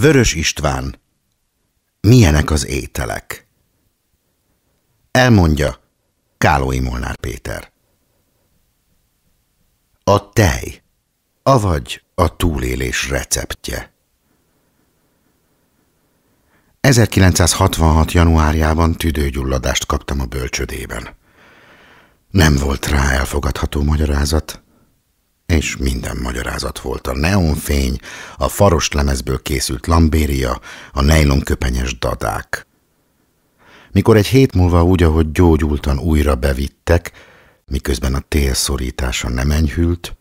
Vörös István Milyenek az ételek? Elmondja Kálói Molnár Péter A tej, avagy a túlélés receptje. 1966. januárjában tüdőgyulladást kaptam a bölcsödében. Nem volt rá elfogadható magyarázat és minden magyarázat volt. A neonfény, a faros lemezből készült lambéria, a neylonköpenyes dadák. Mikor egy hét múlva úgy, ahogy gyógyultan újra bevittek, miközben a tél szorítása nem enyhült,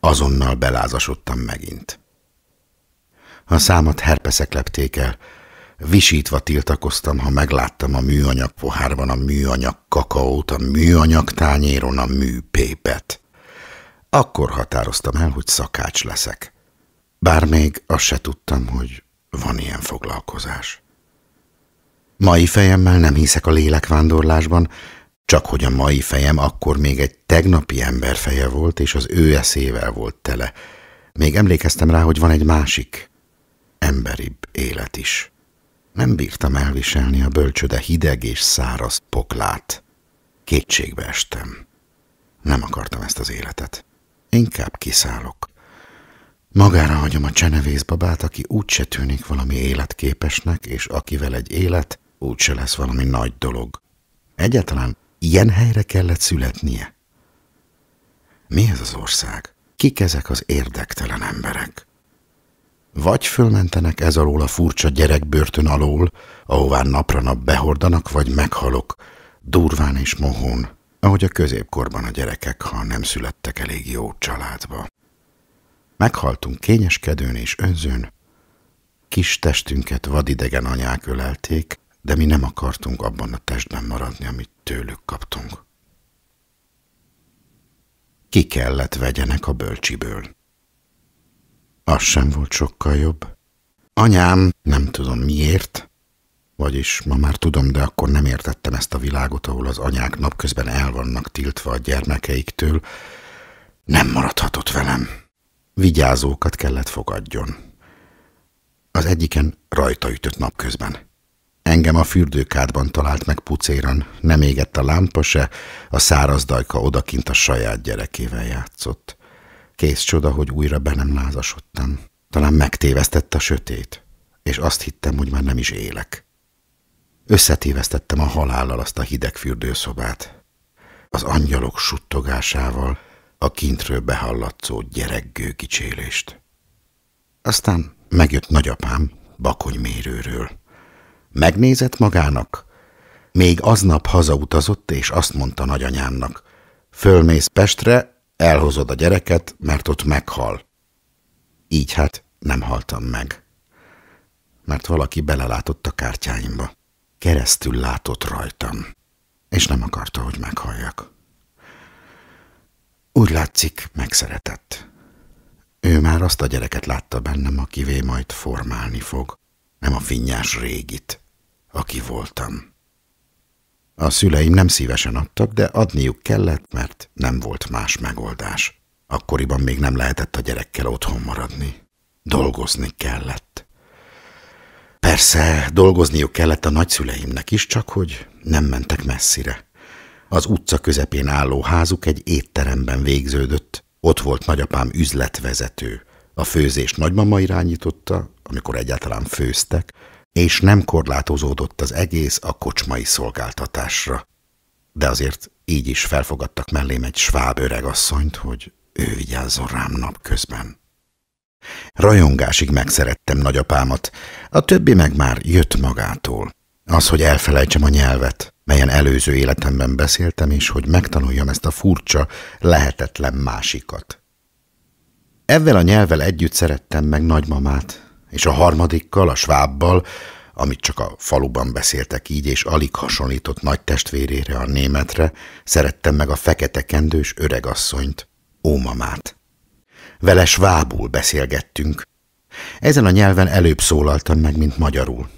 azonnal belázasodtam megint. A számat herpeszek lepték el, visítva tiltakoztam, ha megláttam a műanyag pohárban a műanyag kakaót, a műanyag tányéron a műpépet. Akkor határoztam el, hogy szakács leszek. Bár még azt se tudtam, hogy van ilyen foglalkozás. Mai fejemmel nem hiszek a lélekvándorlásban, csak hogy a mai fejem akkor még egy tegnapi ember feje volt, és az ő eszével volt tele. Még emlékeztem rá, hogy van egy másik, emberibb élet is. Nem bírtam elviselni a bölcsöde hideg és száraz poklát. Kétségbe estem. Nem akartam ezt az életet. Inkább kiszállok. Magára hagyom a babát, aki úgyse tűnik valami életképesnek, és akivel egy élet úgyse lesz valami nagy dolog. Egyáltalán ilyen helyre kellett születnie? Mi ez az ország? Kik ezek az érdektelen emberek? Vagy fölmentenek ez alól a furcsa gyerekbörtön alól, ahová napra nap behordanak, vagy meghalok, durván és mohón, ahogy a középkorban a gyerekek, ha nem születtek elég jó családba. Meghaltunk kényeskedőn és önzőn, kis testünket vadidegen anyák ölelték, de mi nem akartunk abban a testben maradni, amit tőlük kaptunk. Ki kellett vegyenek a bölcsiből? Az sem volt sokkal jobb. Anyám, nem tudom miért, vagyis ma már tudom, de akkor nem értettem ezt a világot, ahol az anyák napközben el vannak tiltva a gyermekeiktől. Nem maradhatott velem. Vigyázókat kellett fogadjon. Az egyiken rajta ütött napközben. Engem a fürdőkádban talált meg pucéran, nem égett a lámpa se, a száraz dajka odakint a saját gyerekével játszott. Kész csoda, hogy újra be nem lázasodtam. Talán megtévesztett a sötét, és azt hittem, hogy már nem is élek. Összetévesztettem a halállal azt a hideg fürdőszobát. Az angyalok suttogásával a kintről behallatszó gyereggő kicsélést. Aztán megjött nagyapám bakonymérőről. Megnézett magának. Még aznap hazautazott, és azt mondta nagyanyámnak, fölmész Pestre, elhozod a gyereket, mert ott meghal. Így hát nem haltam meg, mert valaki belelátott a kártyáimba keresztül látott rajtam, és nem akarta, hogy meghalljak. Úgy látszik, megszeretett. Ő már azt a gyereket látta bennem, akivé majd formálni fog, nem a finnyás régit, aki voltam. A szüleim nem szívesen adtak, de adniuk kellett, mert nem volt más megoldás. Akkoriban még nem lehetett a gyerekkel otthon maradni. Dolgozni kellett. Persze, dolgozniuk kellett a nagyszüleimnek is, csak hogy nem mentek messzire. Az utca közepén álló házuk egy étteremben végződött, ott volt nagyapám üzletvezető. A főzést nagymama irányította, amikor egyáltalán főztek, és nem korlátozódott az egész a kocsmai szolgáltatásra. De azért így is felfogadtak mellém egy sváb öregasszonyt, hogy ő vigyázzon rám napközben. Rajongásig megszerettem nagyapámat, a többi meg már jött magától. Az, hogy elfelejtsem a nyelvet, melyen előző életemben beszéltem, és hogy megtanuljam ezt a furcsa, lehetetlen másikat. Ezzel a nyelvel együtt szerettem meg nagymamát, és a harmadikkal, a svábbal, amit csak a faluban beszéltek így, és alig hasonlított nagy testvérére, a németre, szerettem meg a fekete kendős öregasszonyt, ómamát. Vele svábul beszélgettünk. Ezen a nyelven előbb szólaltam meg, mint magyarul.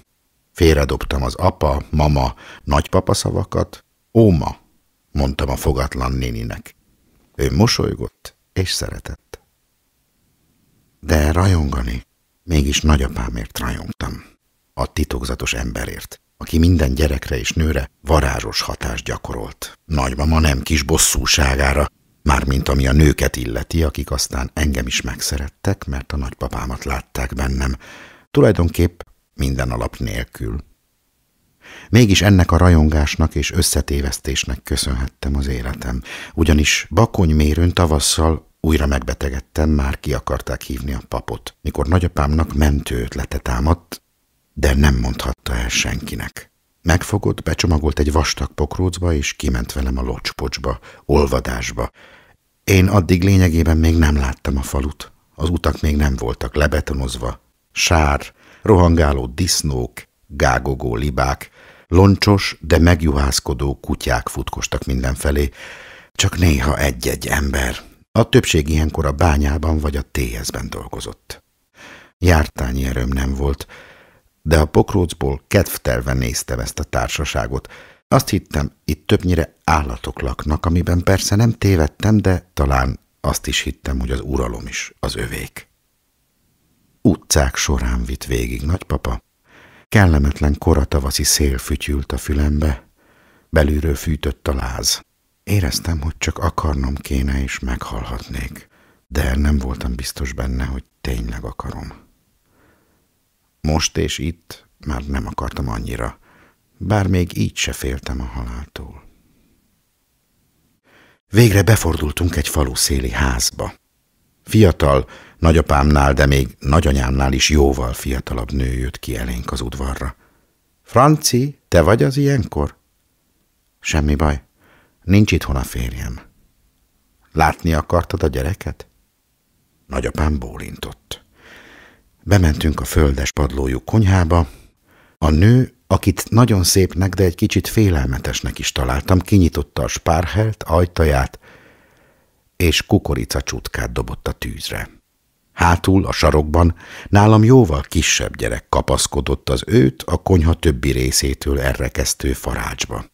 Félredobtam az apa, mama, nagypapa szavakat. Óma, mondtam a fogatlan néninek. Ő mosolygott és szeretett. De rajongani, mégis nagyapámért rajongtam. A titokzatos emberért, aki minden gyerekre és nőre varázsos hatást gyakorolt. Nagymama nem kis bosszúságára, Mármint ami a nőket illeti, akik aztán engem is megszerettek, mert a nagypapámat látták bennem. Tulajdonképp minden alap nélkül. Mégis ennek a rajongásnak és összetévesztésnek köszönhettem az életem, ugyanis bakonymérőn tavasszal újra megbetegedtem, már ki akarták hívni a papot, mikor nagyapámnak mentő ötlete támadt, de nem mondhatta el senkinek. Megfogott, becsomagolt egy vastag pokrócba, és kiment velem a locspocsba, olvadásba. Én addig lényegében még nem láttam a falut. Az utak még nem voltak lebetonozva. Sár, rohangáló disznók, gágogó libák, loncsos, de megjuhászkodó kutyák futkostak mindenfelé, csak néha egy-egy ember. A többség ilyenkor a bányában vagy a téhezben dolgozott. Jártányi erőm nem volt, de a pokrócból kedvtelve néztem ezt a társaságot. Azt hittem, itt többnyire állatok laknak, amiben persze nem tévedtem, de talán azt is hittem, hogy az uralom is az övék. Utcák során vitt végig nagypapa. Kellemetlen koratavaszi szél fütyült a fülembe, belülről fűtött a láz. Éreztem, hogy csak akarnom kéne és meghalhatnék, de nem voltam biztos benne, hogy tényleg akarom. Most és itt már nem akartam annyira, bár még így se féltem a haláltól. Végre befordultunk egy falu széli házba. Fiatal, nagyapámnál, de még nagyanyámnál is jóval fiatalabb nő jött ki elénk az udvarra. Franci, te vagy az ilyenkor? Semmi baj, nincs itthon a férjem. Látni akartad a gyereket? Nagyapám bólintott. Bementünk a földes padlójú konyhába. A nő, akit nagyon szépnek, de egy kicsit félelmetesnek is találtam, kinyitotta a spárhelt ajtaját, és kukoricacsútkát dobott a tűzre. Hátul, a sarokban, nálam jóval kisebb gyerek kapaszkodott az őt a konyha többi részétől errekesztő farácsba.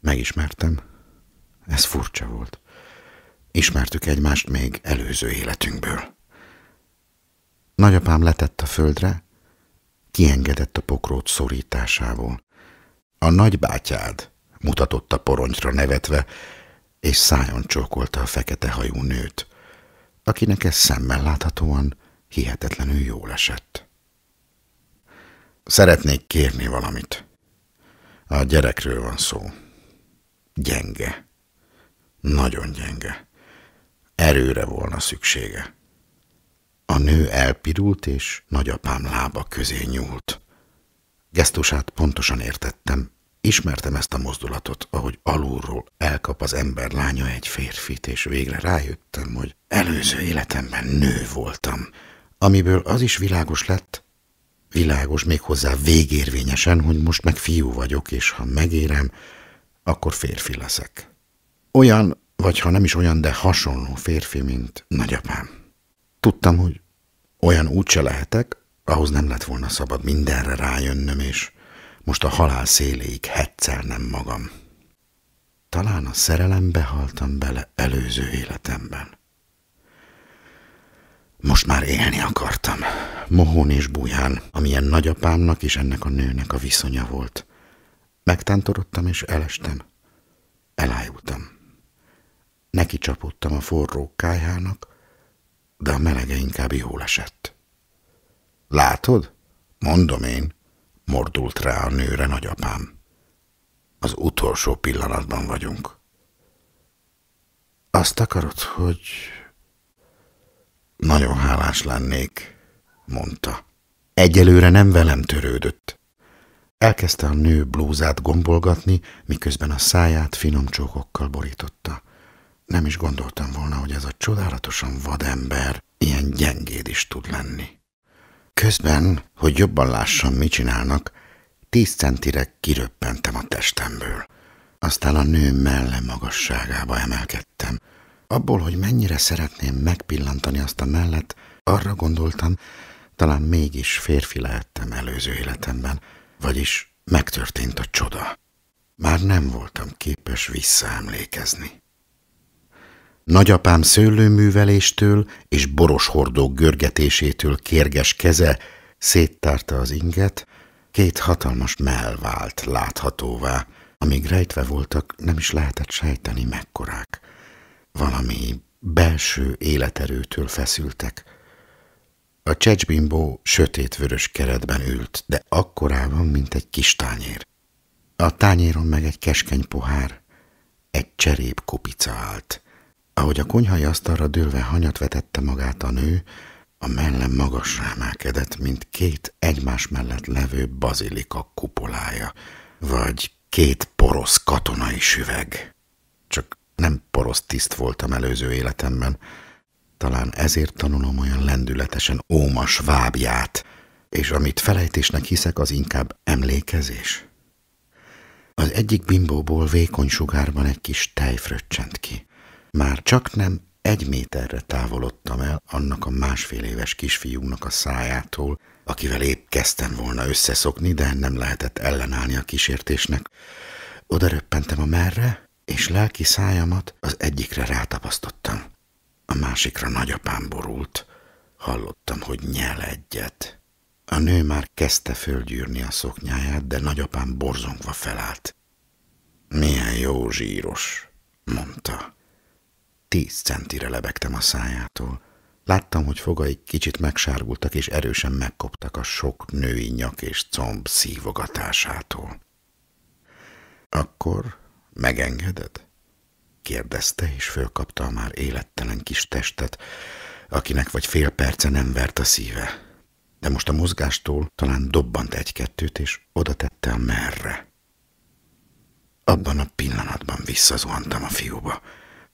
Megismertem. Ez furcsa volt. Ismertük egymást még előző életünkből. Nagyapám letett a földre, kiengedett a pokrót szorításából. A nagybátyád mutatott a poroncsra nevetve, és szájon csókolta a fekete hajú nőt, akinek ez szemmel láthatóan hihetetlenül jól esett. Szeretnék kérni valamit. A gyerekről van szó. Gyenge. Nagyon gyenge. Erőre volna szüksége. A nő elpirult, és nagyapám lába közé nyúlt. Gesztusát pontosan értettem. Ismertem ezt a mozdulatot, ahogy alulról elkap az ember lánya egy férfit, és végre rájöttem, hogy előző életemben nő voltam, amiből az is világos lett, világos még hozzá végérvényesen, hogy most meg fiú vagyok, és ha megérem, akkor férfi leszek. Olyan, vagy ha nem is olyan, de hasonló férfi, mint nagyapám. Tudtam, hogy olyan útse lehetek, ahhoz nem lett volna szabad mindenre rájönnöm, és most a halál széléig nem magam. Talán a szerelembe haltam bele előző életemben. Most már élni akartam. Mohón és búján, amilyen nagyapámnak és ennek a nőnek a viszonya volt. Megtántorodtam és elestem. Elájultam. Neki csapottam a forró kájhának, de a melege inkább jól esett. Látod? Mondom én, mordult rá a nőre nagyapám. Az utolsó pillanatban vagyunk. Azt akarod, hogy... Nagyon hálás lennék, mondta. Egyelőre nem velem törődött. Elkezdte a nő blúzát gombolgatni, miközben a száját finom csókokkal borította nem is gondoltam volna, hogy ez a csodálatosan vad ember ilyen gyengéd is tud lenni. Közben, hogy jobban lássam, mit csinálnak, tíz centire kiröppentem a testemből. Aztán a nő melle magasságába emelkedtem. Abból, hogy mennyire szeretném megpillantani azt a mellett, arra gondoltam, talán mégis férfi lehettem előző életemben, vagyis megtörtént a csoda. Már nem voltam képes visszaemlékezni. Nagyapám szőlőműveléstől és hordók görgetésétől kérges keze széttárta az inget, két hatalmas mell vált láthatóvá, amíg rejtve voltak, nem is lehetett sejteni mekkorák. Valami belső életerőtől feszültek. A csecsbimbó sötétvörös keretben ült, de akkorában, mint egy kis tányér. A tányéron meg egy keskeny pohár, egy cserép kupica állt. Ahogy a konyhai asztalra dőlve hanyat vetette magát a nő, a mellem magasra emelkedett, mint két egymás mellett levő bazilika kupolája, vagy két porosz katonai süveg. Csak nem porosz tiszt voltam előző életemben, talán ezért tanulom olyan lendületesen ómas vábját, és amit felejtésnek hiszek, az inkább emlékezés. Az egyik bimbóból vékony sugárban egy kis tejfröccsent ki. Már csak nem egy méterre távolodtam el annak a másfél éves kisfiúnak a szájától, akivel épp kezdtem volna összeszokni, de nem lehetett ellenállni a kísértésnek. Oda röppentem a merre, és lelki szájamat az egyikre rátapasztottam. A másikra nagyapám borult. Hallottam, hogy nyel egyet. A nő már kezdte fölgyűrni a szoknyáját, de nagyapám borzongva felállt. Milyen jó zsíros, mondta tíz centire lebegtem a szájától. Láttam, hogy fogai kicsit megsárgultak és erősen megkoptak a sok női nyak és comb szívogatásától. Akkor megengeded? kérdezte, és fölkapta a már élettelen kis testet, akinek vagy fél perce nem vert a szíve. De most a mozgástól talán dobbant egy-kettőt, és oda tette a merre. Abban a pillanatban visszazuhantam a fiúba,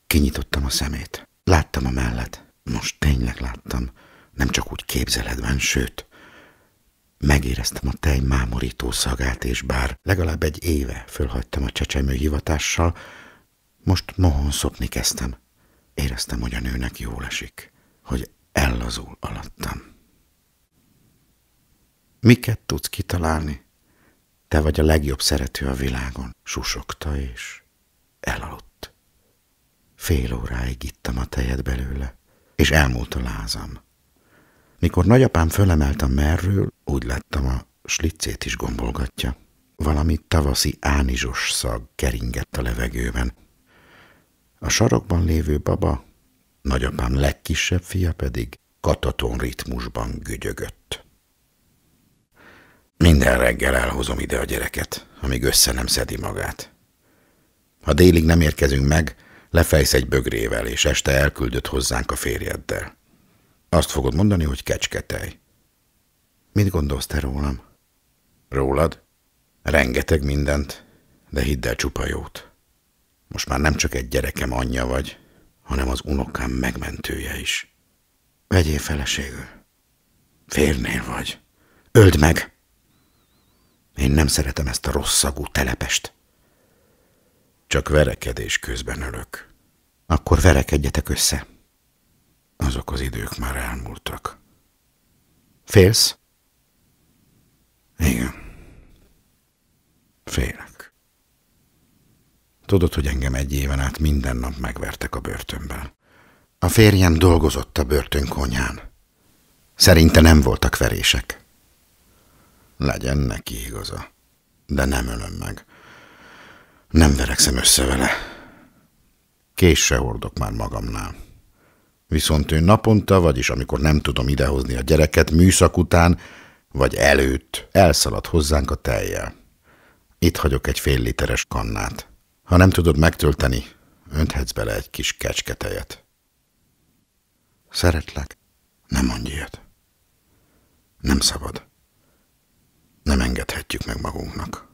Kinyitottam a szemét. Láttam a mellett. Most tényleg láttam. Nem csak úgy képzeledben, sőt, megéreztem a tej mámorító szagát, és bár legalább egy éve fölhagytam a csecsemő hivatással, most mohon szopni kezdtem. Éreztem, hogy a nőnek jól esik, hogy ellazul alattam. Miket tudsz kitalálni? Te vagy a legjobb szerető a világon, susogta és elaludt. Fél óráig ittam a tejet belőle, és elmúlt a lázam. Mikor nagyapám fölemelt a merről, úgy láttam a slicét is gombolgatja. Valami tavaszi ánizsos szag keringett a levegőben. A sarokban lévő baba, nagyapám legkisebb fia pedig kataton ritmusban gügyögött. Minden reggel elhozom ide a gyereket, amíg össze nem szedi magát. Ha délig nem érkezünk meg, lefejsz egy bögrével, és este elküldöd hozzánk a férjeddel. Azt fogod mondani, hogy kecsketej. Mit gondolsz te rólam? Rólad? Rengeteg mindent, de hidd el csupa jót. Most már nem csak egy gyerekem anyja vagy, hanem az unokám megmentője is. Vegyél feleségül. Férnél vagy. Öld meg! Én nem szeretem ezt a rossz szagú telepest. Csak verekedés közben ölök. Akkor verekedjetek össze. Azok az idők már elmúltak. Félsz? Igen. Félek. Tudod, hogy engem egy éven át minden nap megvertek a börtönben. A férjem dolgozott a börtönkonyán. Szerinte nem voltak verések. Legyen neki igaza, de nem ölöm meg. Nem verekszem össze vele. Késse hordok már magamnál. Viszont ő naponta, vagyis amikor nem tudom idehozni a gyereket műszak után, vagy előtt, elszalad hozzánk a tejjel. Itt hagyok egy fél literes kannát. Ha nem tudod megtölteni, önthetsz bele egy kis kecsketejet. Szeretlek. Nem mondj ilyet. Nem szabad. Nem engedhetjük meg magunknak.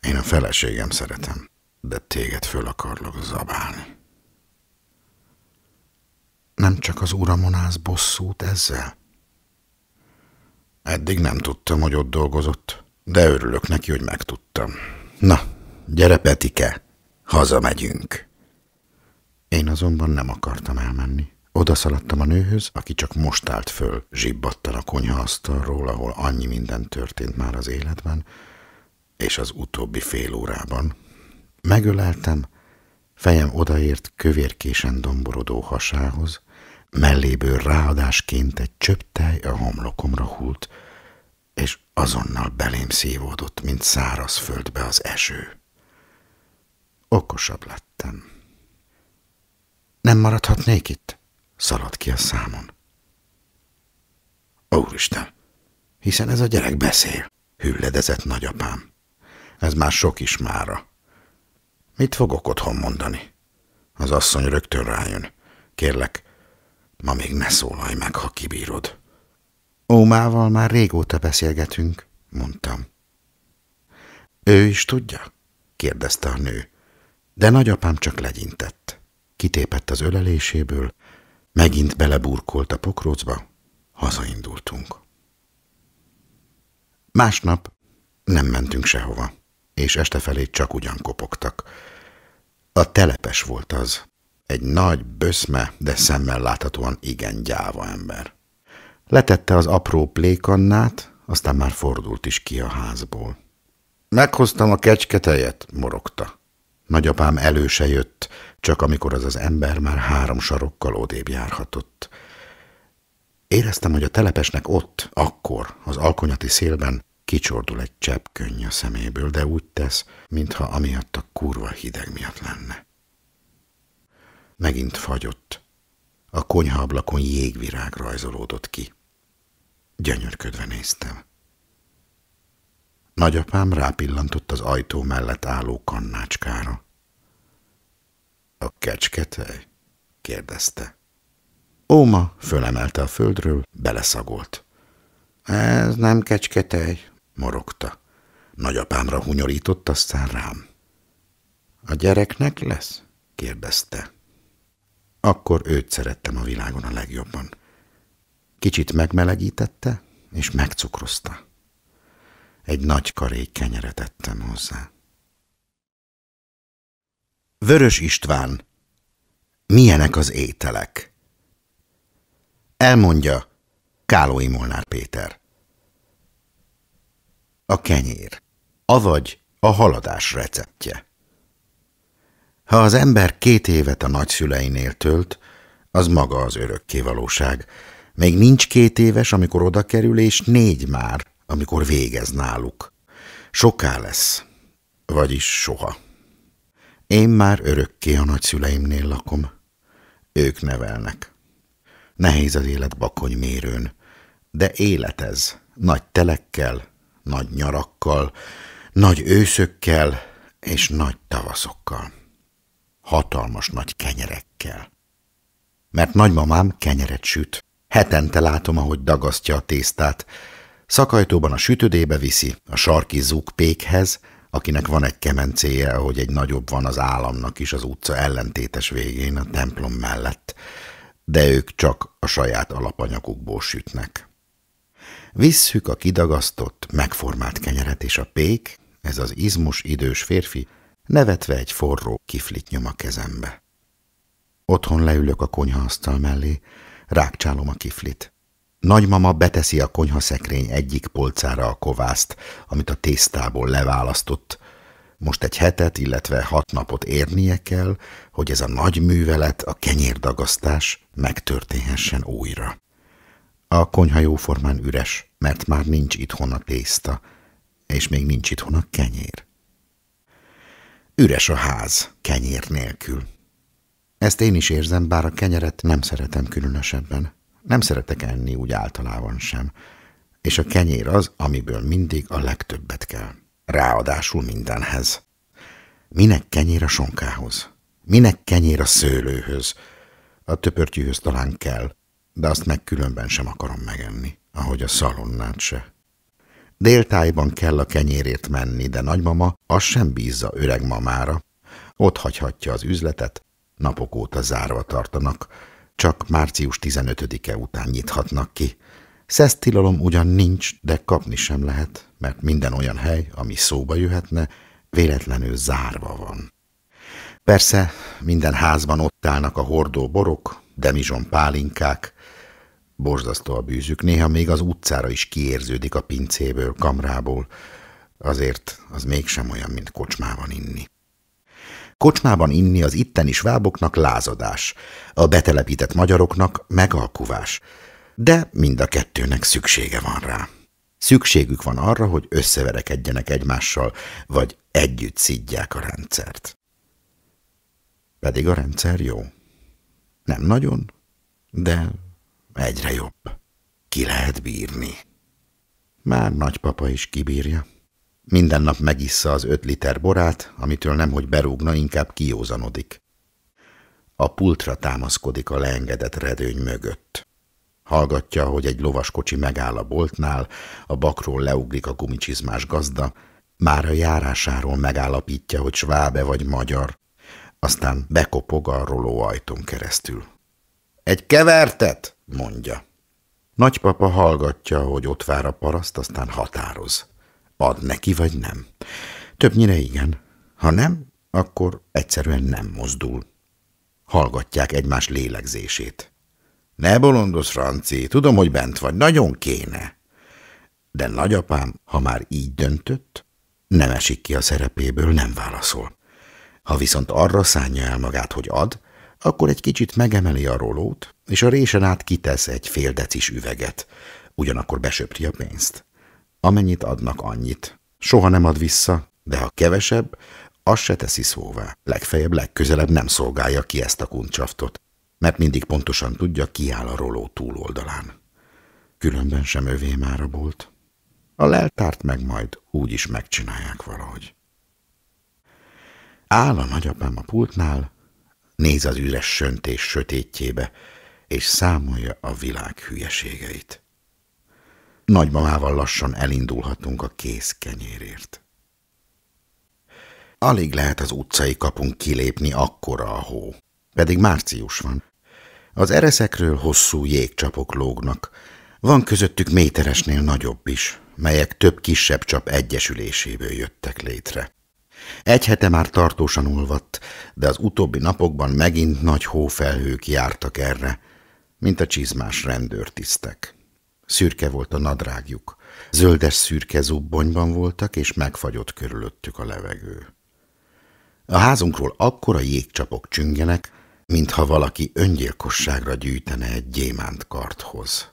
Én a feleségem szeretem, de téged föl akarlak zabálni. Nem csak az uramon bosszút ezzel? Eddig nem tudtam, hogy ott dolgozott, de örülök neki, hogy megtudtam. Na, gyere Petike, hazamegyünk. Én azonban nem akartam elmenni. Oda szaladtam a nőhöz, aki csak most állt föl, zsibbattal a konyhaasztalról, ahol annyi minden történt már az életben, és az utóbbi fél órában. Megöleltem, fejem odaért kövérkésen domborodó hasához, melléből ráadásként egy csöptej a homlokomra hult, és azonnal belém szívódott, mint száraz földbe az eső. Okosabb lettem. Nem maradhatnék itt? Szaladt ki a számon. Úristen, hiszen ez a gyerek beszél, hülledezett nagyapám. Ez már sok is mára. Mit fogok otthon mondani? Az asszony rögtön rájön. Kérlek, ma még ne szólalj meg, ha kibírod. Ómával már régóta beszélgetünk, mondtam. Ő is tudja? kérdezte a nő. De nagyapám csak legyintett. Kitépett az öleléséből, megint beleburkolt a pokrócba, hazaindultunk. Másnap nem mentünk sehova és este felé csak ugyan kopogtak. A telepes volt az. Egy nagy, böszme, de szemmel láthatóan igen gyáva ember. Letette az apró plékannát, aztán már fordult is ki a házból. Meghoztam a kecsketejet, morogta. Nagyapám elő se jött, csak amikor az az ember már három sarokkal odébb járhatott. Éreztem, hogy a telepesnek ott, akkor, az alkonyati szélben Kicsordul egy csepp könny a szeméből, de úgy tesz, mintha amiatt a kurva hideg miatt lenne. Megint fagyott. A ablakon jégvirág rajzolódott ki. Gyönyörködve néztem. Nagyapám rápillantott az ajtó mellett álló kannácskára. A kecsketej? kérdezte. Óma fölemelte a földről, beleszagolt. Ez nem kecsketej, morogta. Nagyapámra hunyorított, aztán rám. A gyereknek lesz? kérdezte. Akkor őt szerettem a világon a legjobban. Kicsit megmelegítette, és megcukrozta. Egy nagy karé kenyeret ettem hozzá. Vörös István Milyenek az ételek? Elmondja Kálói Molnár Péter a kenyér, avagy a haladás receptje. Ha az ember két évet a nagyszüleinél tölt, az maga az örökké valóság. Még nincs két éves, amikor oda kerül, és négy már, amikor végez náluk. Soká lesz, vagyis soha. Én már örökké a nagyszüleimnél lakom. Ők nevelnek. Nehéz az élet bakony mérőn, de élet ez, nagy telekkel, nagy nyarakkal, nagy őszökkel és nagy tavaszokkal. Hatalmas nagy kenyerekkel. Mert nagymamám kenyeret süt. Hetente látom, ahogy dagasztja a tésztát. Szakajtóban a sütődébe viszi, a sarki zúg pékhez, akinek van egy kemencéje, hogy egy nagyobb van az államnak is az utca ellentétes végén a templom mellett, de ők csak a saját alapanyagukból sütnek. Visszük a kidagasztott, megformált kenyeret és a pék, ez az izmos idős férfi, nevetve egy forró kiflit nyom a kezembe. Otthon leülök a konyhaasztal mellé, rákcsálom a kiflit. Nagymama beteszi a konyhaszekrény egyik polcára a kovászt, amit a tésztából leválasztott. Most egy hetet, illetve hat napot érnie kell, hogy ez a nagy művelet, a kenyérdagasztás megtörténhessen újra. A konyha jóformán üres, mert már nincs itthon a tészta, és még nincs itthon a kenyér. Üres a ház, kenyér nélkül. Ezt én is érzem, bár a kenyeret nem szeretem különösebben. Nem szeretek enni úgy általában sem, és a kenyér az, amiből mindig a legtöbbet kell. Ráadásul mindenhez. Minek kenyér a sonkához? Minek kenyér a szőlőhöz? A töpörtyűhöz talán kell, de azt meg különben sem akarom megenni, ahogy a szalonnát se. Déltájban kell a kenyérért menni, de nagymama az sem bízza öreg mamára. Ott hagyhatja az üzletet, napok óta zárva tartanak, csak március 15-e után nyithatnak ki. Szesztilalom ugyan nincs, de kapni sem lehet, mert minden olyan hely, ami szóba jöhetne, véletlenül zárva van. Persze minden házban ott állnak a hordó borok, demizson pálinkák, Borzasztó a bűzük, néha még az utcára is kiérződik a pincéből, kamrából. Azért az mégsem olyan, mint kocsmában inni. Kocsmában inni az itteni váboknak lázadás, a betelepített magyaroknak megalkuvás, de mind a kettőnek szüksége van rá. Szükségük van arra, hogy összeverekedjenek egymással, vagy együtt szidják a rendszert. Pedig a rendszer jó. Nem nagyon, de Egyre jobb. Ki lehet bírni. Már nagypapa is kibírja. Minden nap megissza az öt liter borát, amitől nemhogy berúgna, inkább kiózanodik. A pultra támaszkodik a leengedett redőny mögött. Hallgatja, hogy egy lovaskocsi megáll a boltnál, a bakról leugrik a gumicsizmás gazda, már a járásáról megállapítja, hogy svábe vagy magyar, aztán bekopog a ajtón keresztül. Egy kevertet? mondja. Nagypapa hallgatja, hogy ott vár a paraszt, aztán határoz. Ad neki, vagy nem? Többnyire igen. Ha nem, akkor egyszerűen nem mozdul. Hallgatják egymás lélegzését. Ne bolondos, Franci, tudom, hogy bent vagy, nagyon kéne. De nagyapám, ha már így döntött, nem esik ki a szerepéből, nem válaszol. Ha viszont arra szánja el magát, hogy ad, akkor egy kicsit megemeli a rolót, és a résen át kitesz egy fél decis üveget. Ugyanakkor besöpri a pénzt. Amennyit adnak, annyit. Soha nem ad vissza, de ha kevesebb, az se teszi szóvá. Legfeljebb, legközelebb nem szolgálja ki ezt a kuncsaftot, mert mindig pontosan tudja, ki áll a roló túloldalán. Különben sem övé már a bolt. A leltárt meg majd úgy is megcsinálják valahogy. Áll a nagyapám a pultnál, néz az üres söntés sötétjébe, és számolja a világ hülyeségeit. Nagymamával lassan elindulhatunk a kész kenyérért. Alig lehet az utcai kapunk kilépni akkora a hó, pedig március van. Az ereszekről hosszú jégcsapok lógnak, van közöttük méteresnél nagyobb is, melyek több kisebb csap egyesüléséből jöttek létre. Egy hete már tartósan olvadt, de az utóbbi napokban megint nagy hófelhők jártak erre, mint a csizmás rendőrtisztek. Szürke volt a nadrágjuk, zöldes szürke zubbonyban voltak, és megfagyott körülöttük a levegő. A házunkról akkora jégcsapok csüngenek, mintha valaki öngyilkosságra gyűjtene egy gyémánt karthoz.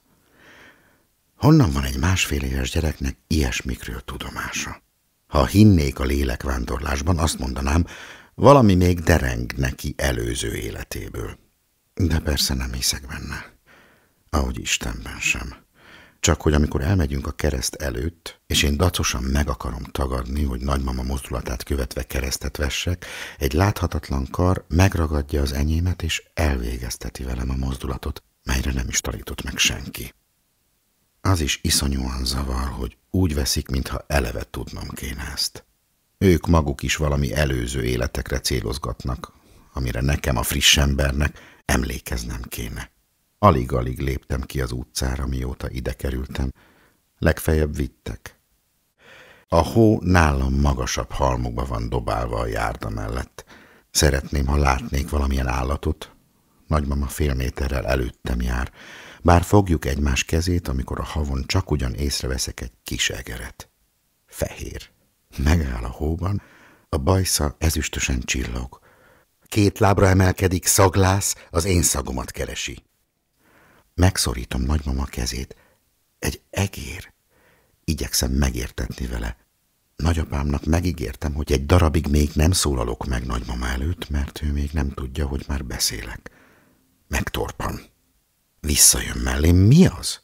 Honnan van egy másfél éves gyereknek ilyesmikről tudomása? Ha hinnék a lélekvándorlásban, azt mondanám, valami még dereng neki előző életéből. De persze nem hiszek benne. Ahogy Istenben sem. Csak hogy amikor elmegyünk a kereszt előtt, és én dacosan meg akarom tagadni, hogy nagymama mozdulatát követve keresztet vessek, egy láthatatlan kar megragadja az enyémet, és elvégezteti velem a mozdulatot, melyre nem is tanított meg senki. Az is iszonyúan zavar, hogy úgy veszik, mintha eleve tudnom kéne ezt. Ők maguk is valami előző életekre célozgatnak, amire nekem, a friss embernek emlékeznem kéne. Alig-alig léptem ki az utcára, mióta ide kerültem. Legfeljebb vittek. A hó nálam magasabb halmukba van dobálva a járda mellett. Szeretném, ha látnék valamilyen állatot. Nagymama fél méterrel előttem jár bár fogjuk egymás kezét, amikor a havon csak ugyan észreveszek egy kis egeret. Fehér. Megáll a hóban, a bajsza ezüstösen csillog. Két lábra emelkedik, szaglász, az én szagomat keresi. Megszorítom nagymama kezét. Egy egér. Igyekszem megértetni vele. Nagyapámnak megígértem, hogy egy darabig még nem szólalok meg nagymama előtt, mert ő még nem tudja, hogy már beszélek. Megtorpan. Visszajön mellém, mi az?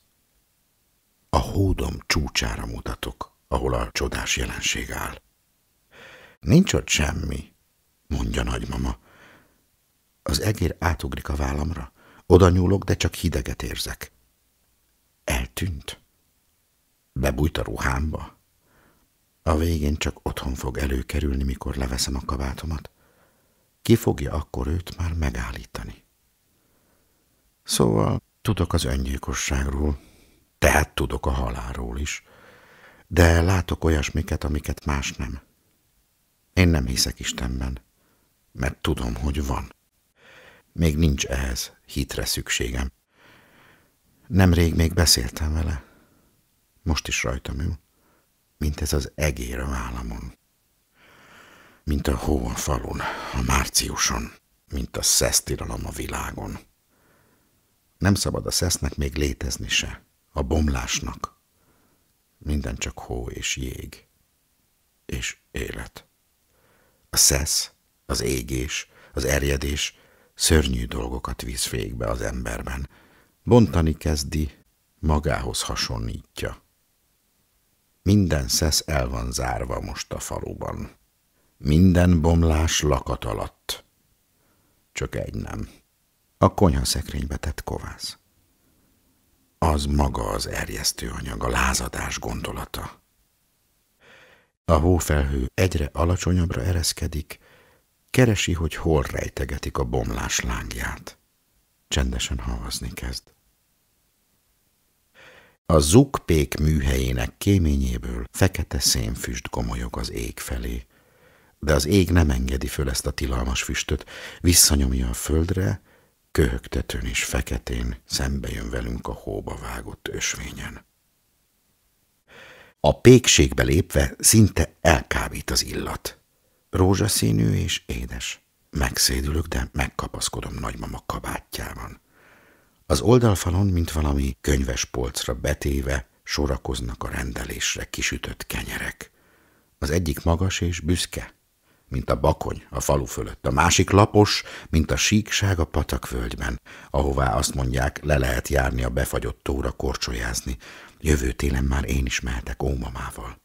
A hódom csúcsára mutatok, ahol a csodás jelenség áll. Nincs ott semmi, mondja nagymama. Az egér átugrik a vállamra. Oda nyúlok, de csak hideget érzek. Eltűnt. Bebújt a ruhámba. A végén csak otthon fog előkerülni, mikor leveszem a kabátomat. Ki fogja akkor őt már megállítani? Szóval Tudok az öngyilkosságról, tehát tudok a halálról is, de látok olyasmiket, amiket más nem. Én nem hiszek Istenben, mert tudom, hogy van. Még nincs ehhez hitre szükségem. Nemrég még beszéltem vele. Most is rajtam ül, mint ez az egér a vállamon. Mint a hó a falun, a márciuson, mint a szesztiralom a világon. Nem szabad a szesznek még létezni se. A bomlásnak. Minden csak hó és jég. És élet. A szesz, az égés, az erjedés szörnyű dolgokat visz végbe az emberben. Bontani kezdi, magához hasonlítja. Minden szesz el van zárva most a faluban. Minden bomlás lakat alatt. Csak egy nem a konyhaszekrénybe tett kovász. Az maga az erjesztő anyag, a lázadás gondolata. A hófelhő egyre alacsonyabbra ereszkedik, keresi, hogy hol rejtegetik a bomlás lángját. Csendesen havazni kezd. A zukpék műhelyének kéményéből fekete szénfüst gomolyog az ég felé, de az ég nem engedi föl ezt a tilalmas füstöt, visszanyomja a földre, köhögtetőn és feketén szembe jön velünk a hóba vágott ösvényen. A pékségbe lépve szinte elkábít az illat. Rózsaszínű és édes. Megszédülök, de megkapaszkodom nagymama kabátjában. Az oldalfalon, mint valami könyves polcra betéve, sorakoznak a rendelésre kisütött kenyerek. Az egyik magas és büszke, mint a bakony a falu fölött, a másik lapos, mint a síkság a patakvölgyben, ahová azt mondják, le lehet járni a befagyott tóra korcsolyázni. Jövő télen már én is mehetek ómamával.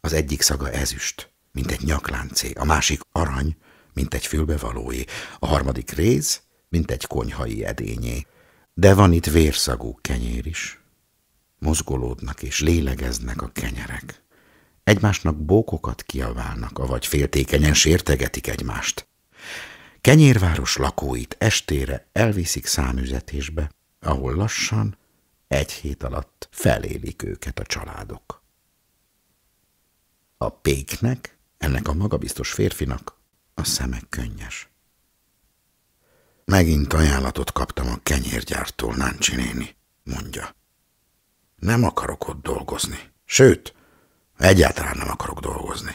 Az egyik szaga ezüst, mint egy nyakláncé, a másik arany, mint egy fülbevalói, a harmadik réz, mint egy konyhai edényé. De van itt vérszagú kenyér is. Mozgolódnak és lélegeznek a kenyerek. Egymásnak bókokat kiaválnak, avagy féltékenyen sértegetik egymást. Kenyérváros lakóit estére elviszik számüzetésbe, ahol lassan, egy hét alatt felélik őket a családok. A péknek, ennek a magabiztos férfinak a szeme könnyes. Megint ajánlatot kaptam a kenyérgyártól, Náncsi néni, mondja. Nem akarok ott dolgozni, sőt, Egyáltalán nem akarok dolgozni.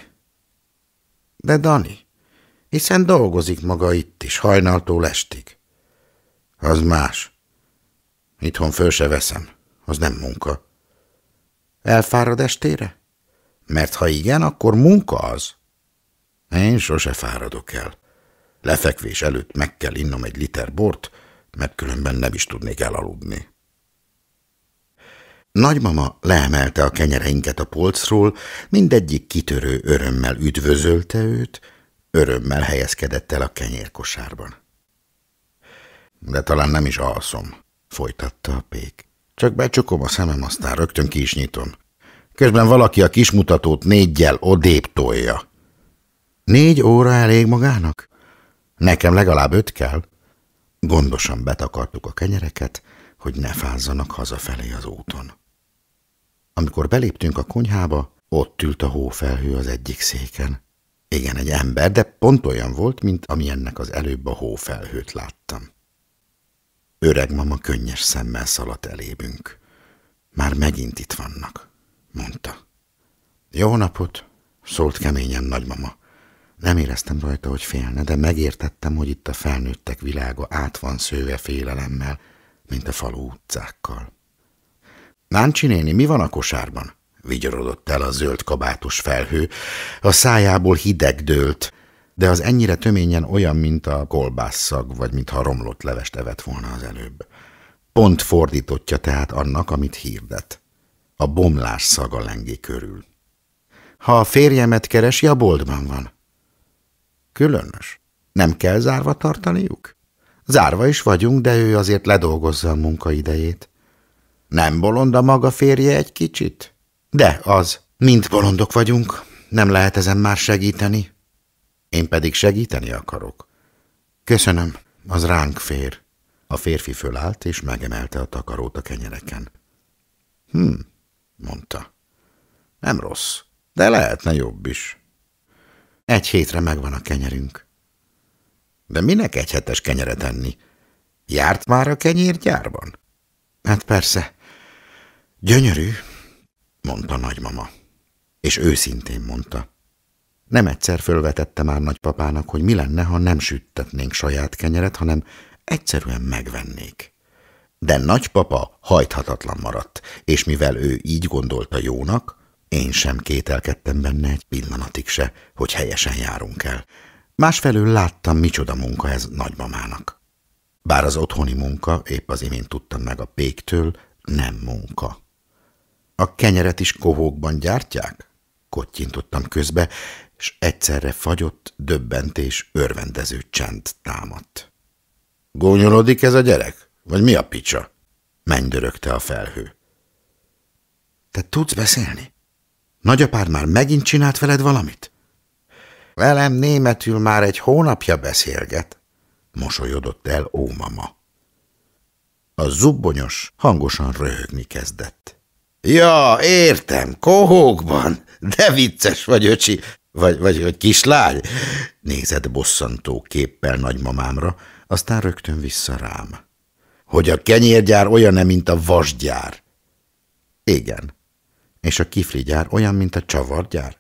De Dani, hiszen dolgozik maga itt is, hajnaltól estig. Az más. Itthon föl se veszem, az nem munka. Elfárad estére? Mert ha igen, akkor munka az. Én sose fáradok el. Lefekvés előtt meg kell innom egy liter bort, mert különben nem is tudnék elaludni. Nagymama leemelte a kenyereinket a polcról, mindegyik kitörő örömmel üdvözölte őt, örömmel helyezkedett el a kenyérkosárban. De talán nem is alszom, folytatta a pék. Csak becsukom a szemem, aztán rögtön ki is nyitom. Közben valaki a kismutatót négyel odébb tolja. Négy óra elég magának? Nekem legalább öt kell. Gondosan betakartuk a kenyereket, hogy ne fázzanak hazafelé az úton. Amikor beléptünk a konyhába, ott ült a hófelhő az egyik széken. Igen, egy ember, de pont olyan volt, mint amilyennek az előbb a hófelhőt láttam. Öreg mama könnyes szemmel szaladt elébünk. Már megint itt vannak, mondta. Jó napot, szólt keményen nagymama. Nem éreztem rajta, hogy félne, de megértettem, hogy itt a felnőttek világa át van szőve félelemmel, mint a falu utcákkal. Náncsi néni, mi van a kosárban? Vigyorodott el a zöld kabátos felhő. A szájából hideg dőlt, de az ennyire töményen olyan, mint a kolbásszag, vagy mintha romlott levest evett volna az előbb. Pont fordítottja tehát annak, amit hirdet. A bomlás szaga lengi körül. Ha a férjemet keresi, a boltban van. Különös. Nem kell zárva tartaniuk? Zárva is vagyunk, de ő azért ledolgozza a munkaidejét. Nem bolond a maga férje egy kicsit? De az. mint bolondok vagyunk. Nem lehet ezen már segíteni. Én pedig segíteni akarok. Köszönöm, az ránk fér. A férfi fölállt, és megemelte a takarót a kenyereken. Hm, mondta. Nem rossz, de lehetne jobb is. Egy hétre megvan a kenyerünk. De minek egy hetes kenyeret enni? Járt már a kenyérgyárban? Hát persze, Gyönyörű, mondta nagymama, és őszintén mondta. Nem egyszer fölvetette már nagypapának, hogy mi lenne, ha nem süttetnénk saját kenyeret, hanem egyszerűen megvennék. De nagypapa hajthatatlan maradt, és mivel ő így gondolta jónak, én sem kételkedtem benne egy pillanatig se, hogy helyesen járunk el. Másfelől láttam, micsoda munka ez nagymamának. Bár az otthoni munka, épp az imént tudtam meg a péktől, nem munka. A kenyeret is kohókban gyártják? Kottyintottam közbe, s egyszerre fagyott, döbbent és örvendező csend támadt. Gónyolodik ez a gyerek? Vagy mi a picsa? Mennydörögte a felhő. Te tudsz beszélni? Nagyapád már megint csinált veled valamit? Velem németül már egy hónapja beszélget, mosolyodott el ómama. A zubbonyos hangosan röhögni kezdett. Ja, értem, kohókban. De vicces vagy, öcsi, vagy, vagy vagy kislány. Nézett bosszantó képpel nagymamámra, aztán rögtön vissza rám. Hogy a kenyérgyár olyan-e, mint a vasgyár? Igen. És a kifligyár olyan, mint a csavargyár?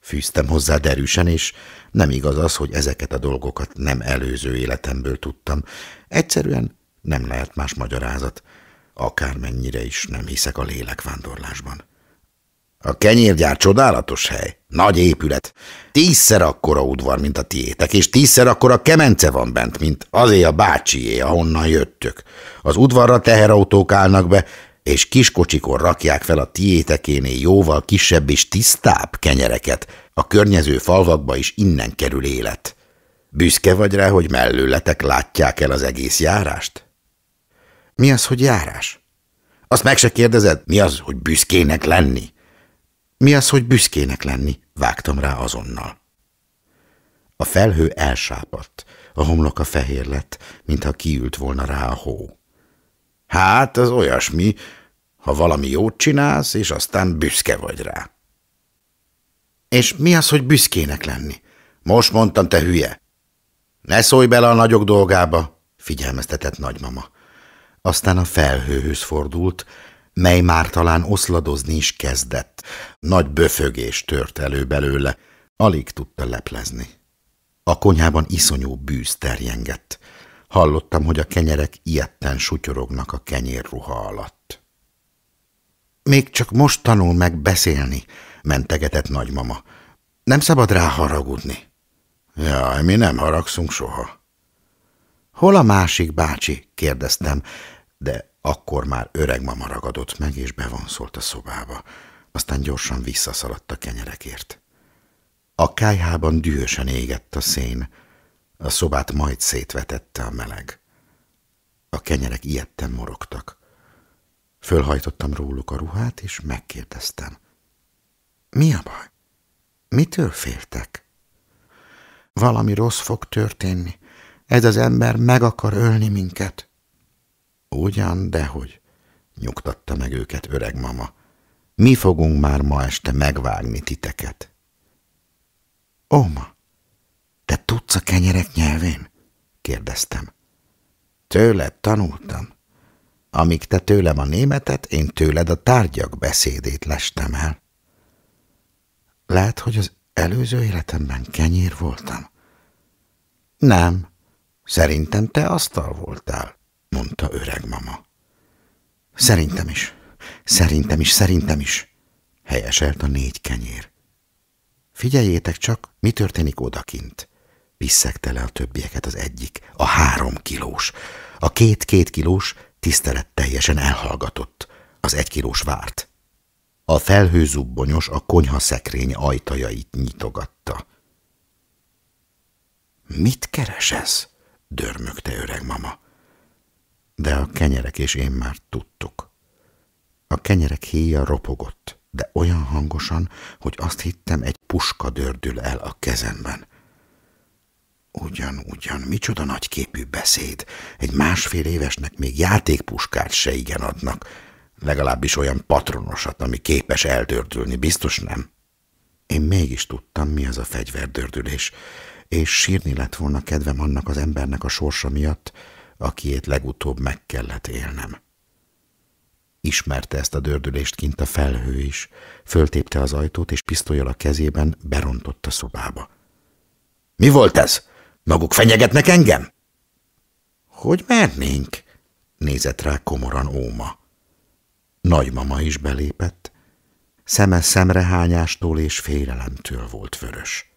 Fűztem hozzá derűsen, és nem igaz az, hogy ezeket a dolgokat nem előző életemből tudtam. Egyszerűen nem lehet más magyarázat. Akármennyire is nem hiszek a lélekvándorlásban. A kenyérgyár csodálatos hely, nagy épület, tízszer akkora udvar, mint a tiétek, és tízszer akkora kemence van bent, mint azé a bácsié, ahonnan jöttök. Az udvarra teherautók állnak be, és kiskocsikon rakják fel a tiétekénél jóval kisebb és tisztább kenyereket, a környező falvakba is innen kerül élet. Büszke vagy rá, hogy mellőletek látják el az egész járást? Mi az, hogy járás? Azt meg se kérdezed, mi az, hogy büszkének lenni? Mi az, hogy büszkének lenni? Vágtam rá azonnal. A felhő elsápadt, a homloka fehér lett, mintha kiült volna rá a hó. Hát, az olyasmi, ha valami jót csinálsz, és aztán büszke vagy rá. És mi az, hogy büszkének lenni? Most mondtam, te hülye. Ne szólj bele a nagyok dolgába, figyelmeztetett nagymama aztán a felhőhöz fordult, mely már talán oszladozni is kezdett. Nagy böfögés tört elő belőle, alig tudta leplezni. A konyhában iszonyú bűz terjengett. Hallottam, hogy a kenyerek ilyetten sutyorognak a kenyérruha alatt. Még csak most tanul meg beszélni, mentegetett nagymama. Nem szabad rá haragudni. Jaj, mi nem haragszunk soha. Hol a másik bácsi? kérdeztem, de akkor már öreg mama ragadott meg, és bevonszolt a szobába. Aztán gyorsan visszaszaladt a kenyerekért. A kájhában dühösen égett a szén, a szobát majd szétvetette a meleg. A kenyerek ilyetten morogtak. Fölhajtottam róluk a ruhát, és megkérdeztem. Mi a baj? Mitől féltek? Valami rossz fog történni. Ez az ember meg akar ölni minket. Ugyan, dehogy, nyugtatta meg őket öreg mama. Mi fogunk már ma este megvágni titeket? Oma, te tudsz a kenyerek nyelvén? kérdeztem. Tőled tanultam. Amíg te tőlem a németet, én tőled a tárgyak beszédét lestem el. Lehet, hogy az előző életemben kenyér voltam? Nem, szerintem te asztal voltál mondta öreg mama. Szerintem is, szerintem is, szerintem is, helyeselt a négy kenyér. Figyeljétek csak, mi történik odakint. Visszegte le a többieket az egyik, a három kilós. A két-két kilós teljesen elhallgatott, az egy kilós várt. A felhőzubbonyos a konyha szekrény ajtajait nyitogatta. Mit keres ez? dörmögte öreg mama de a kenyerek és én már tudtuk. A kenyerek héja ropogott, de olyan hangosan, hogy azt hittem, egy puska dördül el a kezemben. Ugyan, ugyan, micsoda nagyképű beszéd. Egy másfél évesnek még játékpuskát se igen adnak, legalábbis olyan patronosat, ami képes eldördülni, biztos nem? Én mégis tudtam, mi az a fegyverdördülés, és sírni lett volna kedvem annak az embernek a sorsa miatt, akiét legutóbb meg kellett élnem. Ismerte ezt a dördülést kint a felhő is, föltépte az ajtót, és pisztolyal a kezében berontott a szobába. – Mi volt ez? Maguk fenyegetnek engem? – Hogy mernénk? – nézett rá komoran Óma. Nagymama is belépett. Szeme szemrehányástól és félelemtől volt vörös.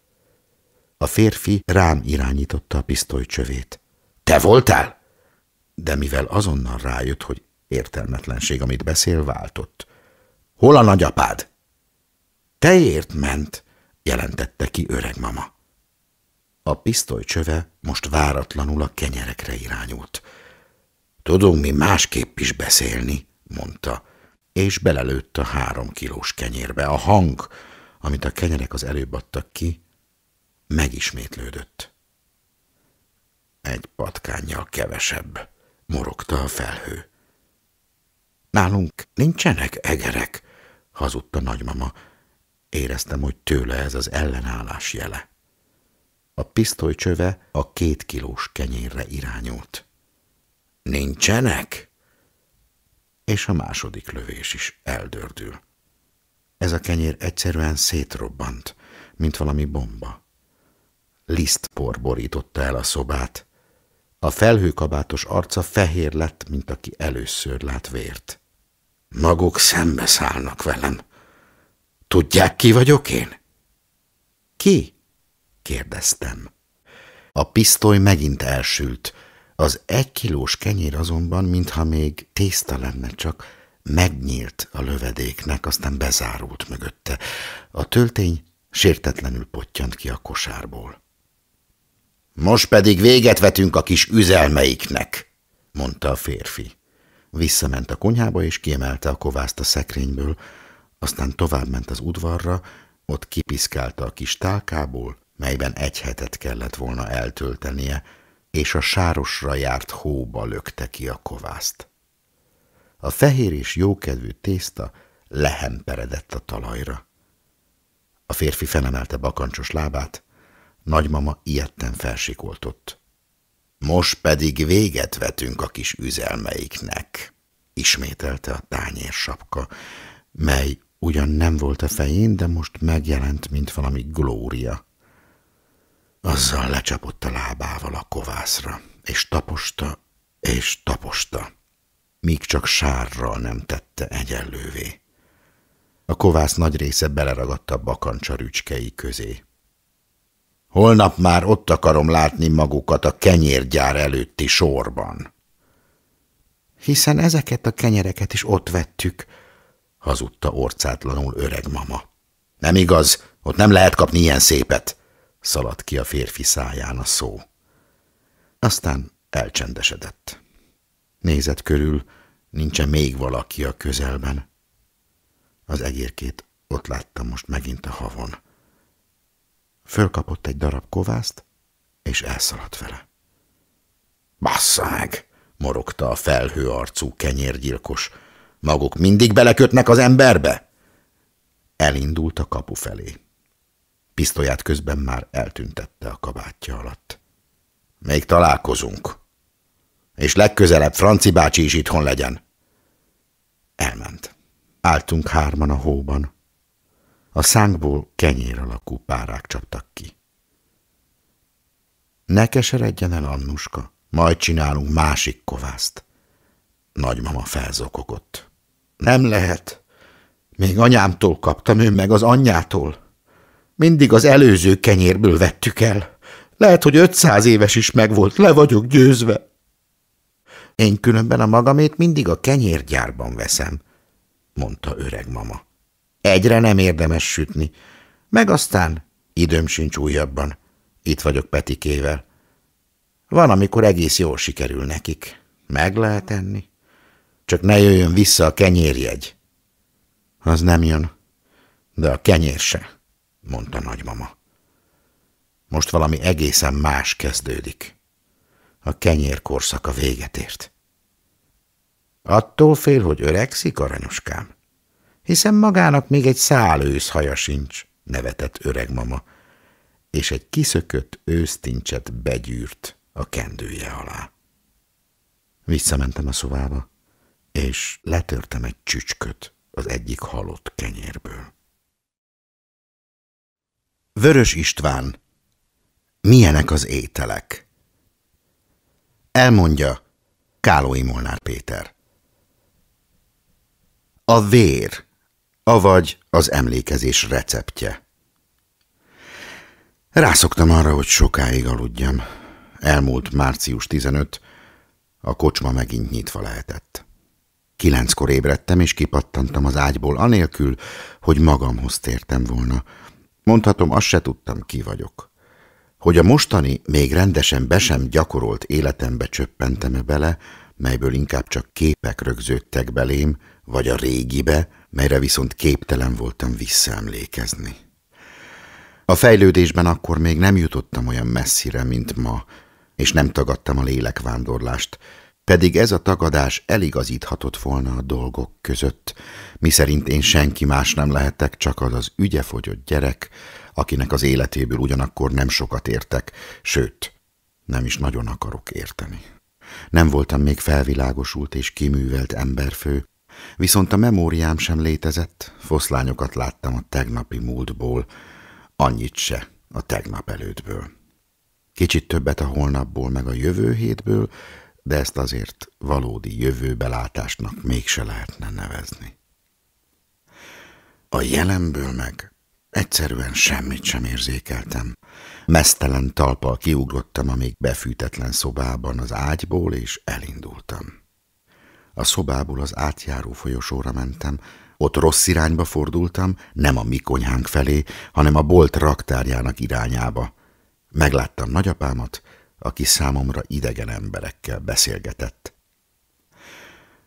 A férfi rám irányította a pisztoly csövét. – Te voltál? de mivel azonnal rájött, hogy értelmetlenség, amit beszél, váltott. – Hol a nagyapád? – Teért ment, jelentette ki öreg mama. A pisztoly csöve most váratlanul a kenyerekre irányult. – Tudunk mi másképp is beszélni – mondta, és belelőtt a három kilós kenyérbe. A hang, amit a kenyerek az előbb adtak ki, megismétlődött. Egy patkányjal kevesebb – morogta a felhő. Nálunk nincsenek egerek, hazudta nagymama. Éreztem, hogy tőle ez az ellenállás jele. A pisztolycsöve a két kilós kenyérre irányult. Nincsenek? És a második lövés is eldördül. Ez a kenyér egyszerűen szétrobbant, mint valami bomba. Lisztpor borította el a szobát, a felhőkabátos arca fehér lett, mint aki először lát vért. Maguk szállnak velem. Tudják, ki vagyok én? Ki? kérdeztem. A pisztoly megint elsült, az egy kilós kenyér azonban, mintha még tészta lenne, csak megnyílt a lövedéknek, aztán bezárult mögötte. A töltény sértetlenül pottyant ki a kosárból. Most pedig véget vetünk a kis üzelmeiknek, mondta a férfi. Visszament a konyhába, és kiemelte a kovászt a szekrényből, aztán továbbment az udvarra, ott kipiszkálta a kis tálkából, melyben egy hetet kellett volna eltöltenie, és a sárosra járt hóba lökte ki a kovászt. A fehér és jókedvű tészta lehemperedett a talajra. A férfi fenemelte bakancsos lábát, Nagymama ilyetten felsikoltott. Most pedig véget vetünk a kis üzelmeiknek, ismételte a tányérsapka, mely ugyan nem volt a fején, de most megjelent, mint valami glória. Azzal lecsapott a lábával a kovászra, és taposta, és taposta, míg csak sárral nem tette egyenlővé. A kovász nagy része beleragadta a bakancsa rücskei közé. Holnap már ott akarom látni magukat a kenyérgyár előtti sorban. Hiszen ezeket a kenyereket is ott vettük, hazudta orcátlanul öreg mama. Nem igaz, ott nem lehet kapni ilyen szépet, szaladt ki a férfi száján a szó. Aztán elcsendesedett. Nézett körül, nincsen még valaki a közelben. Az egérkét ott láttam most megint a havon fölkapott egy darab kovászt, és elszaladt vele. meg! morogta a felhő arcú kenyérgyilkos. Maguk mindig belekötnek az emberbe? Elindult a kapu felé. Pisztolyát közben már eltüntette a kabátja alatt. Még találkozunk. És legközelebb Franci bácsi is itthon legyen. Elment. Áltunk hárman a hóban. A szánkból kenyér alakú párák csaptak ki. Ne keseredjen el, Annuska, majd csinálunk másik kovászt. Nagymama felzokogott. Nem lehet. Még anyámtól kaptam, ő meg az anyjától. Mindig az előző kenyérből vettük el. Lehet, hogy 500 éves is megvolt, le vagyok győzve. Én különben a magamét mindig a kenyérgyárban veszem, mondta öreg mama. Egyre nem érdemes sütni. Meg aztán időm sincs újabban. Itt vagyok Petikével. Van, amikor egész jól sikerül nekik. Meg lehet enni. Csak ne jöjjön vissza a kenyérjegy. Az nem jön. De a kenyér se, mondta nagymama. Most valami egészen más kezdődik. A kenyér korszaka véget ért. Attól fél, hogy öregszik, aranyoskám? hiszen magának még egy szál őszhaja sincs, nevetett öreg mama, és egy kiszökött ősztincset begyűrt a kendője alá. Visszamentem a szobába, és letörtem egy csücsköt az egyik halott kenyérből. Vörös István Milyenek az ételek? Elmondja Kálói Molnár Péter A vér avagy az emlékezés receptje. Rászoktam arra, hogy sokáig aludjam. Elmúlt március 15, a kocsma megint nyitva lehetett. Kilenckor ébredtem, és kipattantam az ágyból, anélkül, hogy magamhoz tértem volna. Mondhatom, azt se tudtam, ki vagyok. Hogy a mostani, még rendesen be sem gyakorolt életembe csöppentem -e bele, melyből inkább csak képek rögződtek belém, vagy a régibe, melyre viszont képtelen voltam visszaemlékezni. A fejlődésben akkor még nem jutottam olyan messzire, mint ma, és nem tagadtam a lélekvándorlást, pedig ez a tagadás eligazíthatott volna a dolgok között, miszerint én senki más nem lehetek, csak az az ügyefogyott gyerek, akinek az életéből ugyanakkor nem sokat értek, sőt, nem is nagyon akarok érteni. Nem voltam még felvilágosult és kiművelt emberfő, Viszont a memóriám sem létezett, foszlányokat láttam a tegnapi múltból, annyit se a tegnap előttből. Kicsit többet a holnapból, meg a jövő hétből, de ezt azért valódi jövőbelátásnak mégse lehetne nevezni. A jelenből meg egyszerűen semmit sem érzékeltem. Mesztelen talpal kiugrottam a még befűtetlen szobában az ágyból, és elindultam. A szobából az átjáró folyosóra mentem, ott rossz irányba fordultam, nem a mi konyhánk felé, hanem a bolt raktárjának irányába. Megláttam nagyapámat, aki számomra idegen emberekkel beszélgetett.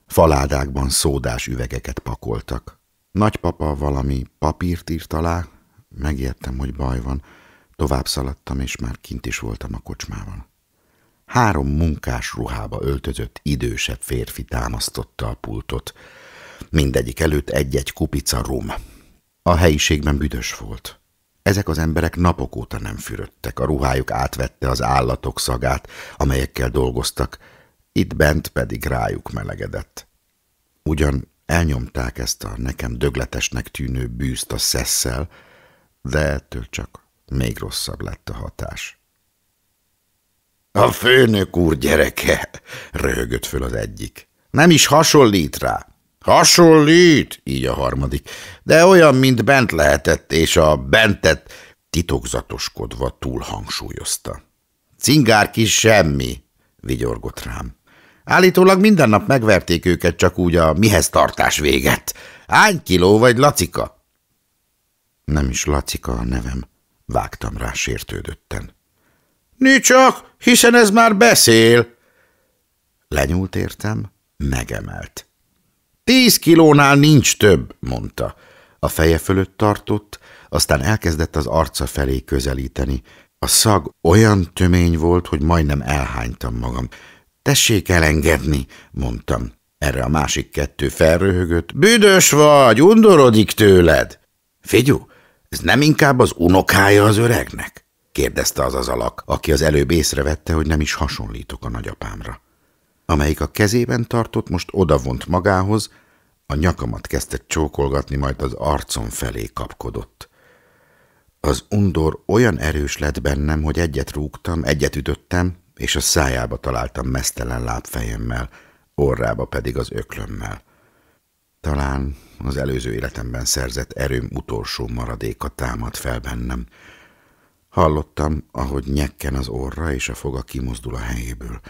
Faládákban szódás üvegeket pakoltak. Nagypapa valami papírt írt alá, megértem, hogy baj van, tovább szaladtam, és már kint is voltam a kocsmában három munkás ruhába öltözött idősebb férfi támasztotta a pultot. Mindegyik előtt egy-egy kupica rum. A helyiségben büdös volt. Ezek az emberek napok óta nem fürödtek, a ruhájuk átvette az állatok szagát, amelyekkel dolgoztak, itt bent pedig rájuk melegedett. Ugyan elnyomták ezt a nekem dögletesnek tűnő bűzt a szesszel, de ettől csak még rosszabb lett a hatás. A főnök úr gyereke, röhögött föl az egyik. Nem is hasonlít rá. Hasonlít, így a harmadik, de olyan, mint bent lehetett, és a bentet titokzatoskodva túlhangsúlyozta. kis semmi, vigyorgott rám. Állítólag minden nap megverték őket csak úgy a mihez tartás véget. Hány kiló vagy Lacika? Nem is Lacika a nevem, vágtam rá sértődötten. Nicsak, hiszen ez már beszél. Lenyúlt értem, megemelt. Tíz kilónál nincs több, mondta. A feje fölött tartott, aztán elkezdett az arca felé közelíteni. A szag olyan tömény volt, hogy majdnem elhánytam magam. Tessék elengedni, mondtam. Erre a másik kettő felröhögött. Büdös vagy, undorodik tőled. Figyú, ez nem inkább az unokája az öregnek? kérdezte az az alak, aki az előbb észrevette, hogy nem is hasonlítok a nagyapámra. Amelyik a kezében tartott, most odavont magához, a nyakamat kezdte csókolgatni, majd az arcom felé kapkodott. Az undor olyan erős lett bennem, hogy egyet rúgtam, egyet ütöttem, és a szájába találtam mesztelen lábfejemmel, orrába pedig az öklömmel. Talán az előző életemben szerzett erőm utolsó maradéka támad fel bennem, Hallottam, ahogy nyekken az orra és a foga kimozdul a helyéből.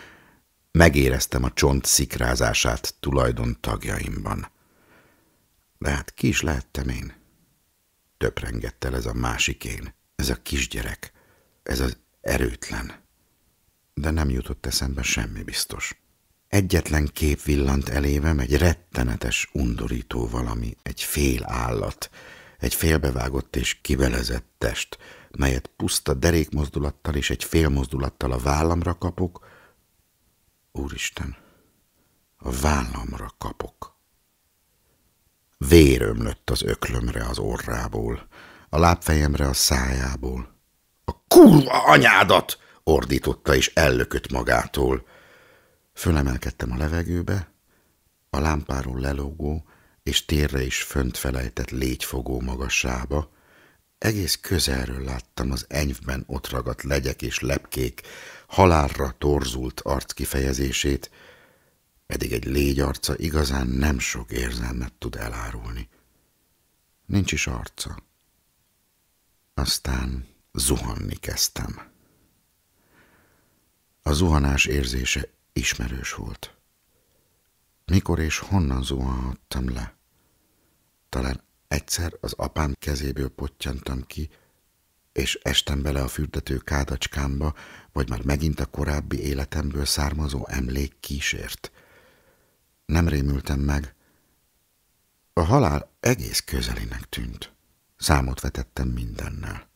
Megéreztem a csont szikrázását tulajdon tagjaimban. De hát ki is lehettem én? Töprengett el ez a másik én, ez a kisgyerek, ez az erőtlen. De nem jutott eszembe semmi biztos. Egyetlen kép villant elévem, egy rettenetes, undorító valami, egy fél állat, egy félbevágott és kibelezett test, melyet puszta derékmozdulattal és egy félmozdulattal a vállamra kapok, Úristen, a vállamra kapok. Vér ömlött az öklömre az orrából, a lábfejemre a szájából. A kurva anyádat! ordította és ellökött magától. Fölemelkedtem a levegőbe, a lámpáról lelógó és térre is fönt felejtett légyfogó magassába, egész közelről láttam az enyvben ragadt legyek és lepkék, halálra torzult arc kifejezését, pedig egy légy arca igazán nem sok érzelmet tud elárulni. Nincs is arca. Aztán zuhanni kezdtem. A zuhanás érzése ismerős volt. Mikor és honnan zuhanhattam le? Talán Egyszer az apám kezéből pottyantam ki, és estem bele a fürdető kádacskámba, vagy már megint a korábbi életemből származó emlék kísért. Nem rémültem meg. A halál egész közelinek tűnt. Számot vetettem mindennel.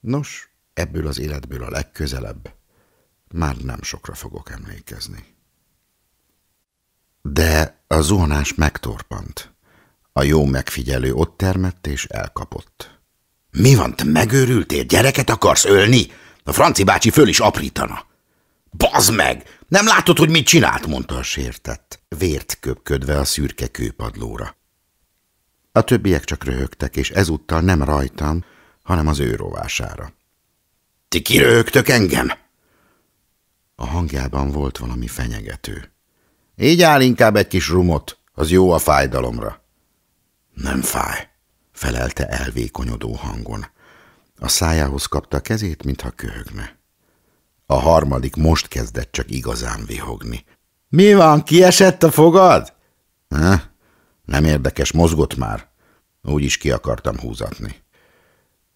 Nos, ebből az életből a legközelebb. Már nem sokra fogok emlékezni. De a zuhanás megtorpant. A jó megfigyelő ott termett és elkapott. Mi van, te megőrültél? Gyereket akarsz ölni? A franci bácsi föl is aprítana. Bazd meg! Nem látod, hogy mit csinált, mondta a sértett, vért köpködve a szürke kőpadlóra. A többiek csak röhögtek, és ezúttal nem rajtam, hanem az ő rovására. Ti kiröhögtök engem? A hangjában volt valami fenyegető. Így áll inkább egy kis rumot, az jó a fájdalomra. Nem fáj, felelte elvékonyodó hangon. A szájához kapta a kezét, mintha köhögne. A harmadik most kezdett csak igazán vihogni. Mi van, kiesett a fogad? Ha? Nem érdekes, mozgott már. Úgy is ki akartam húzatni.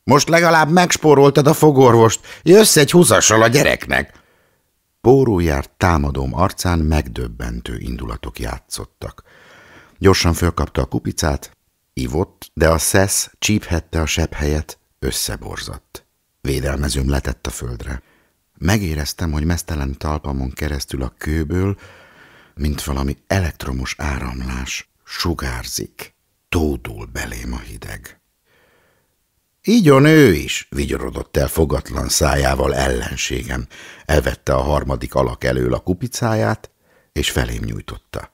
Most legalább megspóroltad a fogorvost, jössz egy húzassal a gyereknek. Pórójár támadóm arcán megdöbbentő indulatok játszottak. Gyorsan fölkapta a kupicát, Ivott, de a szesz csíphette a sebb helyet, összeborzott. Védelmezőm letett a földre. Megéreztem, hogy mesztelen talpamon keresztül a kőből, mint valami elektromos áramlás, sugárzik, tódul belém a hideg. Igyon ő is, vigyorodott el fogatlan szájával ellenségem. Elvette a harmadik alak elől a kupicáját, és felém nyújtotta.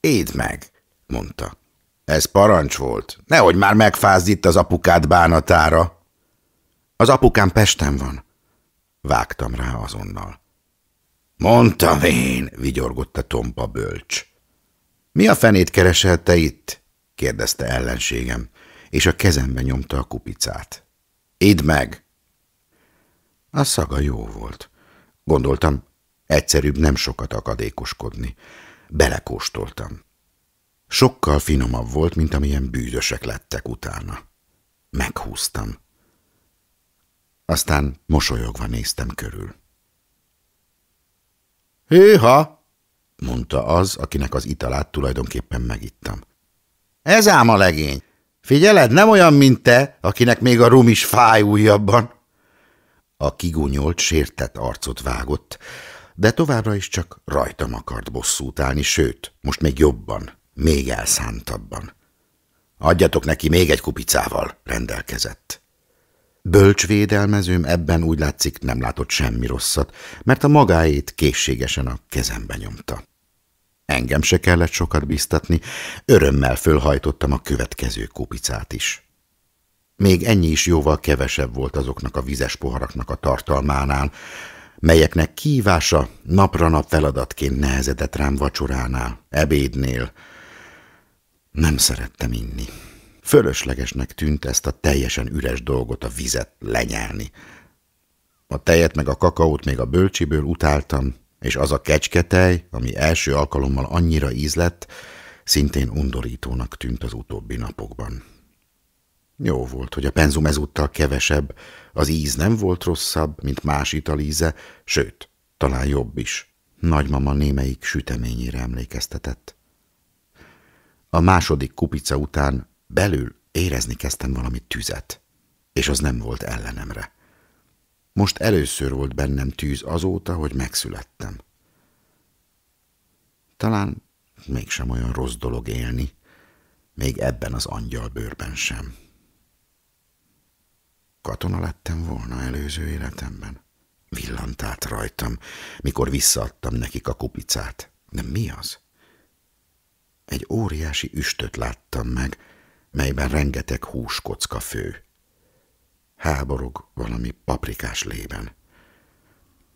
Éd meg, mondta. Ez parancs volt. Nehogy már megfázd itt az apukád bánatára. Az apukám Pesten van. Vágtam rá azonnal. Mondtam én, vigyorgott a tompa bölcs. Mi a fenét keresel te itt? kérdezte ellenségem, és a kezembe nyomta a kupicát. Idd meg! A szaga jó volt. Gondoltam, egyszerűbb nem sokat akadékoskodni. Belekóstoltam. Sokkal finomabb volt, mint amilyen bűzösek lettek utána. Meghúztam. Aztán mosolyogva néztem körül. Hűha! mondta az, akinek az italát tulajdonképpen megittam. Ez ám a legény. Figyeled, nem olyan, mint te, akinek még a rum is fáj újabban. A kigunyolt sértett arcot vágott, de továbbra is csak rajtam akart bosszút állni, sőt, most még jobban még elszántabban. Adjatok neki még egy kupicával, rendelkezett. Bölcs védelmezőm ebben úgy látszik nem látott semmi rosszat, mert a magáét készségesen a kezembe nyomta. Engem se kellett sokat biztatni, örömmel fölhajtottam a következő kupicát is. Még ennyi is jóval kevesebb volt azoknak a vizes poharaknak a tartalmánál, melyeknek kívása napra nap feladatként nehezedett rám vacsoránál, ebédnél, nem szerettem inni. Fölöslegesnek tűnt ezt a teljesen üres dolgot, a vizet lenyelni. A tejet meg a kakaót még a bölcsiből utáltam, és az a kecsketej, ami első alkalommal annyira ízlett, szintén undorítónak tűnt az utóbbi napokban. Jó volt, hogy a penzum ezúttal kevesebb, az íz nem volt rosszabb, mint más italíze, sőt, talán jobb is. Nagymama némelyik süteményére emlékeztetett. A második kupica után belül érezni kezdtem valami tüzet, és az nem volt ellenemre. Most először volt bennem tűz azóta, hogy megszülettem. Talán mégsem olyan rossz dolog élni, még ebben az angyalbőrben sem. Katona lettem volna előző életemben. Villant át rajtam, mikor visszaadtam nekik a kupicát. De mi az? egy óriási üstöt láttam meg, melyben rengeteg húskocka fő. Háborog valami paprikás lében.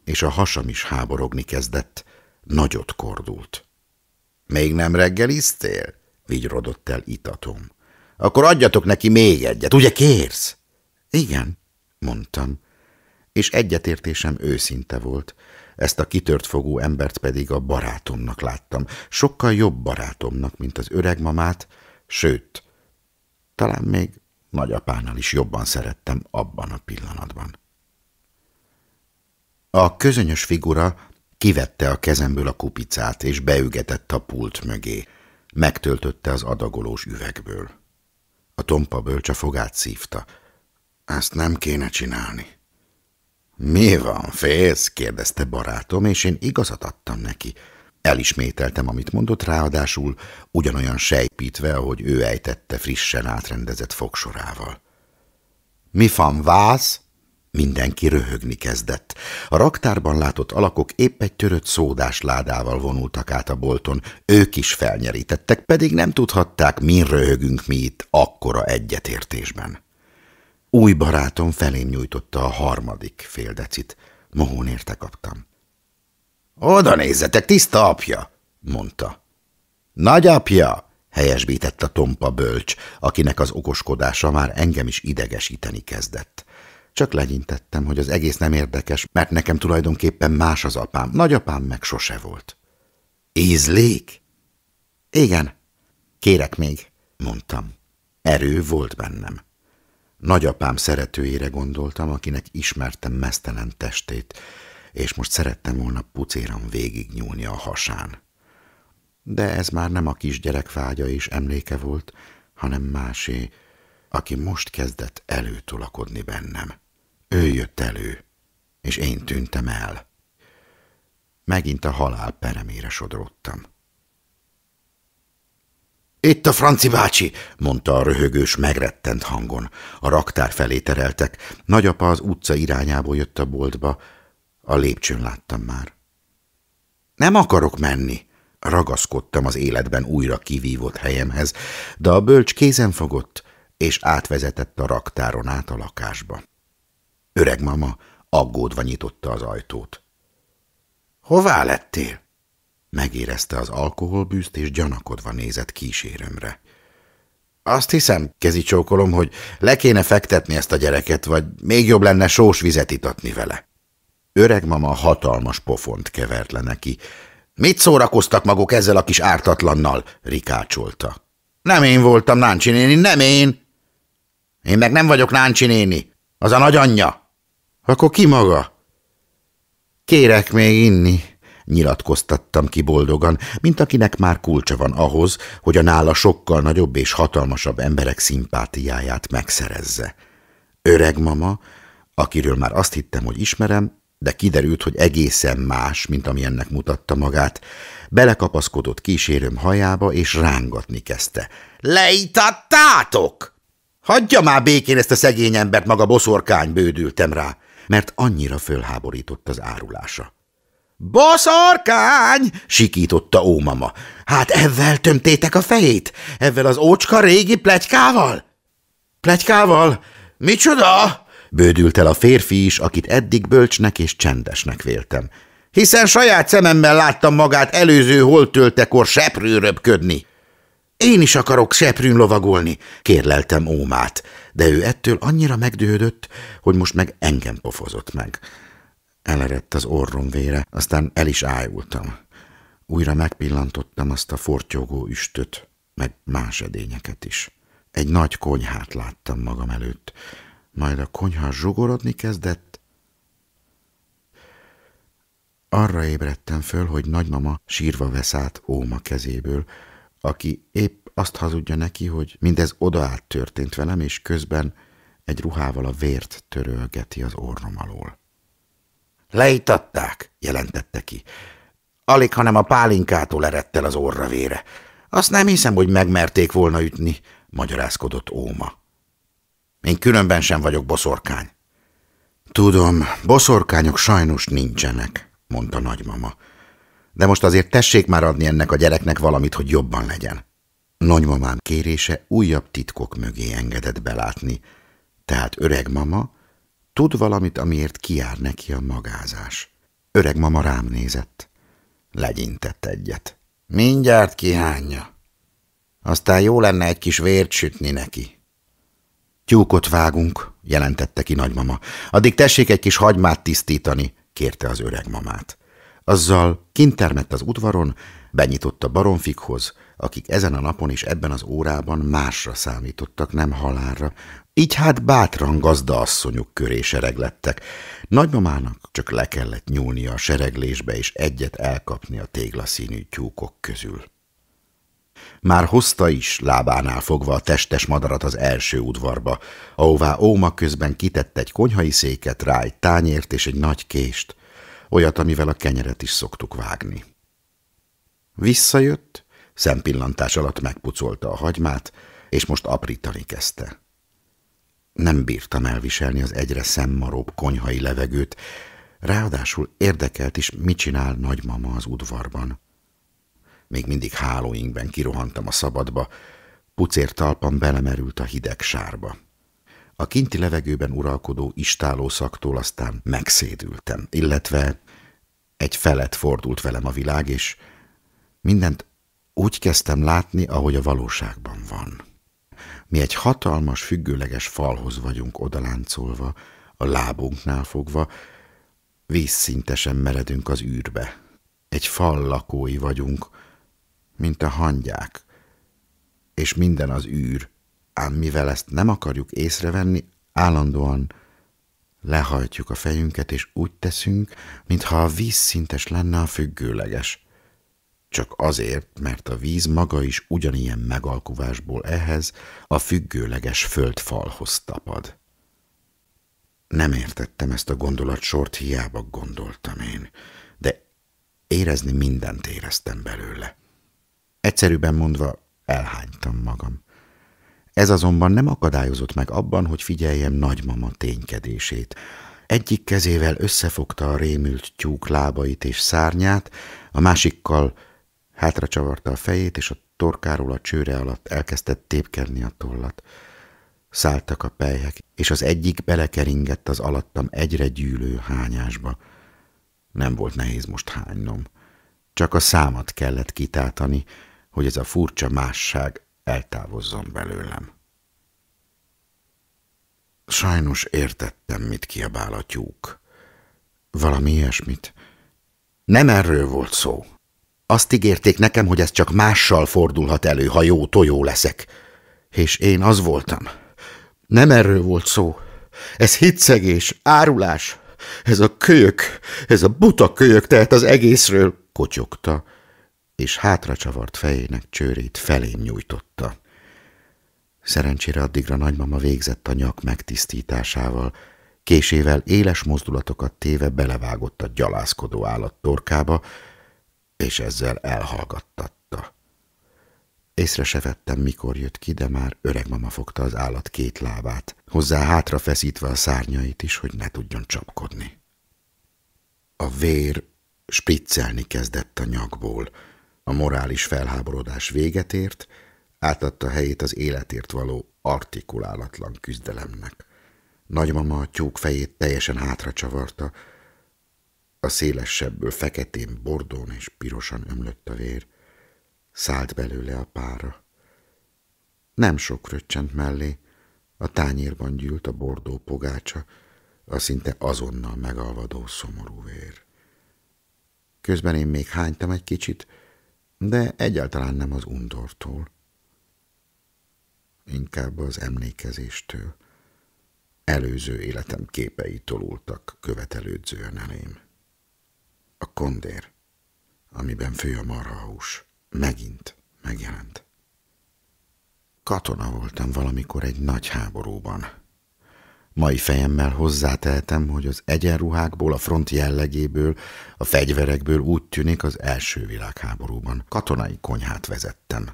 És a hasam is háborogni kezdett, nagyot kordult. Még nem reggeliztél? vigyrodott el itatom. Akkor adjatok neki még egyet, ugye kérsz? Igen, mondtam, és egyetértésem őszinte volt, ezt a kitört fogó embert pedig a barátomnak láttam, sokkal jobb barátomnak, mint az öreg mamát, sőt, talán még nagyapánál is jobban szerettem abban a pillanatban. A közönyös figura kivette a kezemből a kupicát, és beügetett a pult mögé. Megtöltötte az adagolós üvegből. A tompa bölcs a fogát szívta. Ezt nem kéne csinálni. Mi van, félsz? kérdezte barátom, és én igazat adtam neki. Elismételtem, amit mondott, ráadásul ugyanolyan sejpítve, ahogy ő ejtette frissen átrendezett fogsorával. Mi van, vász? Mindenki röhögni kezdett. A raktárban látott alakok épp egy törött szódás ládával vonultak át a bolton. Ők is felnyerítettek, pedig nem tudhatták, min röhögünk mi itt akkora egyetértésben. Új barátom felém nyújtotta a harmadik fél decit. Mohón érte kaptam. Oda nézzetek, tiszta apja, mondta. Nagyapja, helyesbített a tompa bölcs, akinek az okoskodása már engem is idegesíteni kezdett. Csak legyintettem, hogy az egész nem érdekes, mert nekem tulajdonképpen más az apám, nagyapám meg sose volt. Ízlék? Igen, kérek még, mondtam. Erő volt bennem. Nagyapám szeretőjére gondoltam, akinek ismertem mesztelen testét, és most szerettem volna pucéran végignyúlni a hasán. De ez már nem a kisgyerek vágya és emléke volt, hanem másé, aki most kezdett előtolakodni bennem. Ő jött elő, és én tűntem el. Megint a halál peremére sodródtam. Itt a franci bácsi, mondta a röhögős, megrettent hangon. A raktár felé tereltek. Nagyapa az utca irányából jött a boltba. A lépcsőn láttam már. Nem akarok menni, ragaszkodtam az életben újra kivívott helyemhez, de a bölcs kézen fogott, és átvezetett a raktáron át a lakásba. Öreg mama aggódva nyitotta az ajtót. Hová lettél? Megérezte az alkoholbűzt, és gyanakodva nézett kísérőmre. Azt hiszem, kezi csókolom, hogy le kéne fektetni ezt a gyereket, vagy még jobb lenne sós vizet itatni vele. Öreg mama hatalmas pofont kevert le neki. Mit szórakoztak maguk ezzel a kis ártatlannal? rikácsolta. Nem én voltam, Náncsi néni, nem én! Én meg nem vagyok Náncsi néni, az a nagyanyja. Akkor ki maga? Kérek még inni nyilatkoztattam ki boldogan, mint akinek már kulcsa van ahhoz, hogy a nála sokkal nagyobb és hatalmasabb emberek szimpátiáját megszerezze. Öreg mama, akiről már azt hittem, hogy ismerem, de kiderült, hogy egészen más, mint ami ennek mutatta magát, belekapaszkodott kísérőm hajába, és rángatni kezdte. – Leitattátok! – Hagyja már békén ezt a szegény embert, maga boszorkány, bődültem rá, mert annyira fölháborított az árulása. Boszorkány! sikította ómama. Hát ezzel tömtétek a fejét? Ezzel az ócska régi plegykával? Plegykával? Micsoda? Bődült el a férfi is, akit eddig bölcsnek és csendesnek véltem. Hiszen saját szememmel láttam magát előző holtöltekor röpködni. – Én is akarok seprűn lovagolni, kérleltem ómát, de ő ettől annyira megdődött, hogy most meg engem pofozott meg. Elerett az orrom vére, aztán el is ájultam. Újra megpillantottam azt a fortyogó üstöt, meg más edényeket is. Egy nagy konyhát láttam magam előtt, majd a konyha zsugorodni kezdett. Arra ébredtem föl, hogy nagymama sírva vesz át Óma kezéből, aki épp azt hazudja neki, hogy mindez át történt velem, és közben egy ruhával a vért törölgeti az orrom alól. Leitatták, jelentette ki. Alig, hanem a pálinkától eredt el az orra vére. Azt nem hiszem, hogy megmerték volna ütni, magyarázkodott Óma. Én különben sem vagyok boszorkány. Tudom, boszorkányok sajnos nincsenek, mondta nagymama. De most azért tessék már adni ennek a gyereknek valamit, hogy jobban legyen. Nagymamám kérése újabb titkok mögé engedett belátni, tehát öreg mama Tud valamit, amiért kiár neki a magázás. Öreg mama rám nézett. Legyintett egyet. Mindjárt kihánja. Aztán jó lenne egy kis vért sütni neki. Tyúkot vágunk, jelentette ki nagymama. Addig tessék egy kis hagymát tisztítani, kérte az öreg mamát. Azzal termett az udvaron, benyitott a baromfikhoz, akik ezen a napon és ebben az órában másra számítottak, nem halálra, így hát bátran gazda asszonyuk köré sereglettek. Nagymamának csak le kellett nyúlnia a sereglésbe, és egyet elkapni a téglaszínű tyúkok közül. Már hozta is lábánál fogva a testes madarat az első udvarba, ahová óma közben kitett egy konyhai széket rá, egy tányért és egy nagy kést, olyat, amivel a kenyeret is szoktuk vágni. Visszajött, szempillantás alatt megpucolta a hagymát, és most aprítani kezdte. Nem bírtam elviselni az egyre szemmaróbb konyhai levegőt, ráadásul érdekelt is, mit csinál nagymama az udvarban. Még mindig hálóinkben kirohantam a szabadba, pucér talpam belemerült a hideg sárba. A kinti levegőben uralkodó istáló szaktól aztán megszédültem, illetve egy felett fordult velem a világ, és mindent úgy kezdtem látni, ahogy a valóságban van. Mi egy hatalmas, függőleges falhoz vagyunk odaláncolva, a lábunknál fogva, vízszintesen meredünk az űrbe. Egy fal lakói vagyunk, mint a hangyák, és minden az űr, ám mivel ezt nem akarjuk észrevenni, állandóan lehajtjuk a fejünket, és úgy teszünk, mintha a vízszintes lenne a függőleges csak azért, mert a víz maga is ugyanilyen megalkuvásból ehhez a függőleges földfalhoz tapad. Nem értettem ezt a gondolatsort, hiába gondoltam én, de érezni mindent éreztem belőle. Egyszerűbben mondva, elhánytam magam. Ez azonban nem akadályozott meg abban, hogy figyeljem nagymama ténykedését. Egyik kezével összefogta a rémült tyúk lábait és szárnyát, a másikkal Hátra csavarta a fejét, és a torkáról a csőre alatt elkezdett tépkedni a tollat. Szálltak a pelyhek, és az egyik belekeringett az alattam egyre gyűlő hányásba. Nem volt nehéz most hánynom. Csak a számat kellett kitátani, hogy ez a furcsa másság eltávozzon belőlem. Sajnos értettem, mit kiabál a tyúk. Valami ilyesmit. Nem erről volt szó, azt ígérték nekem, hogy ez csak mással fordulhat elő, ha jó tojó leszek. És én az voltam. Nem erről volt szó. Ez hitszegés, árulás. Ez a kölyök, ez a buta kölyök tehet az egészről, kotyogta, és hátracsavart fejének csőrét felém nyújtotta. Szerencsére addigra nagymama végzett a nyak megtisztításával, késével éles mozdulatokat téve belevágott a gyalászkodó állat torkába, és ezzel elhallgattatta. Észre se vettem, mikor jött ki, de már öreg mama fogta az állat két lábát, hozzá hátra feszítve a szárnyait is, hogy ne tudjon csapkodni. A vér spriccelni kezdett a nyakból. A morális felháborodás véget ért, átadta helyét az életért való artikulálatlan küzdelemnek. Nagymama a tyúk fejét teljesen hátra csavarta, a szélesebből feketén, bordón és pirosan ömlött a vér. Szállt belőle a pára. Nem sok röccsent mellé, a tányérban gyűlt a bordó pogácsa, a szinte azonnal megalvadó szomorú vér. Közben én még hánytam egy kicsit, de egyáltalán nem az undortól. Inkább az emlékezéstől. Előző életem képei tolultak követelődzően elém. A kondér, amiben fő a marhahús, megint megjelent. Katona voltam valamikor egy nagy háborúban. Mai fejemmel hozzátehetem, hogy az egyenruhákból, a front jellegéből, a fegyverekből úgy tűnik az első világháborúban. Katonai konyhát vezettem.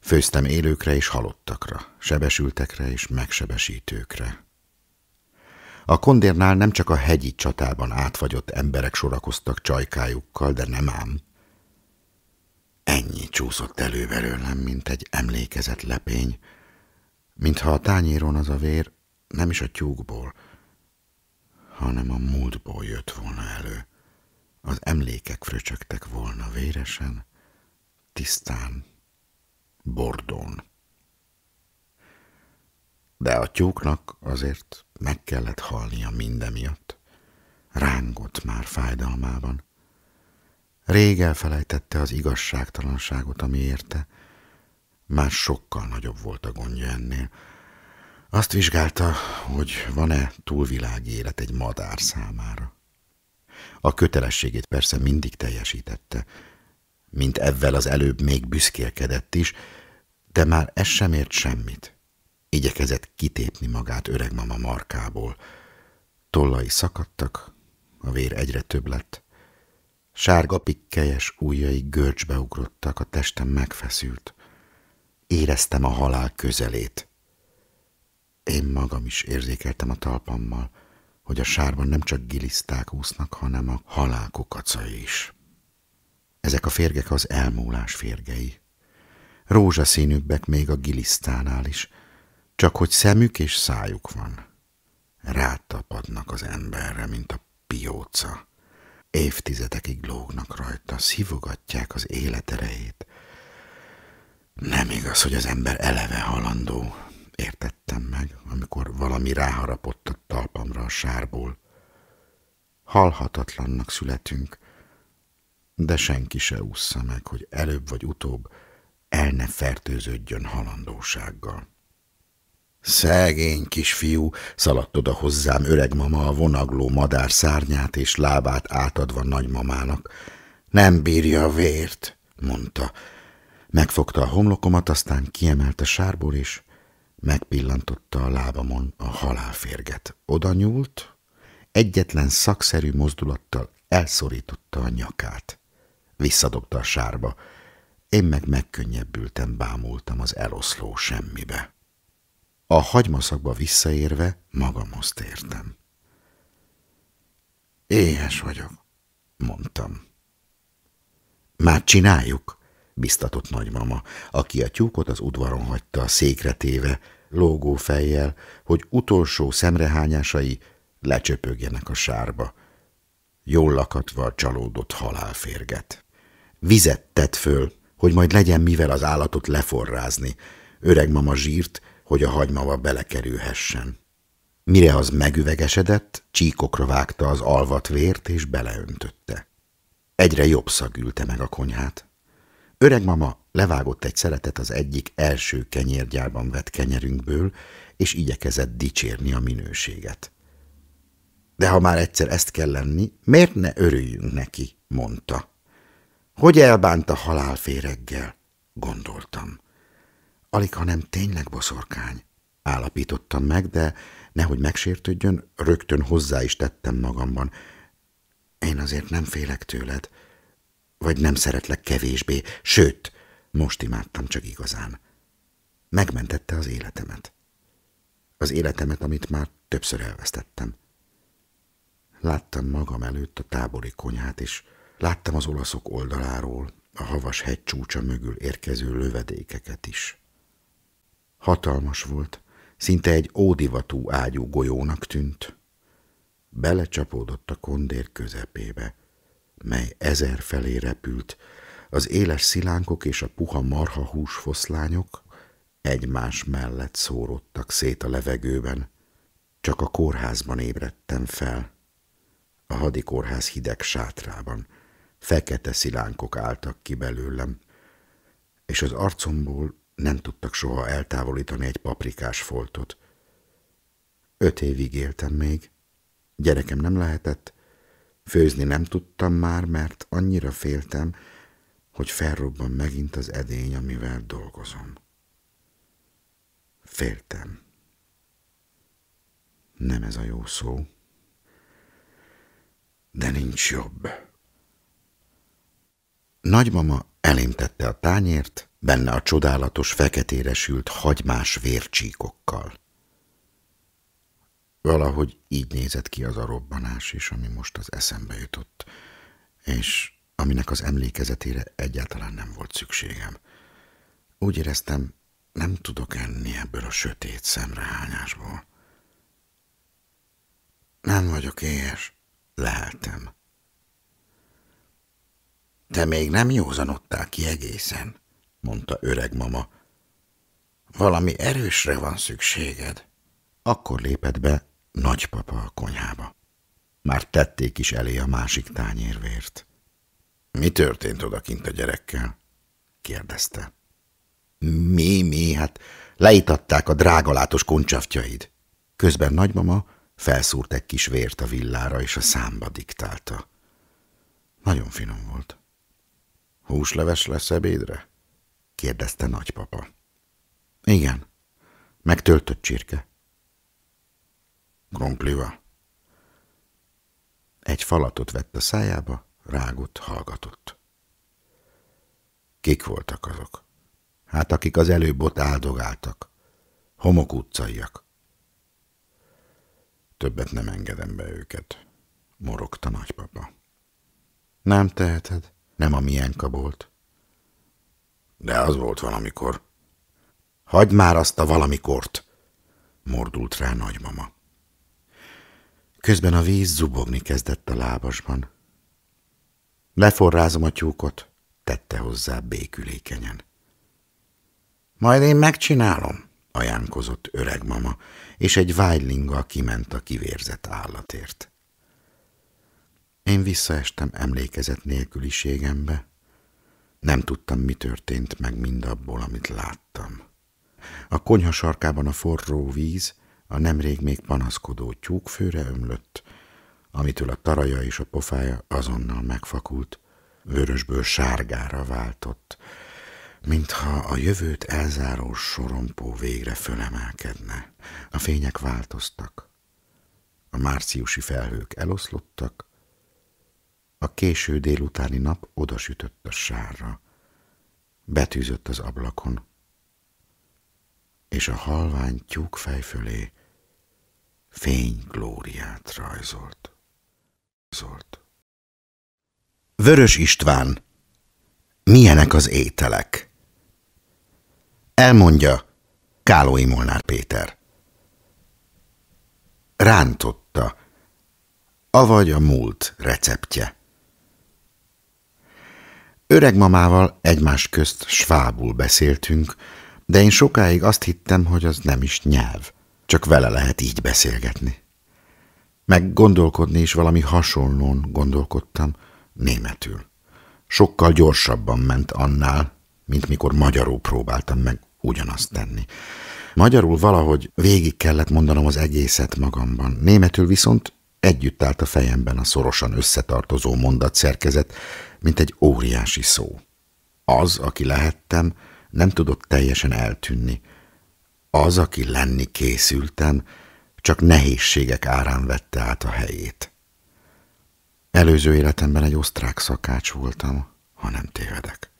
Főztem élőkre és halottakra, sebesültekre és megsebesítőkre. A kondérnál nem csak a hegyi csatában átfagyott emberek sorakoztak csajkájukkal, de nem ám. Ennyi csúszott elő belőlem, mint egy emlékezett lepény, mintha a tányéron az a vér nem is a tyúkból, hanem a múltból jött volna elő. Az emlékek fröcsögtek volna véresen, tisztán, bordón. De a tyúknak azért meg kellett halnia miatt. Rángott már fájdalmában. Rég elfelejtette az igazságtalanságot, ami érte. Már sokkal nagyobb volt a gondja ennél. Azt vizsgálta, hogy van-e túlvilági élet egy madár számára. A kötelességét persze mindig teljesítette, mint ebben az előbb még büszkélkedett is, de már ez sem ért semmit. Igyekezett kitépni magát öregmama markából. Tollai szakadtak, a vér egyre több lett. Sárga pikkelyes ujjai görcsbe ugrottak, a testem megfeszült. Éreztem a halál közelét. Én magam is érzékeltem a talpammal, hogy a sárban nem csak giliszták úsznak, hanem a halál kukacai is. Ezek a férgek az elmúlás férgei. Rózsaszínűbbek még a gilisztánál is – csak hogy szemük és szájuk van. Rátapadnak az emberre, mint a pióca. Évtizedekig lógnak rajta, szivogatják az életerejét. Nem igaz, hogy az ember eleve halandó, értettem meg, amikor valami ráharapott a talpamra a sárból. Halhatatlannak születünk, de senki se ússza meg, hogy előbb vagy utóbb el ne fertőződjön halandósággal. Szegény kisfiú, szaladt oda hozzám öreg mama a vonagló madár szárnyát és lábát átadva nagymamának. Nem bírja a vért, mondta. Megfogta a homlokomat, aztán kiemelte sárból, és megpillantotta a lábamon a halálférget. Oda nyúlt, egyetlen szakszerű mozdulattal elszorította a nyakát. Visszadobta a sárba, én meg megkönnyebbülten bámultam az eloszló semmibe. A hagymaszakba visszaérve magamhoz tértem. Éhes vagyok, mondtam. Már csináljuk, biztatott nagymama, aki a tyúkot az udvaron hagyta a székre téve, lógó fejjel, hogy utolsó szemrehányásai lecsöpögjenek a sárba. Jól lakatva a csalódott halálférget. Vizet tett föl, hogy majd legyen mivel az állatot leforrázni. Öreg mama zsírt, hogy a hagymava belekerülhessen. Mire az megüvegesedett, csíkokra vágta az alvat vért és beleöntötte. Egyre jobb szagülte meg a konyhát. Öreg mama levágott egy szeretet az egyik első kenyérgyárban vett kenyerünkből, és igyekezett dicsérni a minőséget. De ha már egyszer ezt kell lenni, miért ne örüljünk neki, mondta. Hogy elbánt a halálféreggel, gondoltam. Alig, hanem tényleg boszorkány, állapítottam meg, de nehogy megsértődjön, rögtön hozzá is tettem magamban. Én azért nem félek tőled, vagy nem szeretlek kevésbé, sőt, most imádtam csak igazán. Megmentette az életemet. Az életemet, amit már többször elvesztettem. Láttam magam előtt a tábori konyhát is, láttam az olaszok oldaláról, a havas hegy csúcsa mögül érkező lövedékeket is. Hatalmas volt, szinte egy ódivatú ágyú golyónak tűnt. Belecsapódott a kondér közepébe, mely ezer felé repült, az éles szilánkok és a puha marha húsfoszlányok egymás mellett szórodtak szét a levegőben. Csak a kórházban ébredtem fel. A hadikórház hideg sátrában fekete szilánkok álltak ki belőlem, és az arcomból nem tudtak soha eltávolítani egy paprikás foltot. Öt évig éltem még, gyerekem nem lehetett, főzni nem tudtam már, mert annyira féltem, hogy felrobban megint az edény, amivel dolgozom. Féltem. Nem ez a jó szó, de nincs jobb. Nagymama Elintette a tányért, benne a csodálatos feketére sült hagymás vércsíkokkal. Valahogy így nézett ki az a robbanás is, ami most az eszembe jutott, és aminek az emlékezetére egyáltalán nem volt szükségem. Úgy éreztem, nem tudok enni ebből a sötét szemrehányásból. Nem vagyok éhes, leheltem. Te még nem józanodtál ki egészen, mondta öreg mama. Valami erősre van szükséged. Akkor lépett be nagypapa a konyhába. Már tették is elé a másik tányérvért. Mi történt odakint a gyerekkel? kérdezte. Mi, mi, hát leitatták a drágalátos koncsaftjaid. Közben nagymama felszúrt egy kis vért a villára, és a számba diktálta. Nagyon finom volt. Húsleves lesz ebédre? kérdezte nagypapa. Igen, megtöltött csirke. Kronkliva. Egy falatot vett a szájába, rágott, hallgatott. Kik voltak azok? Hát akik az előbb ott áldogáltak. Homok utcaiak. Többet nem engedem be őket, morogta nagypapa. Nem teheted, nem a milyenka volt. De az volt valamikor. Hagyd már azt a valamikort, mordult rá nagymama. Közben a víz zubogni kezdett a lábasban. Leforrázom a tyúkot, tette hozzá békülékenyen. Majd én megcsinálom, ajánkozott öreg mama, és egy vájlinggal kiment a kivérzett állatért. Én visszaestem emlékezet nélküliségembe. Nem tudtam, mi történt meg mindabból, amit láttam. A konyha sarkában a forró víz a nemrég még panaszkodó tyúkfőre ömlött, amitől a taraja és a pofája azonnal megfakult, vörösből sárgára váltott, mintha a jövőt elzáró sorompó végre fölemelkedne. A fények változtak. A márciusi felhők eloszlottak, a késő délutáni nap odasütött a sárra. Betűzött az ablakon. És a halvány tyúk fej fölé fényglóriát rajzolt. Zolt. Vörös István, milyenek az ételek? Elmondja Kálói Molnár Péter. Rántotta, avagy a múlt receptje. Öreg mamával egymás közt svábul beszéltünk, de én sokáig azt hittem, hogy az nem is nyelv, csak vele lehet így beszélgetni. Meg gondolkodni is valami hasonlón gondolkodtam, németül. Sokkal gyorsabban ment annál, mint mikor magyarul próbáltam meg ugyanazt tenni. Magyarul valahogy végig kellett mondanom az egészet magamban, németül viszont Együtt állt a fejemben a szorosan összetartozó mondat szerkezet, mint egy óriási szó. Az, aki lehettem, nem tudott teljesen eltűnni. Az, aki lenni készültem, csak nehézségek árán vette át a helyét. Előző életemben egy osztrák szakács voltam, ha nem tévedek.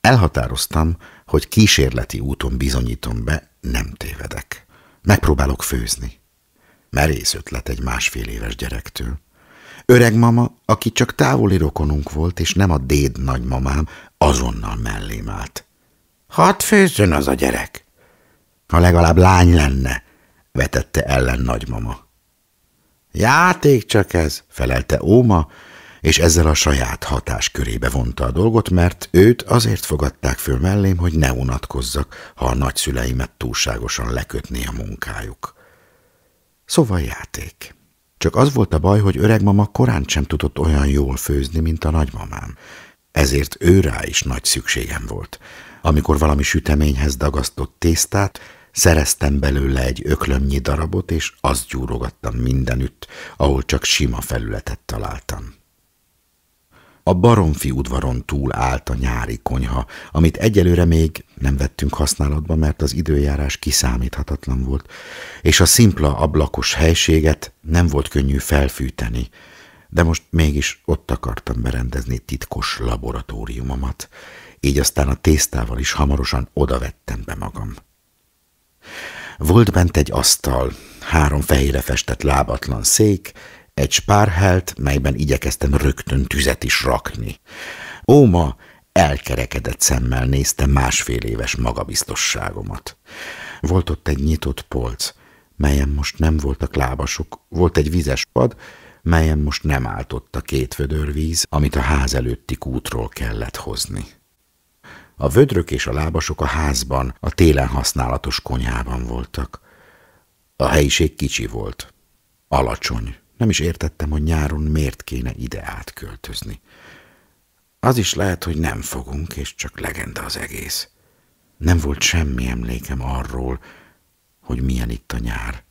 Elhatároztam, hogy kísérleti úton bizonyítom be, nem tévedek. Megpróbálok főzni. Merész ötlet egy másfél éves gyerektől. Öreg mama, aki csak távoli rokonunk volt, és nem a déd nagymamám, azonnal mellém állt. Hadd főzzön az a gyerek! Ha legalább lány lenne, vetette ellen nagymama. Játék csak ez, felelte Óma, és ezzel a saját hatás körébe vonta a dolgot, mert őt azért fogadták föl mellém, hogy ne unatkozzak, ha a nagyszüleimet túlságosan lekötné a munkájuk. Szóval játék. Csak az volt a baj, hogy öregmama korán sem tudott olyan jól főzni, mint a nagymamám. Ezért ő rá is nagy szükségem volt. Amikor valami süteményhez dagasztott tésztát, szereztem belőle egy öklömnyi darabot, és azt gyúrogattam mindenütt, ahol csak sima felületet találtam. A baromfi udvaron túl állt a nyári konyha, amit egyelőre még nem vettünk használatba, mert az időjárás kiszámíthatatlan volt, és a szimpla ablakos helységet nem volt könnyű felfűteni, de most mégis ott akartam berendezni titkos laboratóriumomat, így aztán a tésztával is hamarosan odavettem be magam. Volt bent egy asztal, három fehére festett lábatlan szék, egy spárhelt, melyben igyekeztem rögtön tüzet is rakni. Óma elkerekedett szemmel nézte másfél éves magabiztosságomat. Volt ott egy nyitott polc, melyen most nem voltak lábasok, volt egy vizes pad, melyen most nem álltott a két vödör víz, amit a ház előtti kútról kellett hozni. A vödrök és a lábasok a házban, a télen használatos konyhában voltak. A helyiség kicsi volt, alacsony, nem is értettem, hogy nyáron miért kéne ide átköltözni. Az is lehet, hogy nem fogunk, és csak legenda az egész. Nem volt semmi emlékem arról, hogy milyen itt a nyár.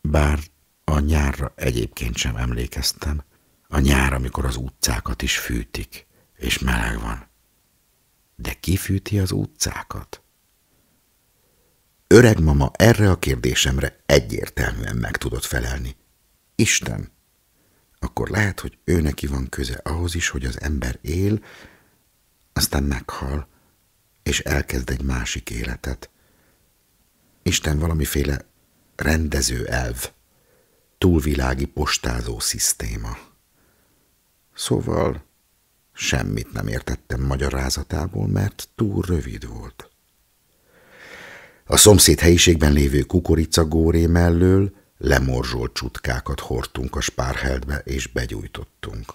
Bár a nyárra egyébként sem emlékeztem. A nyár, amikor az utcákat is fűtik, és meleg van. De ki fűti az utcákat? Öreg mama erre a kérdésemre egyértelműen meg tudott felelni. Isten, akkor lehet, hogy ő neki van köze ahhoz is, hogy az ember él, aztán meghal, és elkezd egy másik életet. Isten valamiféle rendező elv, túlvilági postázó szisztéma. Szóval semmit nem értettem magyarázatából, mert túl rövid volt. A szomszéd helyiségben lévő kukoricagóré mellől lemorzsolt csutkákat hordtunk a spárheltbe és begyújtottunk.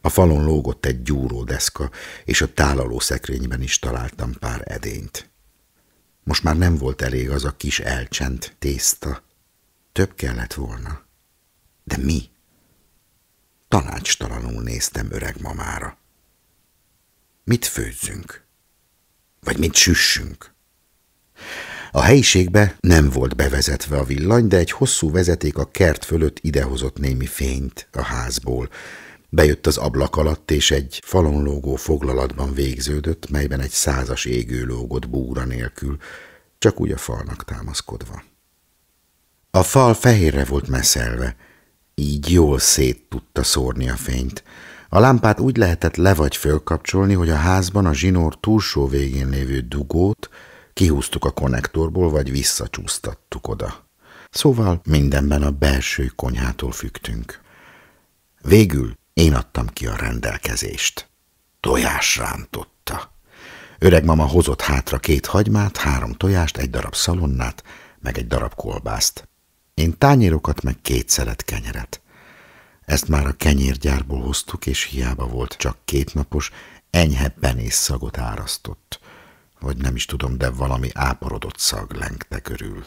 A falon lógott egy deszka, és a tálaló szekrényben is találtam pár edényt. Most már nem volt elég az a kis elcsent tészta. Több kellett volna. De mi? Tanácstalanul néztem öreg mamára. Mit főzzünk? Vagy mit süssünk? A helyiségbe nem volt bevezetve a villany, de egy hosszú vezeték a kert fölött idehozott némi fényt a házból. Bejött az ablak alatt, és egy falon lógó foglalatban végződött, melyben egy százas égő lógott búra nélkül, csak úgy a falnak támaszkodva. A fal fehérre volt meszelve, így jól szét tudta szórni a fényt. A lámpát úgy lehetett le vagy fölkapcsolni, hogy a házban a zsinór túlsó végén lévő dugót, Kihúztuk a konnektorból, vagy visszacsúsztattuk oda. Szóval mindenben a belső konyhától fügtünk. Végül én adtam ki a rendelkezést. Tojás rántotta. Öreg mama hozott hátra két hagymát, három tojást, egy darab szalonnát, meg egy darab kolbászt. Én tányérokat, meg két szelet kenyeret. Ezt már a kenyérgyárból hoztuk, és hiába volt csak kétnapos, enyhe penész szagot árasztott vagy nem is tudom, de valami áporodott szag lengte körül.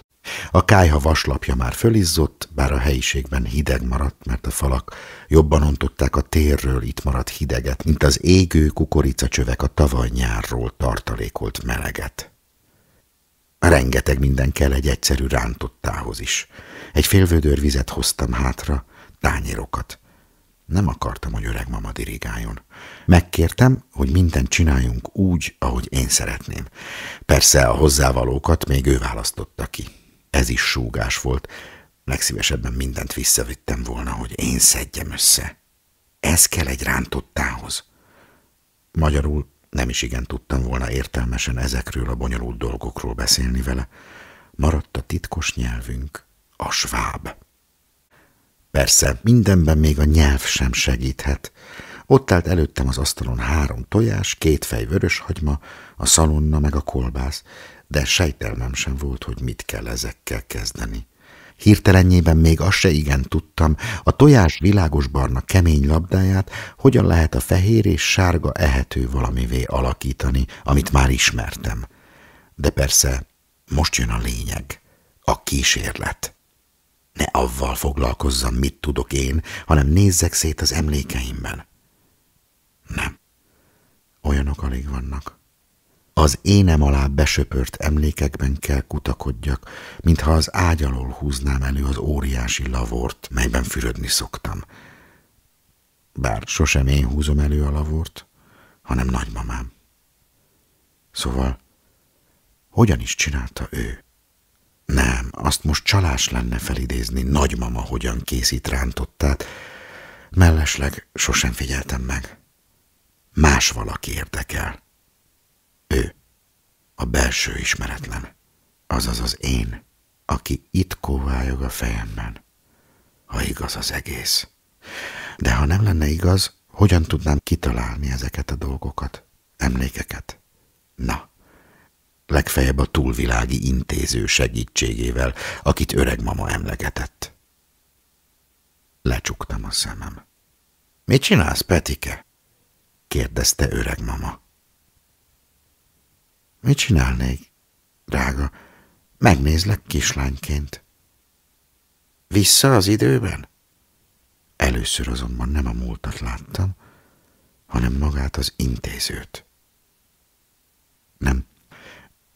A kájha vaslapja már fölizzott, bár a helyiségben hideg maradt, mert a falak jobban ontották a térről itt maradt hideget, mint az égő kukoricacsövek a tavaly nyárról tartalékolt meleget. Rengeteg minden kell egy egyszerű rántottához is. Egy félvödör vizet hoztam hátra, tányérokat, nem akartam, hogy öreg mama dirigáljon. Megkértem, hogy mindent csináljunk úgy, ahogy én szeretném. Persze a hozzávalókat még ő választotta ki. Ez is súgás volt. Legszívesebben mindent visszavittem volna, hogy én szedjem össze. Ez kell egy rántottához. Magyarul nem is igen tudtam volna értelmesen ezekről a bonyolult dolgokról beszélni vele. Maradt a titkos nyelvünk, a sváb. Persze, mindenben még a nyelv sem segíthet. Ott állt előttem az asztalon három tojás, két fej vöröshagyma, a szalonna meg a kolbász, de sejtelmem sem volt, hogy mit kell ezekkel kezdeni. Hirtelenjében még azt se igen tudtam, a tojás világos barna kemény labdáját hogyan lehet a fehér és sárga ehető valamivé alakítani, amit már ismertem. De persze, most jön a lényeg, a kísérlet. Ne avval foglalkozzam, mit tudok én, hanem nézzek szét az emlékeimben. Nem. Olyanok alig vannak. Az énem alá besöpört emlékekben kell kutakodjak, mintha az ágy alól húznám elő az óriási lavort, melyben fürödni szoktam. Bár sosem én húzom elő a lavort, hanem nagymamám. Szóval, hogyan is csinálta ő? Nem, azt most csalás lenne felidézni, nagymama hogyan készít rántottát. Mellesleg sosem figyeltem meg. Más valaki érdekel. Ő, a belső ismeretlen, azaz az én, aki itt kóvályog a fejemben, ha igaz az egész. De ha nem lenne igaz, hogyan tudnám kitalálni ezeket a dolgokat, emlékeket? Na, legfeljebb a túlvilági intéző segítségével, akit öreg mama emlegetett. Lecsuktam a szemem. – Mit csinálsz, Petike? – kérdezte öreg mama. – Mit csinálnék, drága? Megnézlek kislányként. – Vissza az időben? Először azonban nem a múltat láttam, hanem magát az intézőt. Nem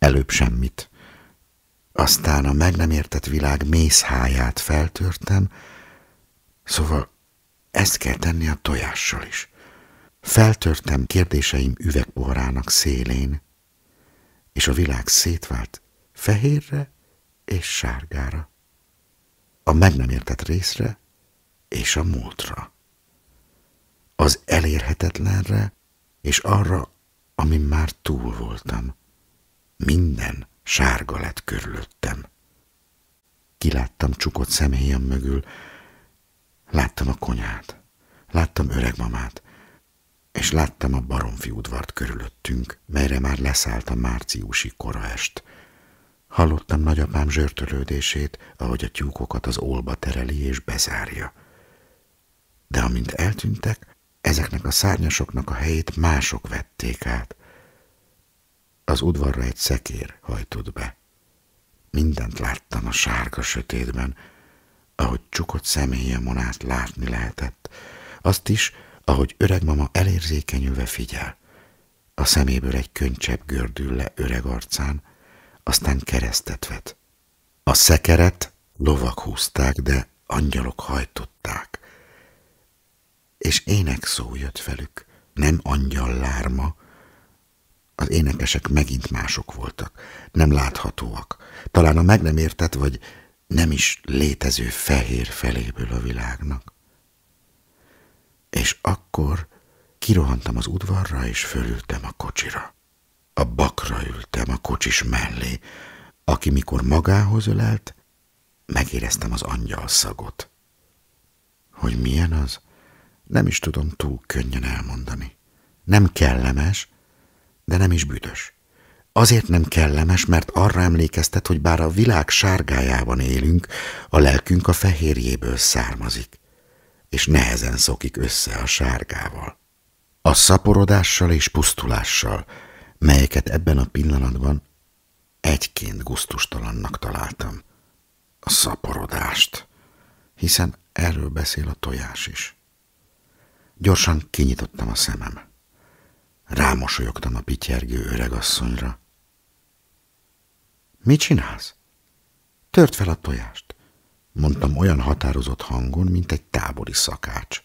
előbb semmit. Aztán a meg nem értett világ mészháját feltörtem, szóval ezt kell tenni a tojással is. Feltörtem kérdéseim üvegpoharának szélén, és a világ szétvált fehérre és sárgára, a meg nem értett részre és a múltra, az elérhetetlenre és arra, amin már túl voltam. Minden sárga lett körülöttem. Kiláttam csukott szemhéjam mögül, láttam a konyát, láttam öregmamát, és láttam a baromfi udvart körülöttünk, melyre már leszállt a márciusi koraest. Hallottam nagyapám zsörtölődését, ahogy a tyúkokat az olba tereli és bezárja. De amint eltűntek, ezeknek a szárnyasoknak a helyét mások vették át, az udvarra egy szekér hajtott be. Mindent láttam a sárga sötétben, ahogy csukott személye monát látni lehetett. Azt is, ahogy mama elérzékenyülve figyel. A szeméből egy könycsebb gördül le öreg arcán, aztán keresztet vet. A szekeret lovak húzták, de angyalok hajtották. És ének szó jött velük, nem angyal lárma, az énekesek megint mások voltak, nem láthatóak, talán a meg nem értett vagy nem is létező fehér feléből a világnak. És akkor kirohantam az udvarra, és fölültem a kocsira. A bakra ültem a kocsis mellé, aki mikor magához ölelt, megéreztem az angyal szagot. Hogy milyen az, nem is tudom túl könnyen elmondani. Nem kellemes, de nem is büdös. Azért nem kellemes, mert arra emlékeztet, hogy bár a világ sárgájában élünk, a lelkünk a fehérjéből származik, és nehezen szokik össze a sárgával. A szaporodással és pusztulással, melyeket ebben a pillanatban egyként guztustalannak találtam. A szaporodást, hiszen erről beszél a tojás is. Gyorsan kinyitottam a szemem. Rámosolyogtam a pityergő öregasszonyra. Mit csinálsz? Tört fel a tojást, mondtam olyan határozott hangon, mint egy tábori szakács.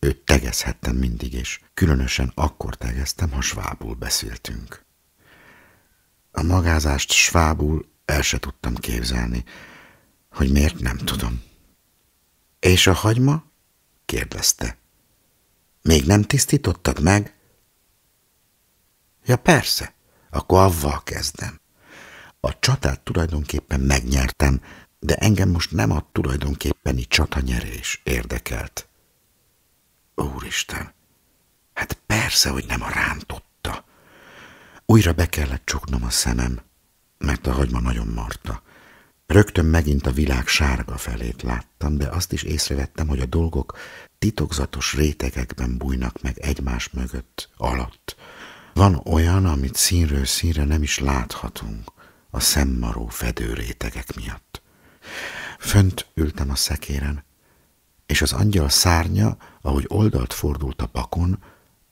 Őt tegezhettem mindig, és különösen akkor tegeztem, ha svábul beszéltünk. A magázást svábul el se tudtam képzelni, hogy miért nem tudom. És a hagyma? kérdezte. Még nem tisztítottad meg? Ja persze, akkor avval kezdem. A csatát tulajdonképpen megnyertem, de engem most nem a tulajdonképpeni csatanyerés érdekelt. Úristen, hát persze, hogy nem a rántotta. Újra be kellett csuknom a szemem, mert a hagyma nagyon marta. Rögtön megint a világ sárga felét láttam, de azt is észrevettem, hogy a dolgok titokzatos rétegekben bújnak meg egymás mögött, alatt, van olyan, amit színről színre nem is láthatunk a szemmaró fedőrétegek miatt. Fönt ültem a szekéren, és az angyal szárnya, ahogy oldalt fordult a pakon,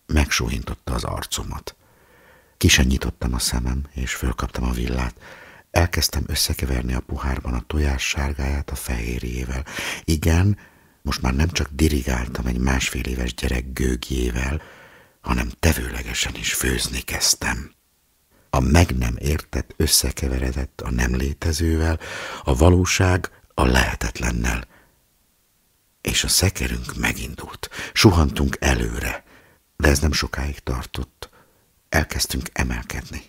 megsóhintotta az arcomat. Kisen nyitottam a szemem, és fölkaptam a villát. Elkezdtem összekeverni a puhárban a tojás sárgáját a fehérjével. Igen, most már nem csak dirigáltam egy másfél éves gyerek gőgjével, hanem tevőlegesen is főzni kezdtem. A meg nem értett összekeveredett a nem létezővel, a valóság a lehetetlennel. És a szekerünk megindult. Suhantunk előre, de ez nem sokáig tartott. Elkezdtünk emelkedni.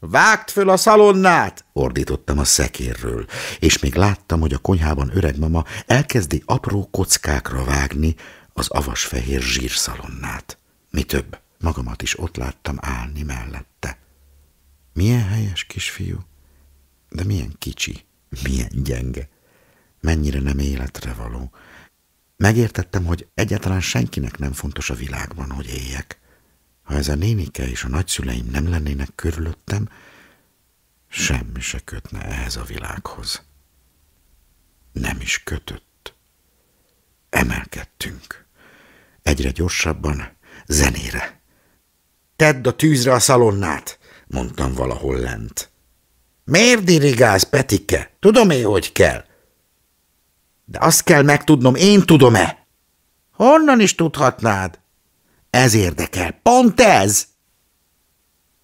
Vágd föl a szalonnát! ordítottam a szekérről, és még láttam, hogy a konyhában öreg mama elkezdi apró kockákra vágni, az avasfehér zsírszalonnát. Mi több, magamat is ott láttam állni mellette. Milyen helyes kisfiú, de milyen kicsi, milyen gyenge, mennyire nem életre való. Megértettem, hogy egyáltalán senkinek nem fontos a világban, hogy éljek. Ha ez a nénike és a nagyszüleim nem lennének körülöttem, semmi se kötne ehhez a világhoz. Nem is kötött. Emelkedtünk. Egyre gyorsabban, zenére. Tedd a tűzre a szalonnát, mondtam valahol lent. Miért dirigálsz, Petike? Tudom én, hogy kell. De azt kell megtudnom, én tudom-e? Honnan is tudhatnád? Ez érdekel, pont ez!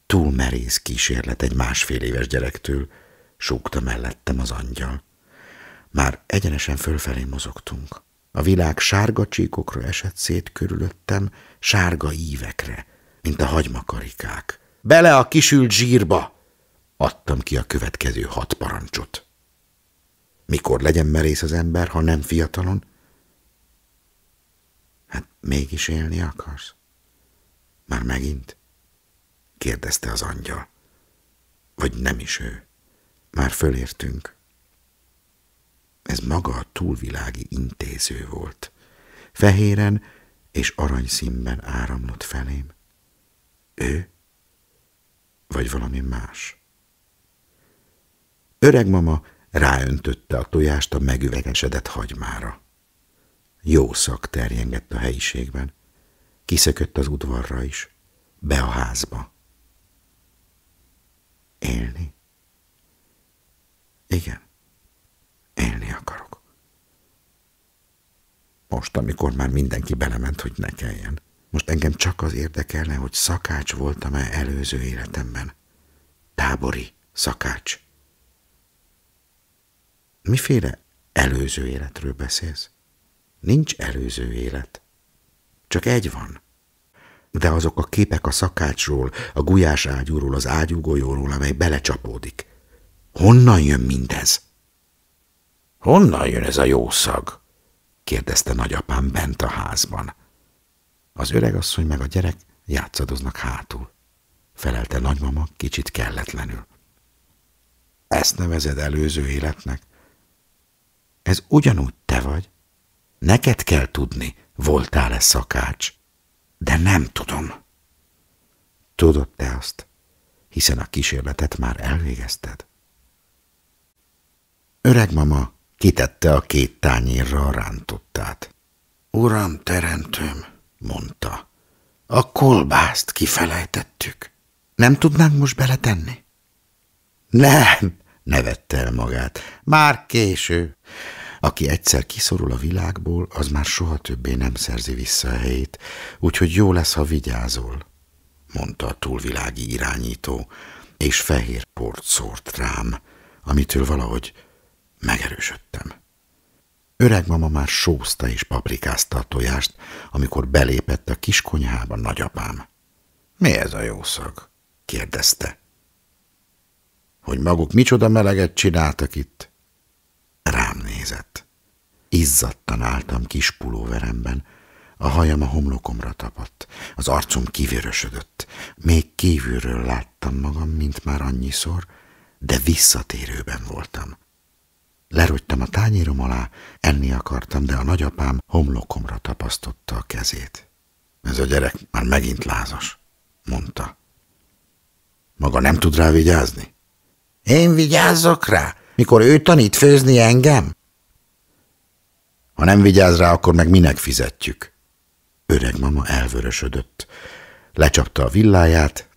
Túl merész kísérlet egy másfél éves gyerektől, súgta mellettem az angyal. Már egyenesen fölfelé mozogtunk. A világ sárga csíkokra esett szét körülöttem, sárga ívekre, mint a hagymakarikák. Bele a kisült zsírba! Adtam ki a következő hat parancsot. Mikor legyen merész az ember, ha nem fiatalon? Hát mégis élni akarsz? Már megint? kérdezte az angyal. Vagy nem is ő. Már fölértünk. Ez maga a túlvilági intéző volt. Fehéren és aranyszínben áramlott felém. Ő? Vagy valami más? Öreg mama ráöntötte a tojást a megüvegesedett hagymára. Jó szak terjengett a helyiségben. Kiszökött az udvarra is, be a házba. Élni? Igen. Élni akarok. Most, amikor már mindenki belement, hogy ne kelljen. Most engem csak az érdekelne, hogy szakács voltam-e előző életemben. Tábori szakács. Miféle előző életről beszélsz? Nincs előző élet. Csak egy van. De azok a képek a szakácsról, a gulyás ágyúról, az ágyúgolyóról, amely belecsapódik. Honnan jön mindez? Honnan jön ez a jó szag? kérdezte nagyapám bent a házban. Az öregasszony meg a gyerek játszadoznak hátul. Felelte nagymama kicsit kelletlenül. Ezt nevezed előző életnek? Ez ugyanúgy te vagy. Neked kell tudni, voltál-e szakács. De nem tudom. Tudod te azt, hiszen a kísérletet már elvégezted. Öreg mama Kitette a két tányérra a rántottát. Uram, teremtőm, mondta, a kolbászt kifelejtettük. Nem tudnánk most beletenni? Nem, nevette el magát. Már késő. Aki egyszer kiszorul a világból, az már soha többé nem szerzi vissza a helyét, úgyhogy jó lesz, ha vigyázol, mondta a túlvilági irányító, és fehér port szórt rám, amitől valahogy Megerősödtem. Öreg mama már sózta és paprikázta a tojást, amikor belépett a kis nagyapám. – Mi ez a szag? kérdezte. – Hogy maguk micsoda meleget csináltak itt? Rám nézett. Izzadtan álltam kis pulóveremben, a hajam a homlokomra tapadt, az arcom kivörösödött. Még kívülről láttam magam, mint már annyiszor, de visszatérőben voltam. Lerogytam a tányérom alá, enni akartam, de a nagyapám homlokomra tapasztotta a kezét. Ez a gyerek már megint lázas, mondta. Maga nem tud rá vigyázni? Én vigyázzak rá, mikor ő tanít főzni engem? Ha nem vigyáz rá, akkor meg minek fizetjük? Öreg mama elvörösödött. Lecsapta a villáját.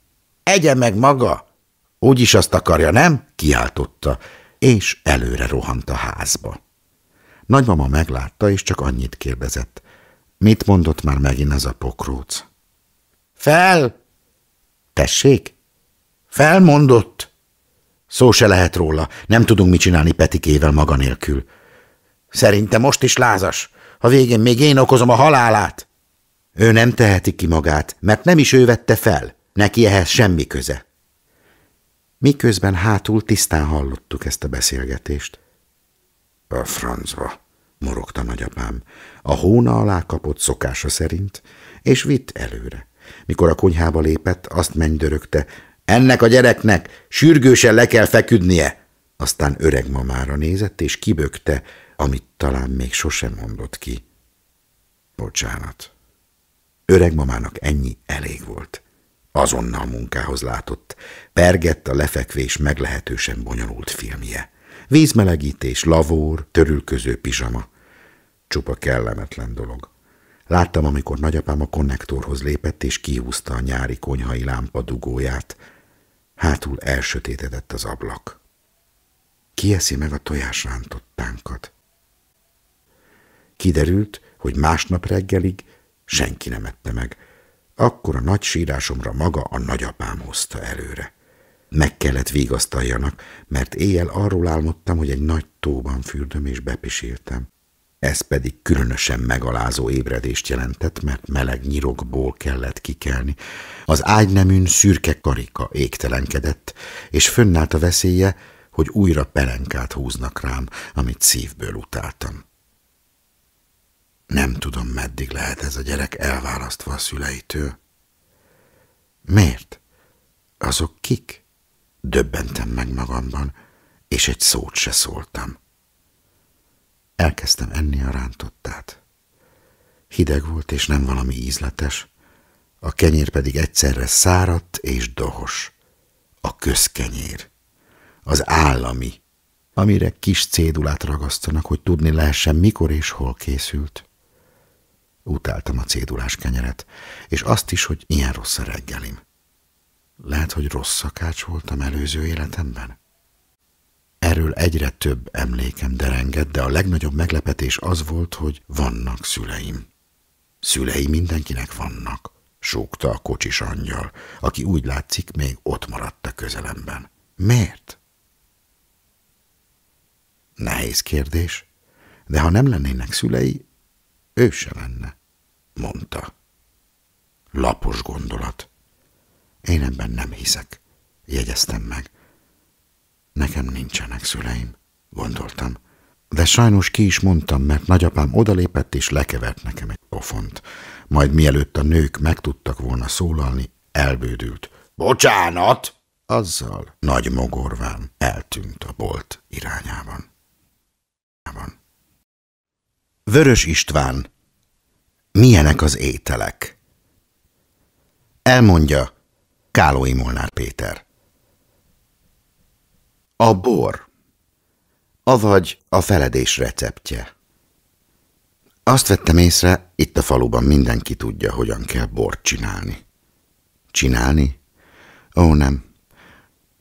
Egye meg maga! Úgyis azt akarja, nem? Kiáltotta és előre rohant a házba. Nagymama meglátta, és csak annyit kérdezett. Mit mondott már megint ez a pokróc? Fel! Tessék? Felmondott! Szó se lehet róla, nem tudunk mit csinálni Petikével maga nélkül. Szerintem most is lázas, ha végén még én okozom a halálát. Ő nem teheti ki magát, mert nem is ő vette fel, neki ehhez semmi köze. Miközben hátul tisztán hallottuk ezt a beszélgetést. A francba, morogta nagyapám, a hóna alá kapott szokása szerint, és vitt előre. Mikor a konyhába lépett, azt mennydörögte, ennek a gyereknek sürgősen le kell feküdnie. Aztán öreg mamára nézett, és kibökte, amit talán még sosem mondott ki. Bocsánat. Öreg mamának ennyi elég volt. Azonnal munkához látott, pergett a lefekvés meglehetősen bonyolult filmje. Vízmelegítés, lavór, törülköző pizsama. Csupa kellemetlen dolog. Láttam, amikor nagyapám a konnektorhoz lépett, és kihúzta a nyári konyhai lámpa dugóját. Hátul elsötétedett az ablak. Ki eszi meg a tojásrántottánkat? Kiderült, hogy másnap reggelig senki nem ette meg. Akkor a nagy sírásomra maga a nagyapám hozta előre. Meg kellett vigasztaljanak, mert éjjel arról álmodtam, hogy egy nagy tóban fürdöm és bepisíltem. Ez pedig különösen megalázó ébredést jelentett, mert meleg nyirokból kellett kikelni. Az ágyneműn szürke karika égtelenkedett, és fönnállt a veszélye, hogy újra pelenkát húznak rám, amit szívből utáltam. Nem tudom, meddig lehet ez a gyerek elválasztva a szüleitől. Miért? Azok kik? Döbbentem meg magamban, és egy szót se szóltam. Elkezdtem enni a rántottát. Hideg volt, és nem valami ízletes, a kenyér pedig egyszerre száradt és dohos. A közkenyér, az állami, amire kis cédulát ragasztanak, hogy tudni lehessen, mikor és hol készült. Utáltam a cédulás kenyeret, és azt is, hogy ilyen rossz a reggelim. Lehet, hogy rossz szakács voltam előző életemben? Erről egyre több emlékem derengett, de a legnagyobb meglepetés az volt, hogy vannak szüleim. Szülei mindenkinek vannak, súgta a kocsis angyal, aki úgy látszik, még ott maradt a közelemben. Miért? Nehéz kérdés, de ha nem lennének szülei, ő se lenne, mondta. Lapos gondolat. Én ebben nem hiszek, jegyeztem meg. Nekem nincsenek szüleim, gondoltam. De sajnos ki is mondtam, mert nagyapám odalépett és lekevert nekem egy pofont. Majd mielőtt a nők meg tudtak volna szólalni, elbődült. Bocsánat! Azzal nagy mogorván eltűnt a bolt irányában. Vörös István Milyenek az ételek? Elmondja, Kálói Molnár Péter A bor Avagy a feledés receptje Azt vettem észre, itt a faluban mindenki tudja, hogyan kell bort csinálni. Csinálni? Ó, nem.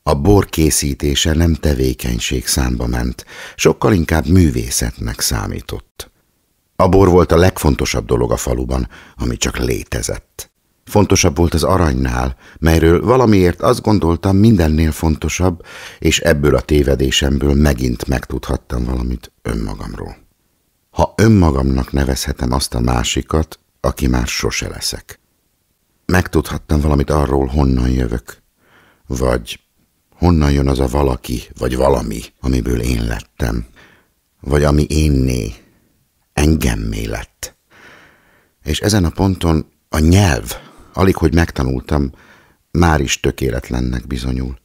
A bor készítése nem tevékenység számba ment, sokkal inkább művészetnek számított. A bor volt a legfontosabb dolog a faluban, ami csak létezett. Fontosabb volt az aranynál, melyről valamiért azt gondoltam mindennél fontosabb, és ebből a tévedésemből megint megtudhattam valamit önmagamról. Ha önmagamnak nevezhetem azt a másikat, aki már sose leszek. Megtudhattam valamit arról, honnan jövök, vagy honnan jön az a valaki, vagy valami, amiből én lettem, vagy ami énné, engemmé lett. És ezen a ponton a nyelv Alig, hogy megtanultam, már is tökéletlennek bizonyul.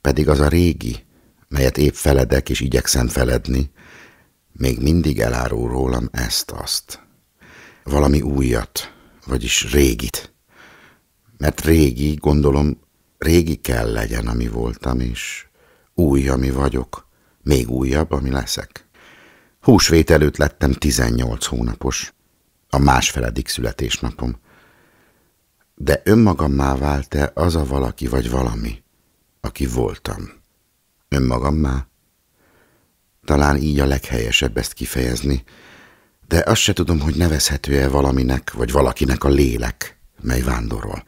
Pedig az a régi, melyet épp feledek és igyekszem feledni, még mindig elárul rólam ezt-azt. Valami újat, vagyis régit. Mert régi, gondolom, régi kell legyen, ami voltam, és új, ami vagyok, még újabb, ami leszek. Húsvét előtt lettem 18 hónapos, a másfeledik születésnapom de önmagammá vált-e az a valaki vagy valami, aki voltam? Önmagammá? Talán így a leghelyesebb ezt kifejezni, de azt se tudom, hogy nevezhető-e valaminek vagy valakinek a lélek, mely vándorol.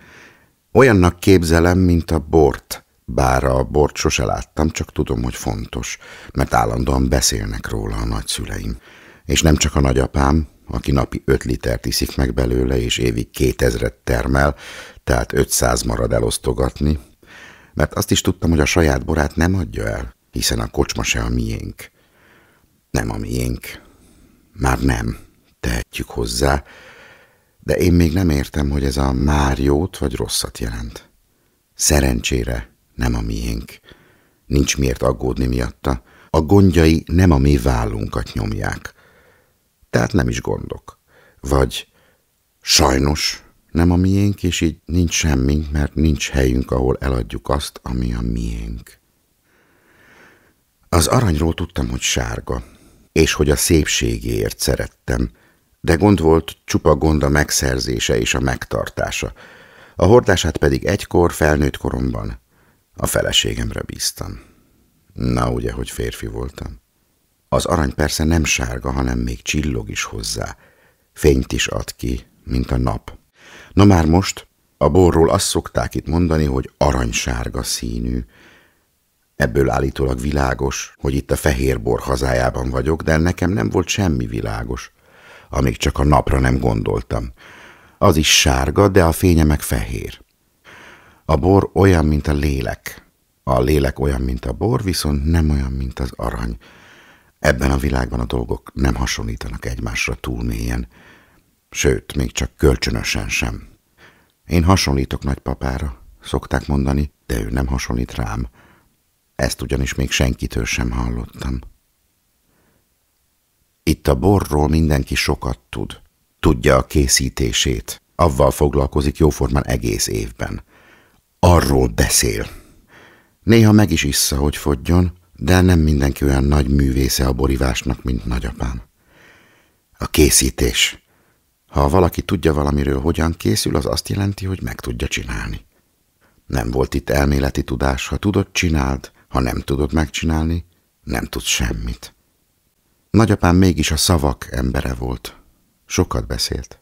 Olyannak képzelem, mint a bort, bár a bort sose láttam, csak tudom, hogy fontos, mert állandóan beszélnek róla a nagyszüleim. És nem csak a nagyapám, aki napi 5 litert iszik meg belőle, és évi 2000-et termel, tehát 500 marad elosztogatni, mert azt is tudtam, hogy a saját borát nem adja el, hiszen a kocsma se a miénk. Nem a miénk. Már nem. Tehetjük hozzá, de én még nem értem, hogy ez a már jót vagy rosszat jelent. Szerencsére nem a miénk. Nincs miért aggódni miatta. A gondjai nem a mi vállunkat nyomják tehát nem is gondok. Vagy sajnos nem a miénk, és így nincs semmink, mert nincs helyünk, ahol eladjuk azt, ami a miénk. Az aranyról tudtam, hogy sárga, és hogy a szépségéért szerettem, de gond volt csupa gond a megszerzése és a megtartása, a hordását pedig egykor, felnőtt koromban a feleségemre bíztam. Na ugye, hogy férfi voltam. Az arany persze nem sárga, hanem még csillog is hozzá. Fényt is ad ki, mint a nap. Na már most, a borról azt szokták itt mondani, hogy aranysárga színű. Ebből állítólag világos, hogy itt a fehérbor hazájában vagyok, de nekem nem volt semmi világos, amíg csak a napra nem gondoltam. Az is sárga, de a fénye meg fehér. A bor olyan, mint a lélek. A lélek olyan, mint a bor, viszont nem olyan, mint az arany. Ebben a világban a dolgok nem hasonlítanak egymásra túl mélyen, sőt, még csak kölcsönösen sem. Én hasonlítok nagypapára, szokták mondani, de ő nem hasonlít rám. Ezt ugyanis még senkitől sem hallottam. Itt a borról mindenki sokat tud. Tudja a készítését, avval foglalkozik jóformán egész évben. Arról beszél. Néha meg is issza, hogy fogjon, de nem mindenki olyan nagy művésze a borivásnak, mint nagyapám. A készítés. Ha valaki tudja valamiről, hogyan készül, az azt jelenti, hogy meg tudja csinálni. Nem volt itt elméleti tudás, ha tudod, csináld, ha nem tudod megcsinálni, nem tudsz semmit. Nagyapám mégis a szavak embere volt. Sokat beszélt.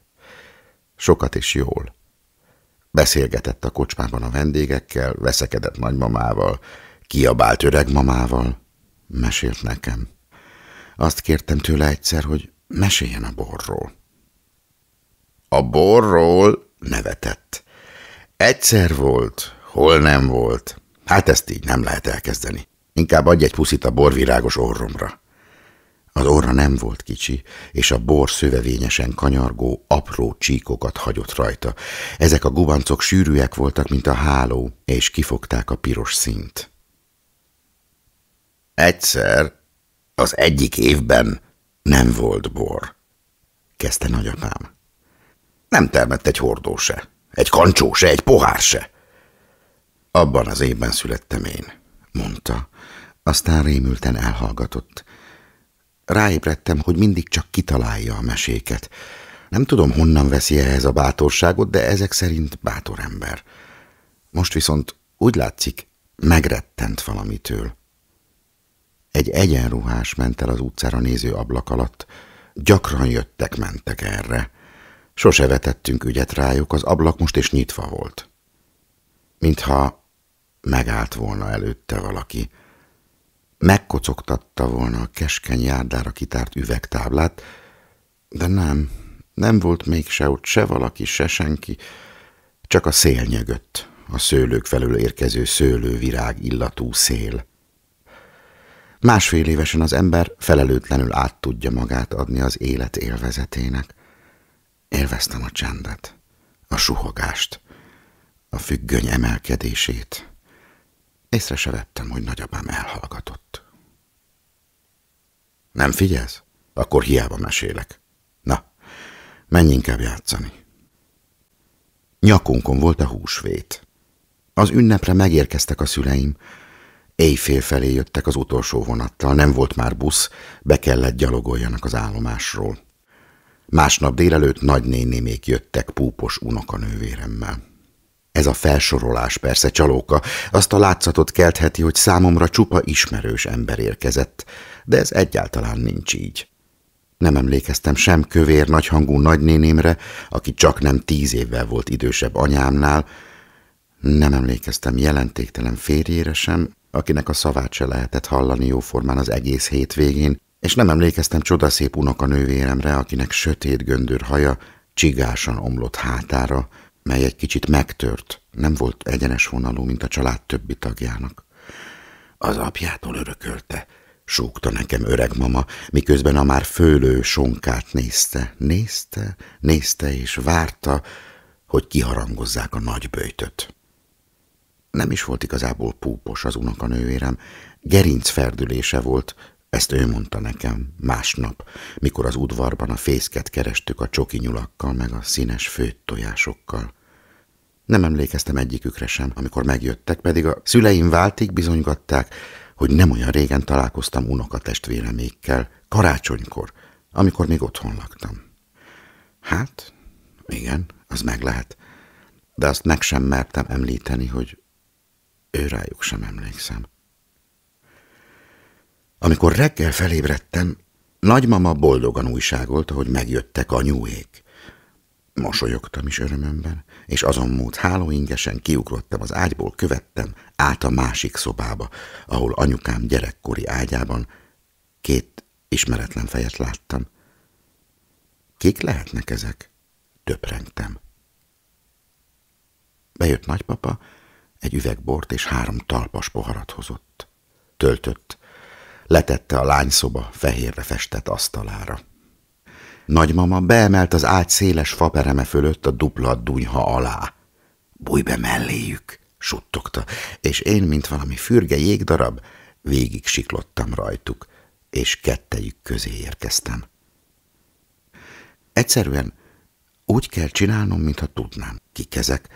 Sokat és jól. Beszélgetett a kocsmában a vendégekkel, veszekedett nagymamával, Kiabált öreg mamával, mesélt nekem. Azt kértem tőle egyszer, hogy meséljen a borról. A borról nevetett. Egyszer volt, hol nem volt. Hát ezt így nem lehet elkezdeni. Inkább adj egy puszit a borvirágos orromra. Az orra nem volt kicsi, és a bor szövevényesen kanyargó, apró csíkokat hagyott rajta. Ezek a gubancok sűrűek voltak, mint a háló, és kifogták a piros szint. Egyszer, az egyik évben nem volt bor, kezdte nagyapám. Nem termett egy hordó se, egy kancsó se, egy pohár se. Abban az évben születtem én, mondta, aztán rémülten elhallgatott. Ráébredtem, hogy mindig csak kitalálja a meséket. Nem tudom, honnan veszi ehhez a bátorságot, de ezek szerint bátor ember. Most viszont úgy látszik, megrettent valamitől. Egy egyenruhás ment el az utcára néző ablak alatt. Gyakran jöttek-mentek erre. Sose vetettünk ügyet rájuk, az ablak most is nyitva volt. Mintha megállt volna előtte valaki. Megkocogtatta volna a keskeny járdára kitárt üvegtáblát, de nem, nem volt mégse ott se valaki, se senki, csak a szél nyögött, a szőlők felül érkező szőlővirág illatú szél. Másfél évesen az ember felelőtlenül át tudja magát adni az élet élvezetének. Élveztem a csendet, a suhogást, a függöny emelkedését. Észre se vettem, hogy nagyapám elhallgatott. Nem figyelsz? Akkor hiába mesélek. Na, menj inkább játszani. Nyakunkon volt a húsvét. Az ünnepre megérkeztek a szüleim, Éjfél felé jöttek az utolsó vonattal, nem volt már busz, be kellett gyalogoljanak az állomásról. Másnap délelőtt nagynénémék jöttek púpos unokanővéremmel. Ez a felsorolás persze csalóka, azt a látszatot keltheti, hogy számomra csupa ismerős ember érkezett, de ez egyáltalán nincs így. Nem emlékeztem sem kövér nagyhangú nagynénémre, aki csak nem tíz évvel volt idősebb anyámnál, nem emlékeztem jelentéktelen férjére sem, akinek a szavát se lehetett hallani jóformán az egész hétvégén, és nem emlékeztem csodaszép unokanővéremre, akinek sötét göndör haja csigásan omlott hátára, mely egy kicsit megtört, nem volt egyenes vonalú, mint a család többi tagjának. Az apjától örökölte, súgta nekem öreg mama, miközben a már főlő sonkát nézte, nézte, nézte és várta, hogy kiharangozzák a nagy nem is volt igazából púpos az unokanővérem, gerincferdülése volt, ezt ő mondta nekem másnap, mikor az udvarban a fészket kerestük a csoki nyulakkal meg a színes főtt tojásokkal. Nem emlékeztem egyikükre sem, amikor megjöttek, pedig a szüleim váltig bizonygatták, hogy nem olyan régen találkoztam unokatestvéremékkel, karácsonykor, amikor még otthon laktam. Hát, igen, az meg lehet, de azt meg sem mertem említeni, hogy ő rájuk sem emlékszem. Amikor reggel felébredtem, nagymama boldogan újságolt, hogy megjöttek a nyújék. Mosolyogtam is örömömben, és azon mód hálóingesen kiugrottam az ágyból, követtem át a másik szobába, ahol anyukám gyerekkori ágyában két ismeretlen fejet láttam. Kik lehetnek ezek? Töprengtem. Bejött nagypapa, egy üvegbort és három talpas poharat hozott. Töltött, letette a lányszoba fehérre festett asztalára. Nagymama beemelt az ágy széles fapereme fölött a dupla dunyha alá. Búj be melléjük, suttogta, és én, mint valami fürge jégdarab, végig siklottam rajtuk, és kettejük közé érkeztem. Egyszerűen úgy kell csinálnom, mintha tudnám, kik ezek,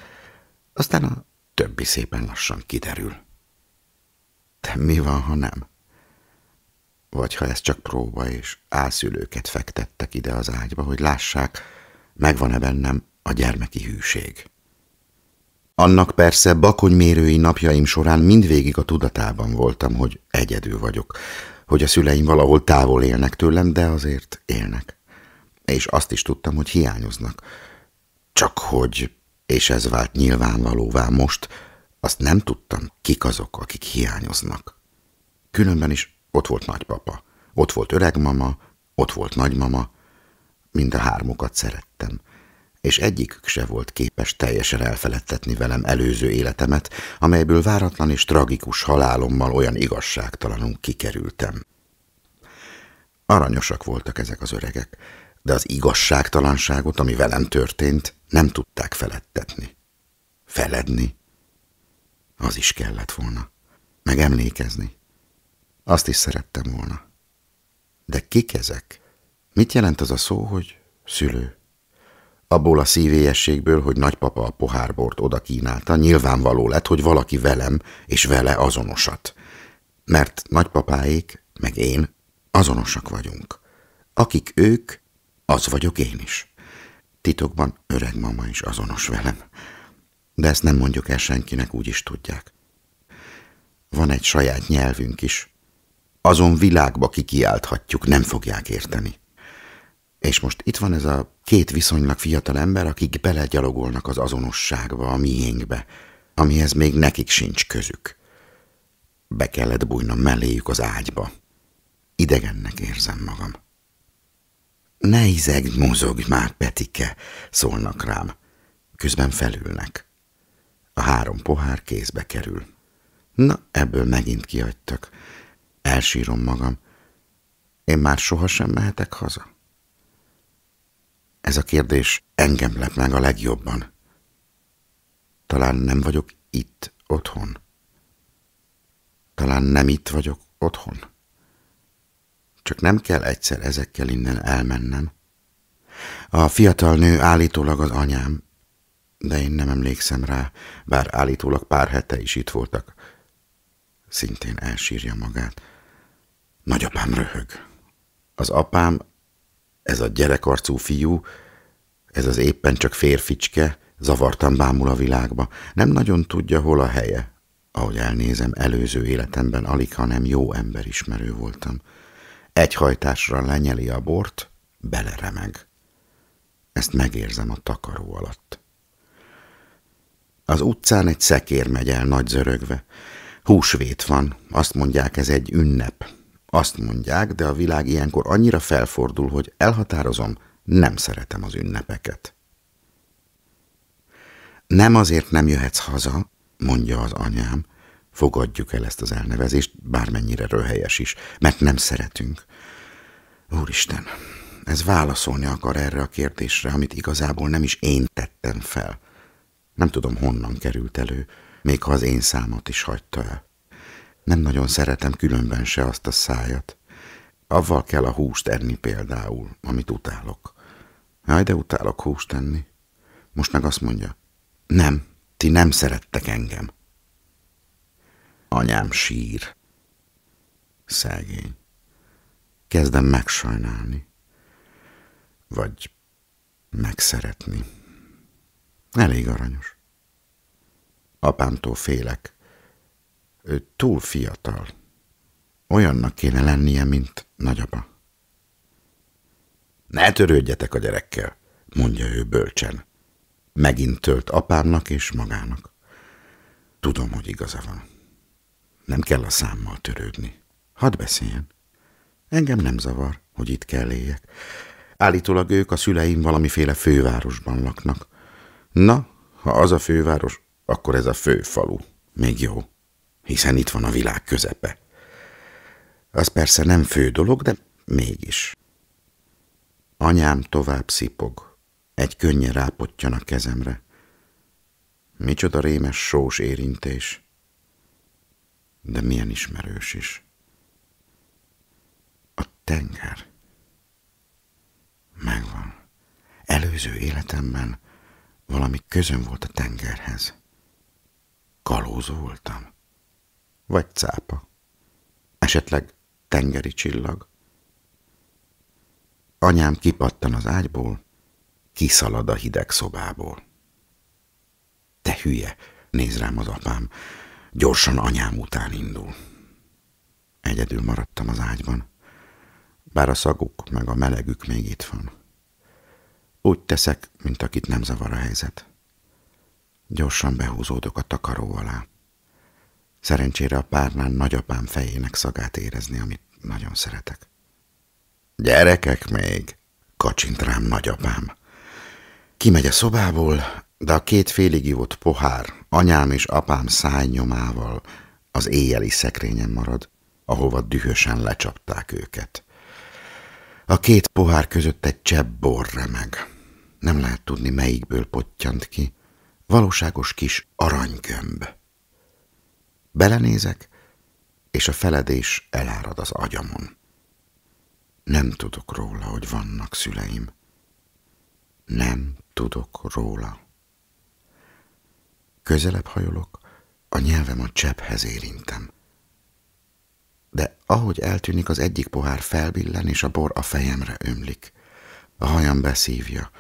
aztán a többi szépen lassan kiderül. De mi van, ha nem? Vagy ha ez csak próba, és álszülőket fektettek ide az ágyba, hogy lássák, megvan-e bennem a gyermeki hűség. Annak persze bakonymérői napjaim során mindvégig a tudatában voltam, hogy egyedül vagyok, hogy a szüleim valahol távol élnek tőlem, de azért élnek. És azt is tudtam, hogy hiányoznak. Csak hogy és ez vált nyilvánvalóvá most, azt nem tudtam, kik azok, akik hiányoznak. Különben is ott volt nagypapa, ott volt öregmama, ott volt nagymama, mind a hármukat szerettem, és egyikük se volt képes teljesen elfeledtetni velem előző életemet, amelyből váratlan és tragikus halálommal olyan igazságtalanul kikerültem. Aranyosak voltak ezek az öregek, de az igazságtalanságot, ami velem történt, nem tudták felettetni. Feledni? Az is kellett volna. Megemlékezni? Azt is szerettem volna. De kik ezek? Mit jelent az a szó, hogy szülő? Abból a szívélyességből, hogy nagypapa a pohárbort oda kínálta, nyilvánvaló lett, hogy valaki velem és vele azonosat. Mert nagypapáik, meg én azonosak vagyunk. Akik ők, az vagyok én is. Titokban öreg mama is azonos velem. De ezt nem mondjuk el senkinek, úgy is tudják. Van egy saját nyelvünk is. Azon világba kikiálthatjuk, nem fogják érteni. És most itt van ez a két viszonylag fiatal ember, akik belegyalogolnak az azonosságba, a miénkbe, amihez még nekik sincs közük. Be kellett bújnom melléjük az ágyba. Idegennek érzem magam. Ne izegd, mozogj már, Petike, szólnak rám. Közben felülnek. A három pohár kézbe kerül. Na, ebből megint kiadtak. Elsírom magam. Én már sohasem mehetek haza? Ez a kérdés engem lep meg a legjobban. Talán nem vagyok itt, otthon. Talán nem itt vagyok, otthon. Csak nem kell egyszer ezekkel innen elmennem. A fiatal nő állítólag az anyám, de én nem emlékszem rá, bár állítólag pár hete is itt voltak. Szintén elsírja magát. Nagyapám röhög. Az apám, ez a gyerekarcú fiú, ez az éppen csak férficske, zavartan bámul a világba. Nem nagyon tudja, hol a helye. Ahogy elnézem, előző életemben alig, hanem jó ember ismerő voltam. Egyhajtásra lenyeli a bort, beleremeg. Ezt megérzem a takaró alatt. Az utcán egy szekér megy el nagy zörögve. Húsvét van, azt mondják ez egy ünnep. Azt mondják, de a világ ilyenkor annyira felfordul, hogy elhatározom, nem szeretem az ünnepeket. Nem azért nem jöhetsz haza, mondja az anyám, Fogadjuk el ezt az elnevezést, bármennyire röhelyes is, mert nem szeretünk. Úristen, ez válaszolni akar erre a kérdésre, amit igazából nem is én tettem fel. Nem tudom, honnan került elő, még ha az én számot is hagyta el. Nem nagyon szeretem különben se azt a szájat. Avval kell a húst enni például, amit utálok. Jaj, de utálok húst enni. Most meg azt mondja, nem, ti nem szerettek engem. Anyám sír. Szegény. Kezdem megsajnálni. Vagy megszeretni. Elég aranyos. Apámtól félek. Ő túl fiatal. Olyannak kéne lennie, mint nagyapa. Ne törődjetek a gyerekkel, mondja ő bölcsen. Megint tölt apámnak és magának. Tudom, hogy igaza van. Nem kell a számmal törődni. Hadd beszéljen. Engem nem zavar, hogy itt kell éljek. Állítólag ők a szüleim valamiféle fővárosban laknak. Na, ha az a főváros, akkor ez a főfalu. Még jó, hiszen itt van a világ közepe. Az persze nem fő dolog, de mégis. Anyám tovább szipog. Egy könnyen rápottyan a kezemre. Micsoda rémes sós érintés de milyen ismerős is. A tenger. Megvan. Előző életemben valami közön volt a tengerhez. Kalóz voltam. Vagy cápa. Esetleg tengeri csillag. Anyám kipattan az ágyból, kiszalad a hideg szobából. Te hülye, néz rám az apám, Gyorsan anyám után indul. Egyedül maradtam az ágyban, bár a szaguk meg a melegük még itt van. Úgy teszek, mint akit nem zavar a helyzet. Gyorsan behúzódok a takaró alá. Szerencsére a párnán nagyapám fejének szagát érezni, amit nagyon szeretek. Gyerekek még, kacsint rám nagyapám. Kimegy a szobából, de a két félig ivott pohár anyám és apám szájnyomával az éjjeli szekrényen marad, ahova dühösen lecsapták őket. A két pohár között egy csepp bor remeg. Nem lehet tudni, melyikből pottyant ki. Valóságos kis aranygömb. Belenézek, és a feledés elárad az agyamon. Nem tudok róla, hogy vannak szüleim. Nem tudok róla. Közelebb hajolok, a nyelvem a csepphez érintem. De ahogy eltűnik, az egyik pohár felbillen, és a bor a fejemre ömlik. A hajam beszívja,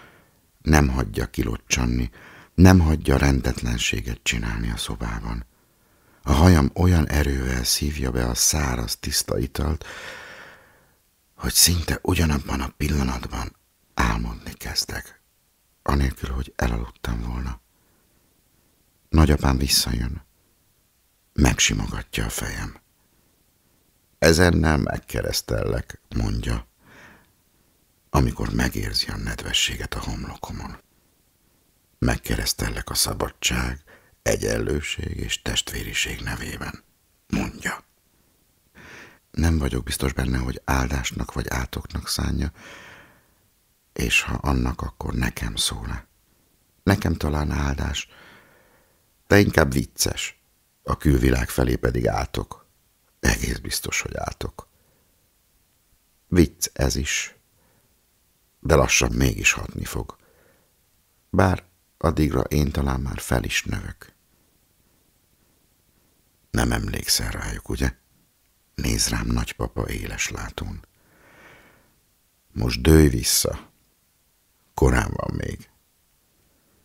nem hagyja kilocsanni, nem hagyja rendetlenséget csinálni a szobában. A hajam olyan erővel szívja be a száraz, tiszta italt, hogy szinte ugyanabban a pillanatban álmodni kezdtek, anélkül, hogy elaludtam volna. Nagyapám visszajön. Megsimogatja a fejem. Ezennel megkeresztellek, mondja, amikor megérzi a nedvességet a homlokomon. Megkeresztellek a szabadság, egyenlőség és testvériség nevében, mondja. Nem vagyok biztos benne, hogy áldásnak vagy átoknak szánja, és ha annak, akkor nekem szólna. Nekem talán áldás, te inkább vicces. A külvilág felé pedig álltok. Egész biztos, hogy álltok. Vicc ez is. De lassan mégis hatni fog. Bár addigra én talán már fel is növök. Nem emlékszel rájuk, ugye? Néz rám nagypapa éles látón. Most dőj vissza. Korán van még.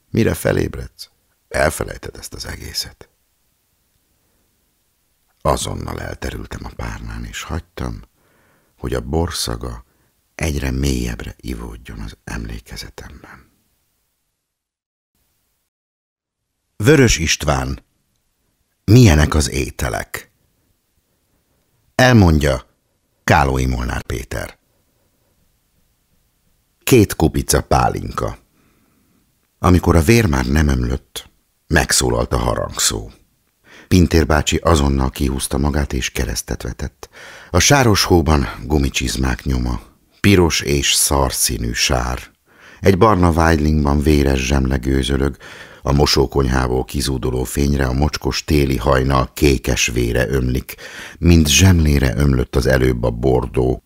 Mire felébredsz? Elfelejted ezt az egészet? Azonnal elterültem a párnán, és hagytam, hogy a borszaga egyre mélyebbre ivódjon az emlékezetemben. Vörös István Milyenek az ételek? Elmondja Kálói Molnár Péter Két kupica pálinka Amikor a vér már nem ömlött, Megszólalt a harangszó. Pintér bácsi azonnal kihúzta magát és keresztet vetett. A sáros hóban gumicsizmák nyoma, piros és szarszínű sár. Egy barna vájlingban véres gőzölög, a mosókonyhából kizúduló fényre a mocskos téli hajnal kékes vére ömlik, mint zsemlére ömlött az előbb a bordó.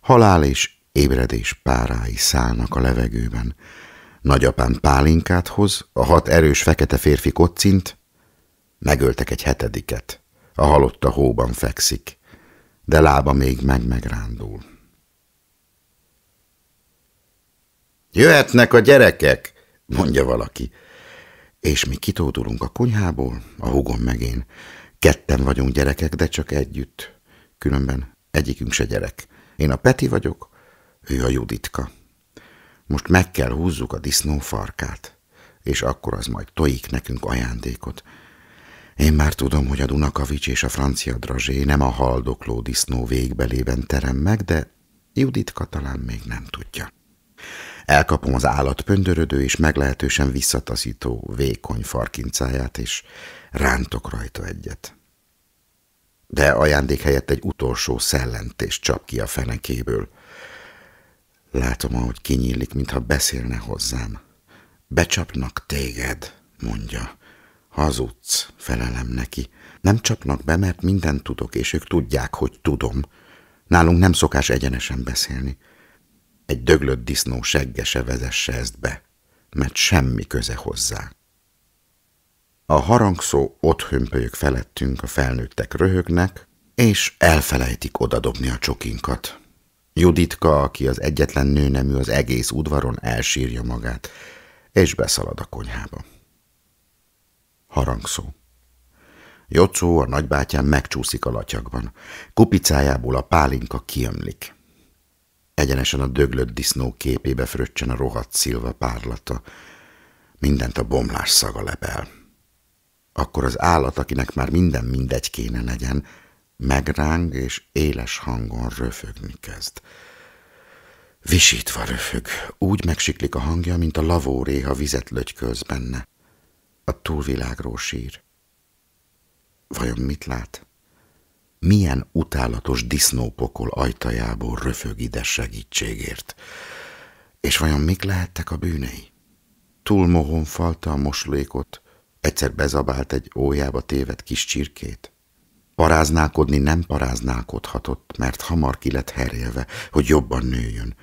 Halál és ébredés párái szállnak a levegőben, Nagyapám pálinkát hoz, a hat erős fekete férfi kocint, megöltek egy hetediket. A halott a hóban fekszik, de lába még meg-megrándul. Jöhetnek a gyerekek, mondja valaki. És mi kitódulunk a konyhából, a hugon meg én. Ketten vagyunk gyerekek, de csak együtt. Különben egyikünk se gyerek. Én a Peti vagyok, ő a Juditka. Most meg kell húzzuk a disznó farkát, és akkor az majd tojik nekünk ajándékot. Én már tudom, hogy a Dunakavics és a francia drazsé nem a haldokló disznó végbelében terem meg, de Juditka talán még nem tudja. Elkapom az állat pöndörödő és meglehetősen visszataszító vékony farkincáját, és rántok rajta egyet. De ajándék helyett egy utolsó szellentést csap ki a fenekéből – Látom, ahogy kinyílik, mintha beszélne hozzám. Becsapnak téged, mondja. Hazudsz, felelem neki. Nem csapnak be, mert mindent tudok, és ők tudják, hogy tudom. Nálunk nem szokás egyenesen beszélni. Egy döglött disznó segge se vezesse ezt be, mert semmi köze hozzá. A harangszó ott hömpölyök felettünk, a felnőttek röhögnek, és elfelejtik odadobni a csokinkat. Juditka, aki az egyetlen nőnemű az egész udvaron, elsírja magát, és beszalad a konyhába. Harangszó. Jocó a nagybátyám megcsúszik a latyakban. Kupicájából a pálinka kiömlik. Egyenesen a döglött disznó képébe fröccsen a rohadt szilva párlata. Mindent a bomlás szaga lepel. Akkor az állat, akinek már minden mindegy kéne legyen, megráng és éles hangon röfögni kezd. Visítva röfög, úgy megsiklik a hangja, mint a lavóréha vizet lögyköz benne. A túlvilágról sír. Vajon mit lát? Milyen utálatos disznópokol ajtajából röfög ide segítségért? És vajon mik lehettek a bűnei? Túlmohon falta a moslékot, egyszer bezabált egy ójába tévedt kis csirkét? Paráználkodni nem paráználkodhatott, mert hamar ki lett herjelve, hogy jobban nőjön,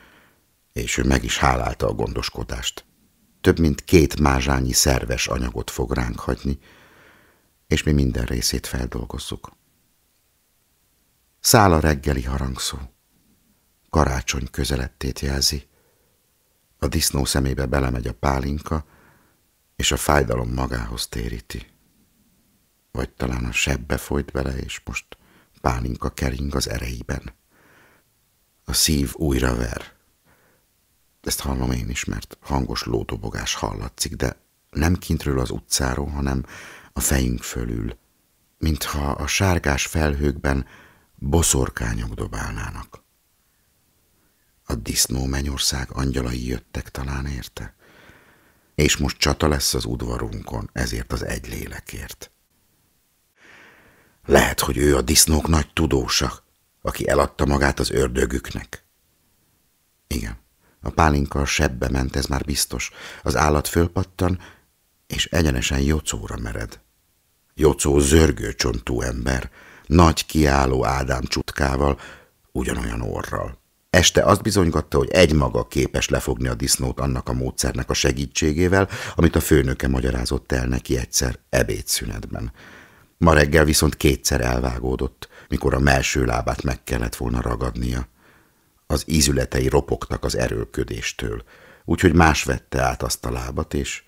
és ő meg is hálálta a gondoskodást. Több mint két mázsányi szerves anyagot fog ránk hagyni, és mi minden részét feldolgozzuk. Száll a reggeli harangszó. Karácsony közelettét jelzi. A disznó szemébe belemegy a pálinka, és a fájdalom magához téríti vagy talán a sebbe folyt bele, és most pálinka kering az ereiben. A szív újra ver. Ezt hallom én is, mert hangos lódobogás hallatszik, de nem kintről az utcáról, hanem a fejünk fölül, mintha a sárgás felhőkben boszorkányok dobálnának. A disznó mennyország angyalai jöttek talán érte. És most csata lesz az udvarunkon, ezért az egy lélekért. Lehet, hogy ő a disznók nagy tudósa, aki eladta magát az ördögüknek. Igen, a pálinka a sebbe ment, ez már biztos. Az állat fölpattan, és egyenesen jocóra mered. Jocó zörgőcsontú ember, nagy kiálló Ádám csutkával, ugyanolyan orral. Este azt bizonygatta, hogy egymaga képes lefogni a disznót annak a módszernek a segítségével, amit a főnöke magyarázott el neki egyszer ebédszünetben. Ma reggel viszont kétszer elvágódott, mikor a melső lábát meg kellett volna ragadnia. Az ízületei ropogtak az erőködéstől, úgyhogy más vette át azt a lábat, és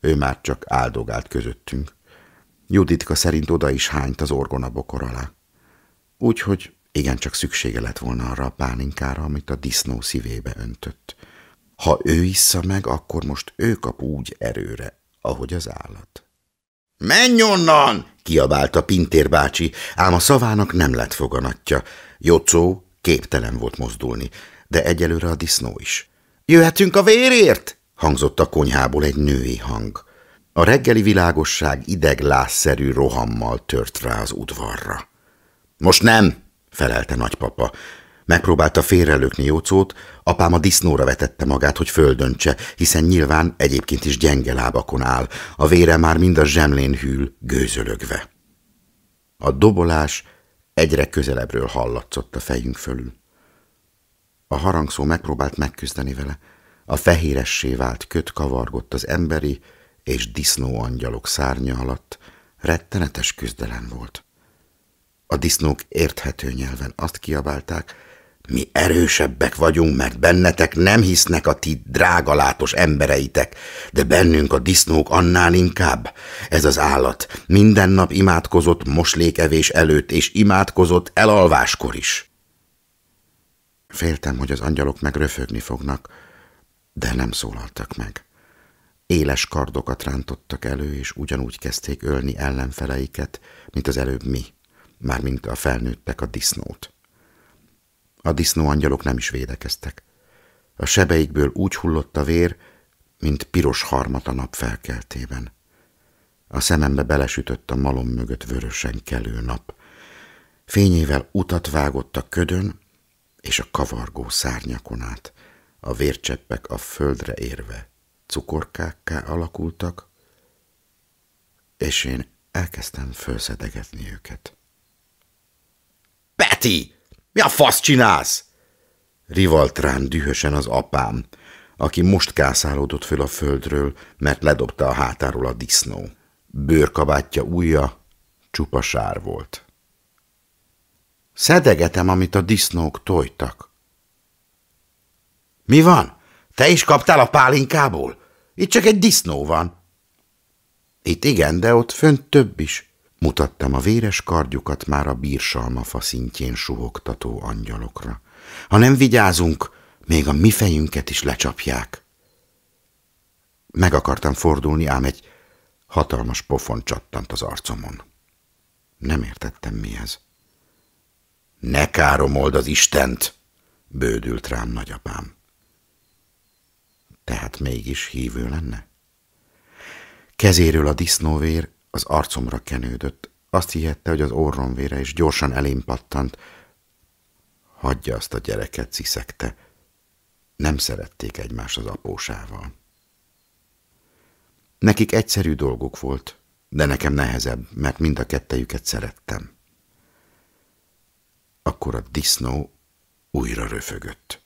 ő már csak áldogált közöttünk. Juditka szerint oda is hányt az orgona bokor alá. Úgyhogy igencsak szüksége lett volna arra a pálinkára, amit a disznó szívébe öntött. Ha ő issza meg, akkor most ő kap úgy erőre, ahogy az állat. Menj onnan! kiabálta Pintér bácsi, ám a szavának nem lett foganatja. Jocó képtelen volt mozdulni, de egyelőre a disznó is. Jöhetünk a vérért? hangzott a konyhából egy női hang. A reggeli világosság ideglásszerű rohammal tört rá az udvarra. Most nem, felelte nagypapa. Megpróbálta félrelökni Jócót, apám a disznóra vetette magát, hogy földöntse, hiszen nyilván egyébként is gyenge lábakon áll, a vére már mind a zsemlén hűl, gőzölögve. A dobolás egyre közelebbről hallatszott a fejünk fölül. A harangszó megpróbált megküzdeni vele. A fehéressé vált köt kavargott az emberi és disznó angyalok szárnya alatt. Rettenetes küzdelem volt. A disznók érthető nyelven azt kiabálták, mi erősebbek vagyunk, mert bennetek nem hisznek a ti drágalátos embereitek, de bennünk a disznók annál inkább. Ez az állat minden nap imádkozott moslékevés előtt, és imádkozott elalváskor is. Féltem, hogy az angyalok röfögni fognak, de nem szólaltak meg. Éles kardokat rántottak elő, és ugyanúgy kezdték ölni ellenfeleiket, mint az előbb mi, mármint a felnőttek a disznót. A disznóangyalok nem is védekeztek. A sebeikből úgy hullott a vér, mint piros harmat a nap felkeltében. A szemembe belesütött a malom mögött vörösen kelő nap. Fényével utat vágott a ködön és a kavargó szárnyakon át. A vércseppek a földre érve cukorkákká alakultak, és én elkezdtem fölszedegetni őket. Peti! Mi a fasz csinálsz? Rivalt rám dühösen az apám, aki most kászálódott föl a földről, mert ledobta a hátáról a disznó. Bőrkabátja ujja csupa sár volt. Szedegetem, amit a disznók tojtak. Mi van? Te is kaptál a pálinkából? Itt csak egy disznó van. Itt igen, de ott fönt több is. Mutattam a véres kardjukat már a bírsalma faszintjén suhogtató angyalokra. Ha nem vigyázunk, még a mi fejünket is lecsapják. Meg akartam fordulni, ám egy hatalmas pofon csattant az arcomon. Nem értettem mi ez. Ne káromold az Istent! bődült rám nagyapám. Tehát mégis hívő lenne? Kezéről a disznóvér az arcomra kenődött. Azt hihette, hogy az orrom vére, és gyorsan elém pattant. Hagyja azt a gyereket, sziszegte. Nem szerették egymást az apósával. Nekik egyszerű dolguk volt, de nekem nehezebb, mert mind a kettejüket szerettem. Akkor a disznó újra röfögött.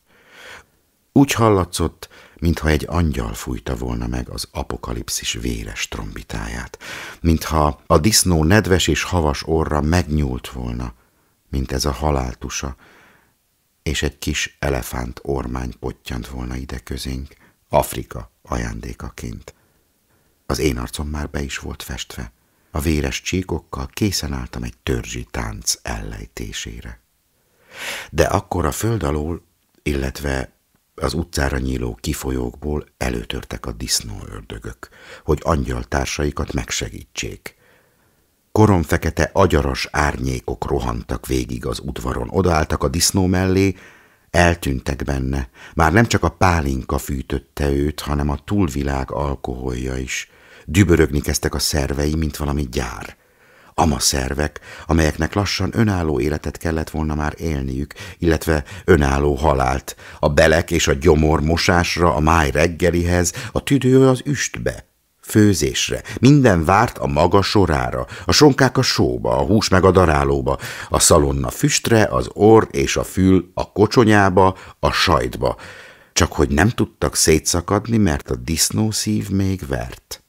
Úgy hallatszott, mintha egy angyal fújta volna meg az apokalipszis véres trombitáját, mintha a disznó nedves és havas orra megnyúlt volna, mint ez a haláltusa, és egy kis elefánt ormány pottyant volna ide közénk, Afrika ajándékaként. Az én arcom már be is volt festve. A véres csíkokkal készen álltam egy törzsi tánc ellejtésére. De akkor a föld alól, illetve az utcára nyíló kifolyókból előtörtek a disznóördögök, hogy angyal társaikat megsegítsék. Koromfekete agyaros árnyékok rohantak végig az udvaron, odaálltak a disznó mellé, eltűntek benne. Már nem csak a pálinka fűtötte őt, hanem a túlvilág alkoholja is. Dübörögni kezdtek a szervei, mint valami gyár – amaszervek, amelyeknek lassan önálló életet kellett volna már élniük, illetve önálló halált, a belek és a gyomor mosásra, a máj reggelihez, a tüdő az üstbe, főzésre, minden várt a maga sorára, a sonkák a sóba, a hús meg a darálóba, a szalonna füstre, az orr és a fül a kocsonyába, a sajtba, csak hogy nem tudtak szétszakadni, mert a disznó szív még vert.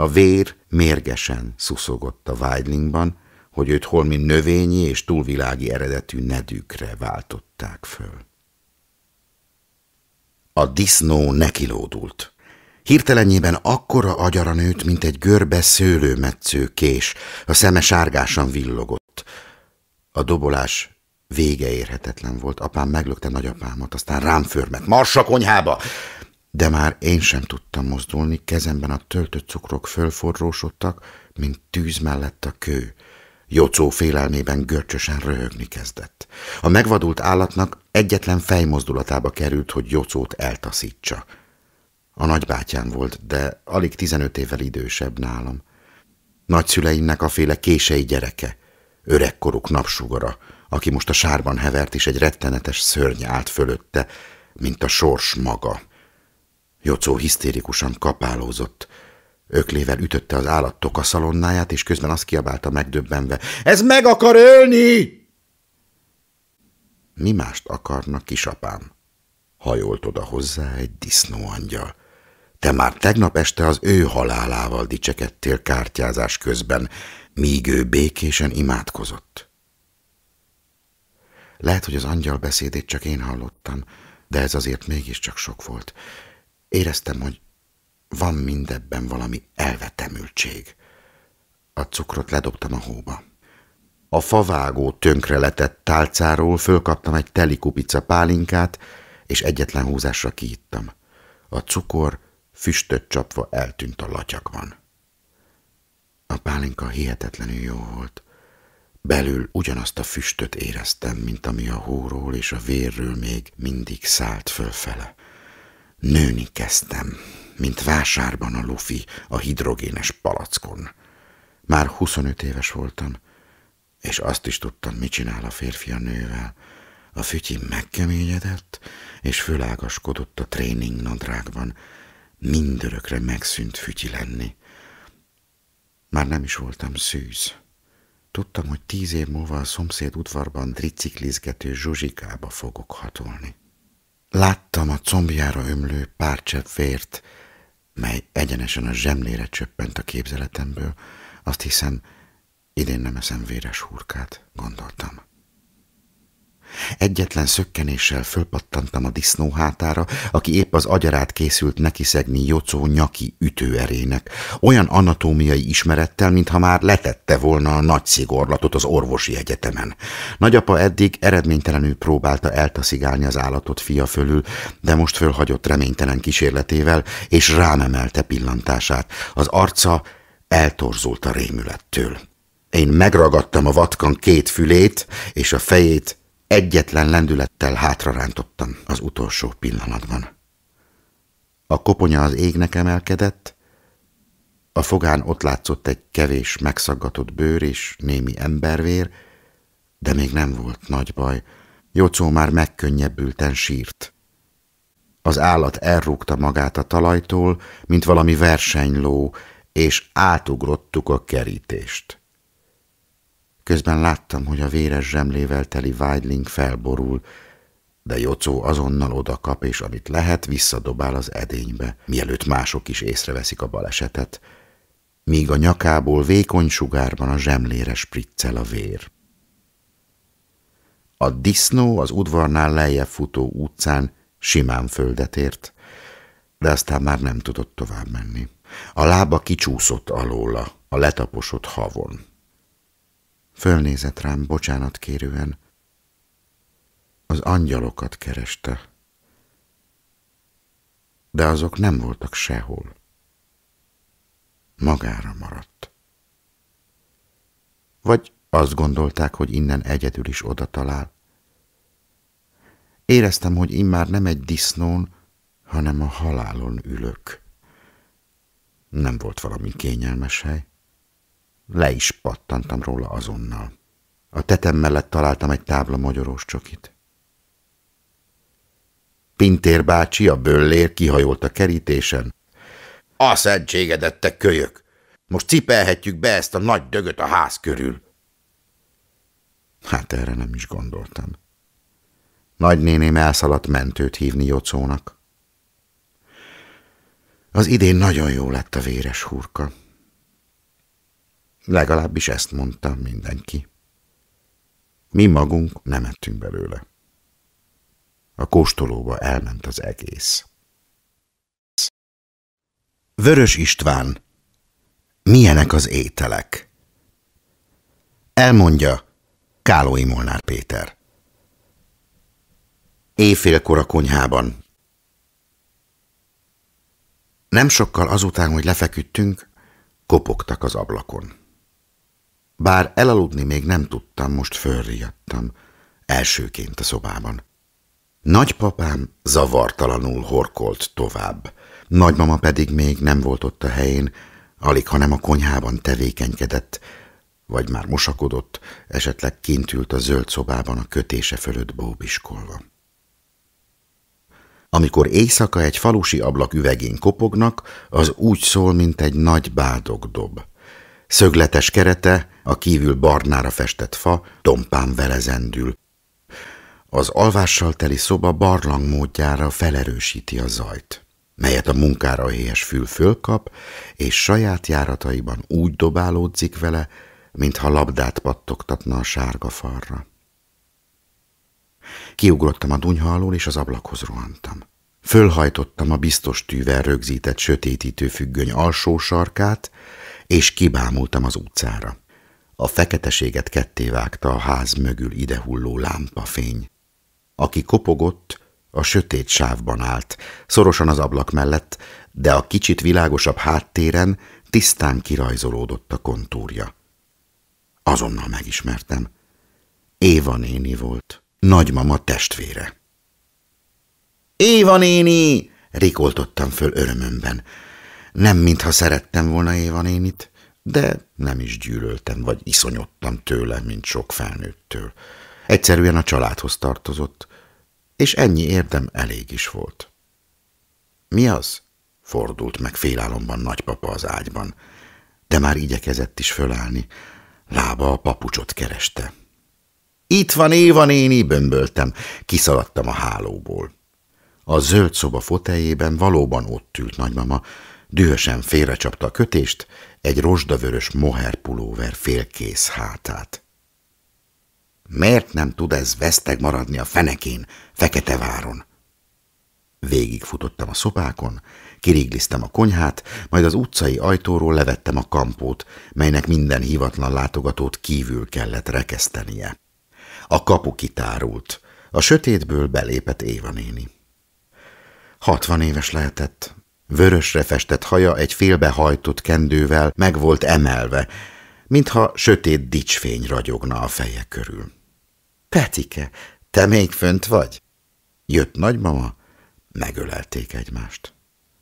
A vér mérgesen szuszogott a Weidlingban, hogy őt holmi növényi és túlvilági eredetű nedűkre váltották föl. A disznó nekilódult. Hirtelenjében akkora agyara nőtt, mint egy görbe szőlőmetsző kés, a szeme sárgásan villogott. A dobolás vége érhetetlen volt. Apám meglökte nagyapámat, aztán rám förmet. Marsa konyhába! de már én sem tudtam mozdulni, kezemben a töltött cukrok fölforrósodtak, mint tűz mellett a kő. Jocó félelmében görcsösen röhögni kezdett. A megvadult állatnak egyetlen fejmozdulatába került, hogy Jocót eltaszítsa. A nagybátyám volt, de alig 15 évvel idősebb nálam. Nagyszüleimnek a féle kései gyereke, öregkoruk napsugara, aki most a sárban hevert, és egy rettenetes szörny állt fölötte, mint a sors maga. Jocó hisztérikusan kapálózott. Öklével ütötte az állattok a szalonnáját, és közben azt kiabálta megdöbbenve. Ez meg akar ölni! Mi mást akarnak, kisapám? Hajolt oda hozzá egy disznóangyal. Te már tegnap este az ő halálával dicsekedtél kártyázás közben, míg ő békésen imádkozott. Lehet, hogy az angyal beszédét csak én hallottam, de ez azért mégiscsak sok volt. Éreztem, hogy van mindebben valami elvetemültség. A cukrot ledobtam a hóba. A favágó tönkre letett tálcáról fölkaptam egy kupica pálinkát, és egyetlen húzásra kiittam. A cukor füstöt csapva eltűnt a latyakban. A pálinka hihetetlenül jó volt. Belül ugyanazt a füstöt éreztem, mint ami a hóról és a vérről még mindig szállt fölfele. Nőni kezdtem, mint vásárban a lufi a hidrogénes palackon. Már 25 éves voltam, és azt is tudtam, mit csinál a férfi a nővel. A fütyi megkeményedett, és fölágaskodott a tréning nadrágban, mindörökre megszűnt fütyi lenni. Már nem is voltam szűz. Tudtam, hogy tíz év múlva a szomszéd udvarban driciklizgető zsuzsikába fogok hatolni. Láttam a combjára ömlő pár csepp vért, mely egyenesen a zsemlére csöppent a képzeletemből, azt hiszem, idén nem eszem véres hurkát, gondoltam. Egyetlen szökkenéssel fölpattantam a disznó hátára, aki épp az agyarát készült nekiszegni Jocó nyaki ütőerének, olyan anatómiai ismerettel, mintha már letette volna a nagy szigorlatot az orvosi egyetemen. Nagyapa eddig eredménytelenül próbálta eltaszigálni az állatot fia fölül, de most fölhagyott reménytelen kísérletével, és rámemelte pillantását. Az arca eltorzult a rémülettől. Én megragadtam a vatkan két fülét, és a fejét Egyetlen lendülettel hátrarántottam az utolsó pillanatban. A koponya az égnek emelkedett, a fogán ott látszott egy kevés megszaggatott bőr és némi embervér, de még nem volt nagy baj. Jocó már megkönnyebbülten sírt. Az állat elrúgta magát a talajtól, mint valami versenyló, és átugrottuk a kerítést. Közben láttam, hogy a véres zsemlével teli Weidling felborul, de Jocó azonnal oda kap, és amit lehet, visszadobál az edénybe, mielőtt mások is észreveszik a balesetet, míg a nyakából vékony sugárban a zsemlére spriccel a vér. A disznó az udvarnál lejjebb futó utcán simán földet ért, de aztán már nem tudott tovább menni. A lába kicsúszott alóla, a letaposott havon. Fölnézett rám bocsánat kérően. Az angyalokat kereste, de azok nem voltak sehol. Magára maradt. Vagy azt gondolták, hogy innen egyedül is oda talál. Éreztem, hogy immár nem egy disznón, hanem a halálon ülök. Nem volt valami kényelmes hely. Le is pattantam róla azonnal. A tetem mellett találtam egy tábla magyarós csokit. Pintér bácsi a böllér kihajolt a kerítésen. A szentségedet, te kölyök! Most cipelhetjük be ezt a nagy dögöt a ház körül. Hát erre nem is gondoltam. Nagynéném elszaladt mentőt hívni Jocónak. Az idén nagyon jó lett a véres hurka. Legalábbis ezt mondta mindenki. Mi magunk nem ettünk belőle. A kóstolóba elment az egész. Vörös István Milyenek az ételek? Elmondja Kálói Molnár Péter. Éjfélkor a konyhában. Nem sokkal azután, hogy lefeküdtünk, kopogtak az ablakon. Bár elaludni még nem tudtam, most fölriadtam. Elsőként a szobában. Nagypapám zavartalanul horkolt tovább. Nagymama pedig még nem volt ott a helyén, alig hanem a konyhában tevékenykedett, vagy már mosakodott, esetleg kint ült a zöld szobában a kötése fölött bóbiskolva. Amikor éjszaka egy falusi ablak üvegén kopognak, az úgy szól, mint egy nagy bádogdob. Szögletes kerete, a kívül barnára festett fa, tompán velezendül. Az alvással teli szoba barlang módjára felerősíti a zajt, melyet a munkára héjes fül fölkap, és saját járataiban úgy dobálódzik vele, mintha labdát pattogtatna a sárga falra. Kiugrottam a dunyha alól, és az ablakhoz rohantam. Fölhajtottam a biztos tűvel rögzített sötétítő függöny alsó sarkát, és kibámultam az utcára. A feketeséget ketté vágta a ház mögül idehulló lámpafény. Aki kopogott, a sötét sávban állt, szorosan az ablak mellett, de a kicsit világosabb háttéren tisztán kirajzolódott a kontúrja. Azonnal megismertem. Éva néni volt, nagymama testvére. – Éva néni! – rikoltottam föl örömömben. Nem mintha szerettem volna Éva nénit, de nem is gyűlöltem, vagy iszonyodtam tőle, mint sok felnőttől. Egyszerűen a családhoz tartozott, és ennyi érdem elég is volt. Mi az? Fordult meg félálomban nagypapa az ágyban, de már igyekezett is fölállni. Lába a papucsot kereste. Itt van Éva néni, bömböltem, kiszaladtam a hálóból. A zöld szoba foteljében valóban ott ült nagymama, Dühösen félrecsapta a kötést, egy rozsdavörös moherpulóver félkész hátát. Miért nem tud ez veszteg maradni a fenekén, fekete Végig Végigfutottam a szobákon, kirigliztem a konyhát, majd az utcai ajtóról levettem a kampót, melynek minden hivatlan látogatót kívül kellett rekesztenie. A kapu kitárult, a sötétből belépett Éva néni. Hatvan éves lehetett, Vörösre festett haja egy félbehajtott kendővel meg volt emelve, mintha sötét dicsfény ragyogna a feje körül. – Petike, te még fönt vagy? Jött nagymama, megölelték egymást.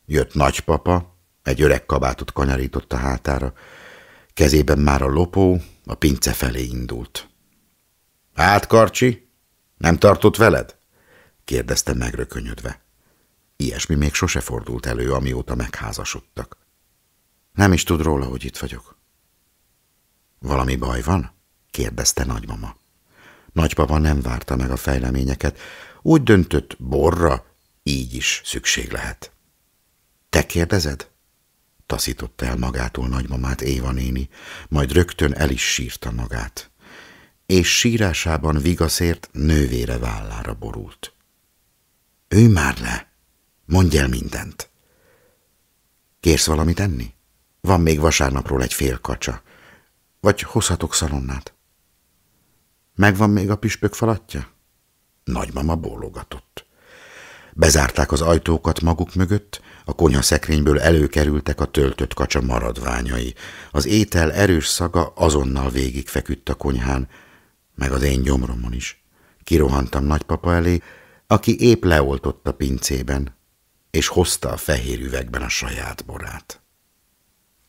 Jött nagypapa, egy öreg kabátot kanyarított a hátára, kezében már a lopó, a pince felé indult. – Hát, Karcsi, nem tartott veled? – kérdezte megrökönyödve. – Ilyesmi még sose fordult elő, amióta megházasodtak. Nem is tud róla, hogy itt vagyok. Valami baj van? kérdezte nagymama. Nagypapa nem várta meg a fejleményeket. Úgy döntött, borra így is szükség lehet. Te kérdezed? Taszította el magától nagymamát Éva néni, majd rögtön el is sírta magát. És sírásában vigaszért nővére vállára borult. Ő már le! Mondj el mindent. Kérsz valamit enni? Van még vasárnapról egy fél kacsa. Vagy hozhatok szalonnát? Megvan még a püspök falatja? Nagymama bólogatott. Bezárták az ajtókat maguk mögött, a konyha szekrényből előkerültek a töltött kacsa maradványai. Az étel erős szaga azonnal feküdt a konyhán, meg az én gyomromon is. Kirohantam nagypapa elé, aki épp leoltott a pincében, és hozta a fehér üvegben a saját borát.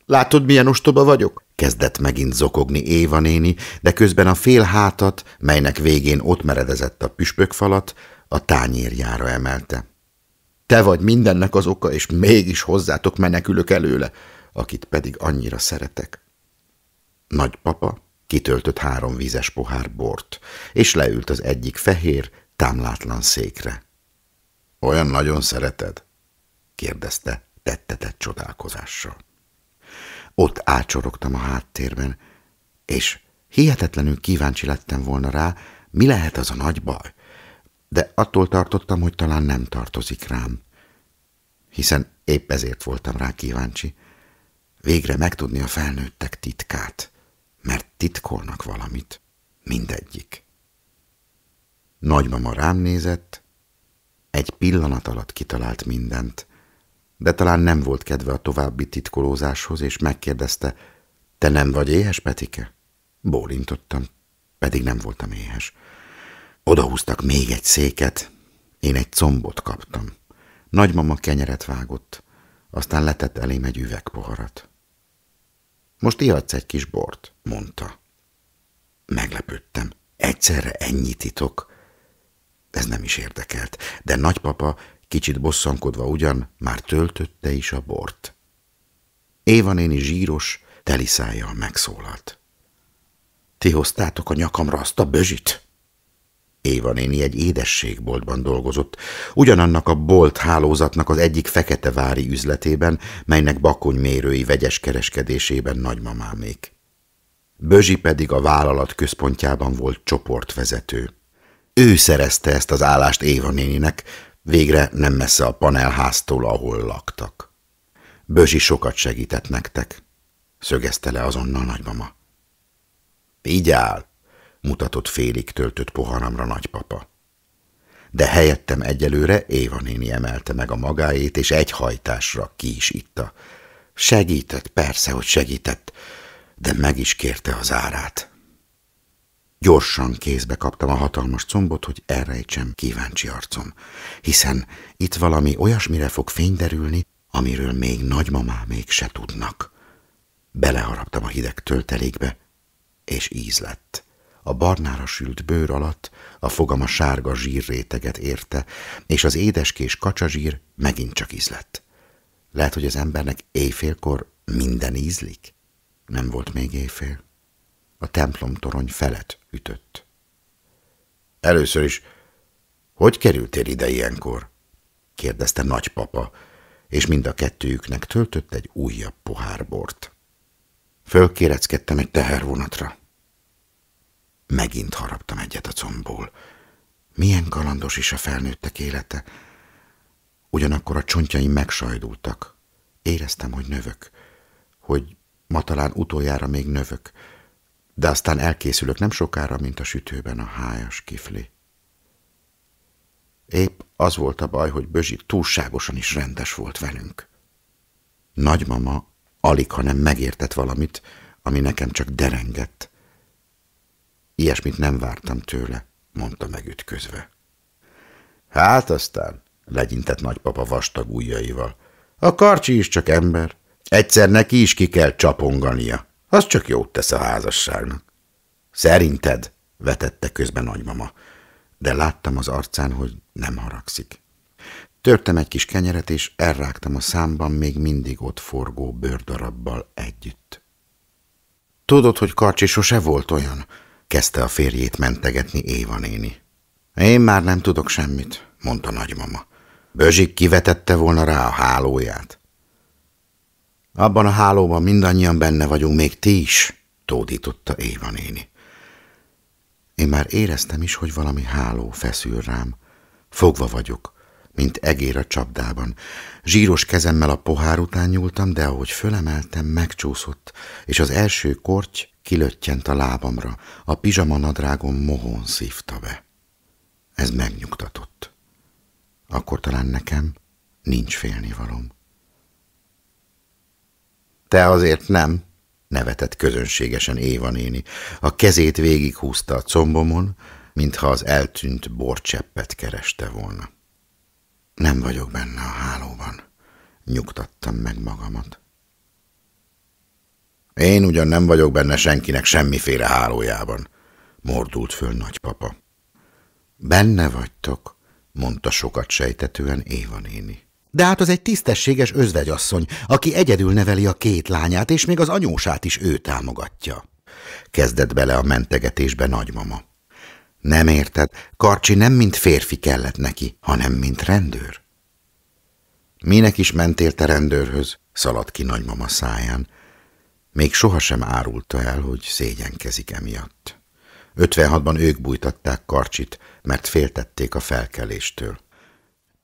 Látod, milyen ostoba vagyok? Kezdett megint zokogni Éva néni, de közben a fél hátat, melynek végén ott meredezett a falat, a tányérjára emelte. Te vagy mindennek az oka, és mégis hozzátok menekülök előle, akit pedig annyira szeretek. Nagypapa kitöltött három vízes pohár bort, és leült az egyik fehér, támlátlan székre. Olyan nagyon szereted? kérdezte tettetett csodálkozással. Ott ácsorogtam a háttérben, és hihetetlenül kíváncsi lettem volna rá, mi lehet az a nagy baj, de attól tartottam, hogy talán nem tartozik rám. Hiszen épp ezért voltam rá kíváncsi. Végre megtudni a felnőttek titkát, mert titkolnak valamit, mindegyik. Nagymama rám nézett, egy pillanat alatt kitalált mindent, de talán nem volt kedve a további titkolózáshoz, és megkérdezte, te nem vagy éhes, Petike? Bólintottam, pedig nem voltam éhes. Odahúztak még egy széket, én egy combot kaptam. Nagymama kenyeret vágott, aztán letett elém egy üvegpoharat. Most ihatsz egy kis bort, mondta. Meglepődtem. Egyszerre ennyi titok. Ez nem is érdekelt, de nagypapa Kicsit bosszankodva ugyan, már töltötte is a bort. Éva néni zsíros, szájjal megszólalt. Ti hoztátok a nyakamra azt a bözsit? Éva néni egy édességboltban dolgozott, ugyanannak a bolt hálózatnak az egyik fekete vári üzletében, melynek bakony mérői vegyes kereskedésében nagymamámék. Bözsi pedig a vállalat központjában volt csoportvezető. Ő szerezte ezt az állást Éva néninek, végre nem messze a panelháztól, ahol laktak. Bözsi sokat segített nektek, szögezte le azonnal nagymama. Vigyál, mutatott félig töltött poharamra nagypapa. De helyettem egyelőre Éva néni emelte meg a magáét, és egy hajtásra ki is itta. Segített, persze, hogy segített, de meg is kérte az árát. Gyorsan kézbe kaptam a hatalmas combot, hogy elrejtsem kíváncsi arcom, hiszen itt valami olyasmire fog fényderülni, amiről még még se tudnak. Beleharaptam a hideg töltelékbe, és íz lett. A barnára sült bőr alatt a fogam a sárga zsírréteget érte, és az édeskés kacsazsír megint csak íz lett. Lehet, hogy az embernek éjfélkor minden ízlik? Nem volt még éjfél. A templom torony felett ütött. Először is, hogy kerültél ide ilyenkor? kérdezte nagypapa, és mind a kettőjüknek töltött egy újabb pohár bort. Fölkéreckedtem egy tehervonatra. Megint haraptam egyet a combból. Milyen kalandos is a felnőttek élete. Ugyanakkor a csontjaim megsajdultak. Éreztem, hogy növök, hogy ma talán utoljára még növök, de aztán elkészülök nem sokára, mint a sütőben a hájas kifli. Épp az volt a baj, hogy Bözsi túlságosan is rendes volt velünk. Nagymama alig, hanem megértett valamit, ami nekem csak derengett. Ilyesmit nem vártam tőle, mondta megütközve. Hát aztán, legyintett nagypapa vastag ujjaival, a karcsi is csak ember, egyszer neki is ki kell csapongania. Az csak jót tesz a házasságnak. Szerinted? vetette közben nagymama, de láttam az arcán, hogy nem haragszik. Törtem egy kis kenyeret, és elrágtam a számban még mindig ott forgó bőrdarabbal együtt. Tudod, hogy Karcsi sose volt olyan? kezdte a férjét mentegetni Éva néni. Én már nem tudok semmit, mondta nagymama. Bözsik kivetette volna rá a hálóját. Abban a hálóban mindannyian benne vagyunk, még ti is, tódította Éva néni. Én már éreztem is, hogy valami háló feszül rám. Fogva vagyok, mint egér a csapdában. Zsíros kezemmel a pohár után nyúltam, de ahogy fölemeltem, megcsúszott, és az első korty kilöttyent a lábamra, a nadrágom mohón szívta be. Ez megnyugtatott. Akkor talán nekem nincs félnivalom. Te azért nem, nevetett közönségesen Éva néni. A kezét végighúzta a combomon, mintha az eltűnt borcseppet kereste volna. Nem vagyok benne a hálóban, nyugtattam meg magamat. Én ugyan nem vagyok benne senkinek semmiféle hálójában, mordult föl nagypapa. Benne vagytok, mondta sokat sejtetően Éva néni. De hát az egy tisztességes özvegyasszony, aki egyedül neveli a két lányát, és még az anyósát is ő támogatja. Kezdett bele a mentegetésbe nagymama. Nem érted, Karcsi nem mint férfi kellett neki, hanem mint rendőr. Minek is mentél te rendőrhöz? szaladt ki nagymama száján. Még sohasem árulta el, hogy szégyenkezik emiatt. 56-ban ők bújtatták Karcsit, mert féltették a felkeléstől.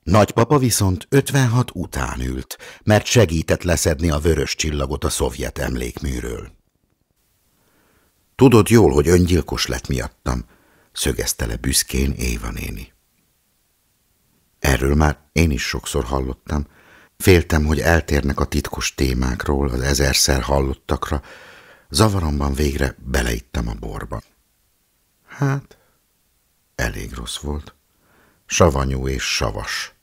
Nagypapa viszont 56 után ült, mert segített leszedni a vörös csillagot a szovjet emlékműről. Tudod jól, hogy öngyilkos lett miattam, szögezte le büszkén Éva néni. Erről már én is sokszor hallottam. Féltem, hogy eltérnek a titkos témákról, az ezerszer hallottakra. Zavaromban végre beleittem a borba. Hát, elég rossz volt. Savanyú és savas.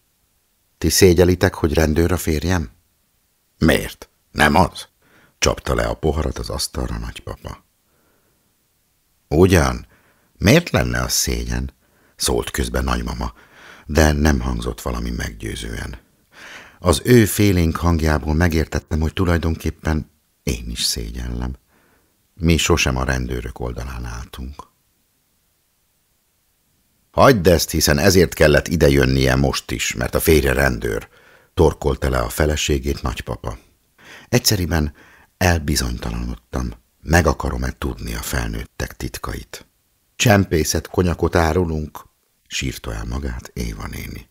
Ti szégyelitek, hogy rendőr a férjem? Miért? Nem az? Csapta le a poharat az asztalra nagypapa. Ugyan? Miért lenne a szégyen? Szólt közben nagymama, de nem hangzott valami meggyőzően. Az ő félénk hangjából megértettem, hogy tulajdonképpen én is szégyellem. Mi sosem a rendőrök oldalán álltunk. Hagyd ezt, hiszen ezért kellett idejönnie most is, mert a férje rendőr, torkolta le a feleségét nagypapa. Egyszeriben elbizonytalanodtam, meg akarom-e tudni a felnőttek titkait. Csempészet konyakot árulunk, sírta el magát Éva néni.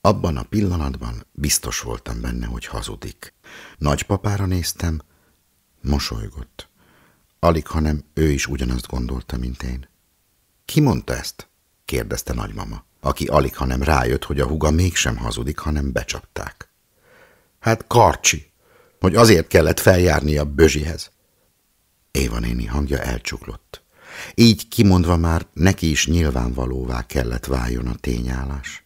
Abban a pillanatban biztos voltam benne, hogy hazudik. Nagypapára néztem, mosolygott. Alig, hanem ő is ugyanazt gondolta, mint én. Ki mondta ezt? kérdezte nagymama, aki alig, hanem rájött, hogy a huga mégsem hazudik, hanem becsapták. Hát karcsi, hogy azért kellett feljárni a bözsihez. Éva néni hangja elcsuklott. Így kimondva már neki is nyilvánvalóvá kellett váljon a tényállás.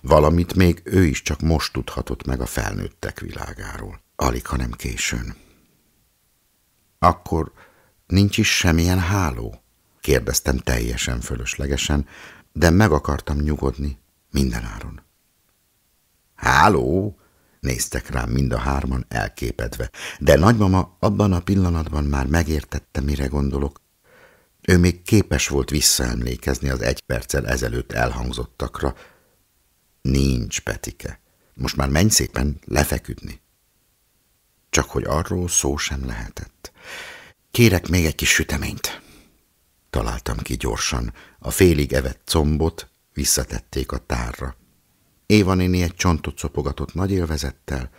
Valamit még ő is csak most tudhatott meg a felnőttek világáról. Alig, hanem nem későn. Akkor nincs is semmilyen háló? kérdeztem teljesen fölöslegesen, de meg akartam nyugodni mindenáron. Háló! Néztek rám mind a hárman elképedve, de nagymama abban a pillanatban már megértette, mire gondolok. Ő még képes volt visszaemlékezni az egy perccel ezelőtt elhangzottakra. Nincs, Petike. Most már menj szépen lefeküdni. Csak hogy arról szó sem lehetett. Kérek még egy kis süteményt. Találtam ki gyorsan. A félig evett combot visszatették a tárra. Éva néni egy csontot szopogatott nagy élvezettel,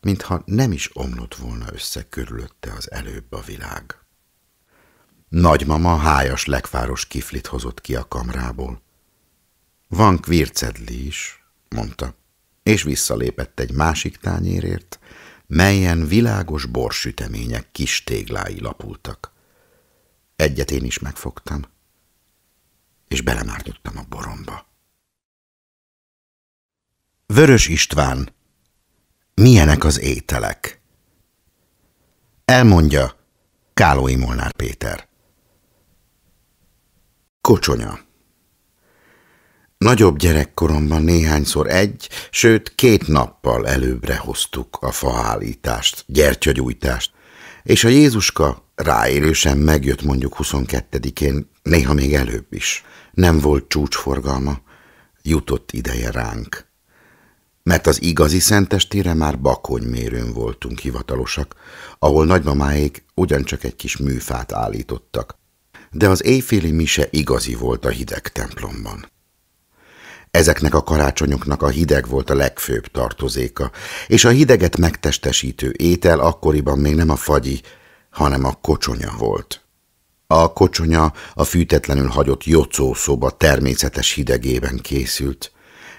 mintha nem is omlott volna össze körülötte az előbb a világ. Nagymama hájas legfáros kiflit hozott ki a kamrából. Van kvircedli is, mondta, és visszalépett egy másik tányérért, melyen világos borsütemények kis téglái lapultak. Egyet én is megfogtam, és belemártottam a boromba. Vörös István, milyenek az ételek? Elmondja Kálói Molnár Péter. Kocsonya Nagyobb gyerekkoromban néhányszor egy, sőt két nappal előbbre hoztuk a faállítást, gyertyagyújtást, és a Jézuska ráélősen megjött mondjuk 22-én, néha még előbb is. Nem volt csúcsforgalma, jutott ideje ránk. Mert az igazi szentestére már bakonymérőn voltunk hivatalosak, ahol nagymamáék ugyancsak egy kis műfát állítottak. De az éjféli mise igazi volt a hideg templomban. Ezeknek a karácsonyoknak a hideg volt a legfőbb tartozéka, és a hideget megtestesítő étel akkoriban még nem a fagyi, hanem a kocsonya volt. A kocsonya a fűtetlenül hagyott jocó szoba természetes hidegében készült.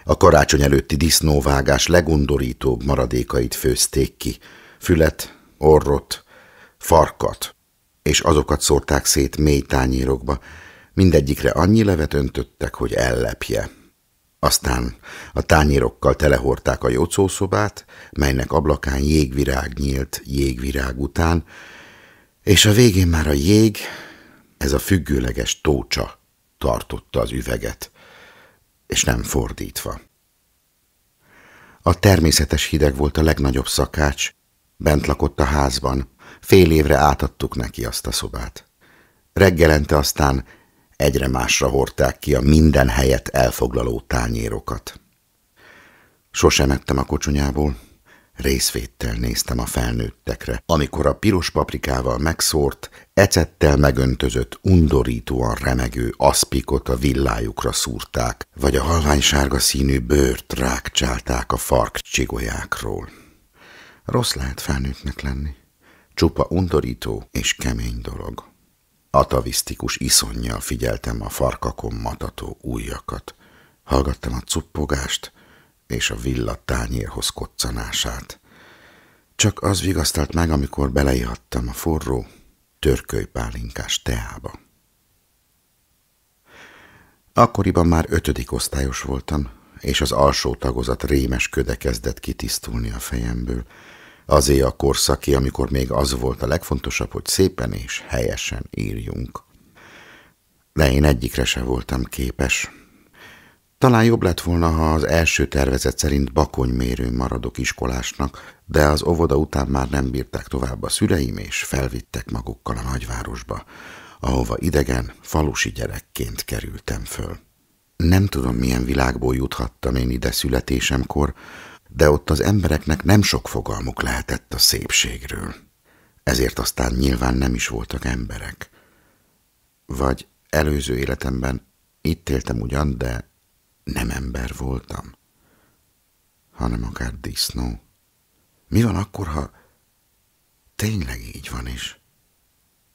A karácsony előtti disznóvágás legundorítóbb maradékait főzték ki, fület, orrot, farkat, és azokat szórták szét mély tányérokba, mindegyikre annyi levet öntöttek, hogy ellepje. Aztán a tányérokkal telehorták a jócószobát, melynek ablakán jégvirág nyílt jégvirág után, és a végén már a jég, ez a függőleges tócsa tartotta az üveget, és nem fordítva. A természetes hideg volt a legnagyobb szakács, bent lakott a házban, fél évre átadtuk neki azt a szobát. Reggelente aztán egyre másra hordták ki a minden helyet elfoglaló tányérokat. Sosem ettem a kocsonyából, részvéttel néztem a felnőttekre, amikor a piros paprikával megszórt, ecettel megöntözött, undorítóan remegő aszpikot a villájukra szúrták, vagy a halványsárga színű bőrt rákcsálták a fark csigolyákról. Rossz lehet felnőttnek lenni, csupa undorító és kemény dolog. Atavisztikus iszonyjal figyeltem a farkakon matató újjakat. Hallgattam a cuppogást és a villat tányérhoz koccanását. Csak az vigasztalt meg, amikor beleihattam a forró, törkölypálinkás teába. Akkoriban már ötödik osztályos voltam, és az alsó tagozat rémes köde kezdett kitisztulni a fejemből, Azé a korszaki, amikor még az volt a legfontosabb, hogy szépen és helyesen írjunk. De én egyikre sem voltam képes. Talán jobb lett volna, ha az első tervezet szerint bakonymérőn maradok iskolásnak, de az óvoda után már nem bírták tovább a szüleim, és felvittek magukkal a nagyvárosba, ahova idegen, falusi gyerekként kerültem föl. Nem tudom, milyen világból juthattam én ide születésemkor, de ott az embereknek nem sok fogalmuk lehetett a szépségről. Ezért aztán nyilván nem is voltak emberek. Vagy előző életemben itt éltem ugyan, de nem ember voltam, hanem akár disznó. Mi van akkor, ha tényleg így van is?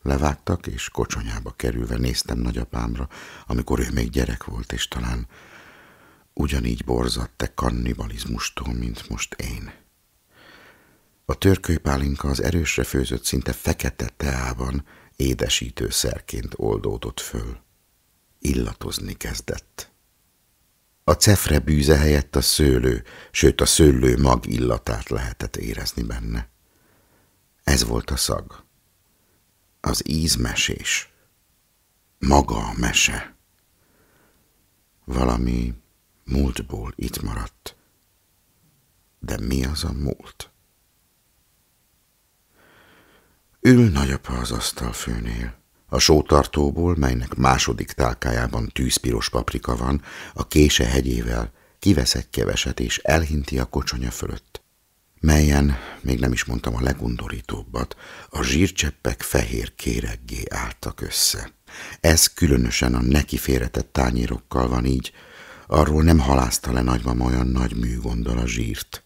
Levágtak, és kocsonyába kerülve néztem nagyapámra, amikor ő még gyerek volt, és talán ugyanígy borzadt te kannibalizmustól, mint most én. A törkölypálinka az erősre főzött, szinte fekete teában édesítőszerként oldódott föl. Illatozni kezdett. A cefre bűze helyett a szőlő, sőt a szőlő mag illatát lehetett érezni benne. Ez volt a szag. Az ízmesés. Maga a mese. Valami múltból itt maradt. De mi az a múlt? Ül nagyapa az asztal főnél. A sótartóból, melynek második tálkájában tűzpiros paprika van, a kése hegyével kivesz egy keveset és elhinti a kocsonya fölött, melyen, még nem is mondtam a legundorítóbbat, a zsírcseppek fehér kéreggé álltak össze. Ez különösen a neki félretett tányérokkal van így, arról nem halászta le nagymama olyan nagy műgondol a zsírt.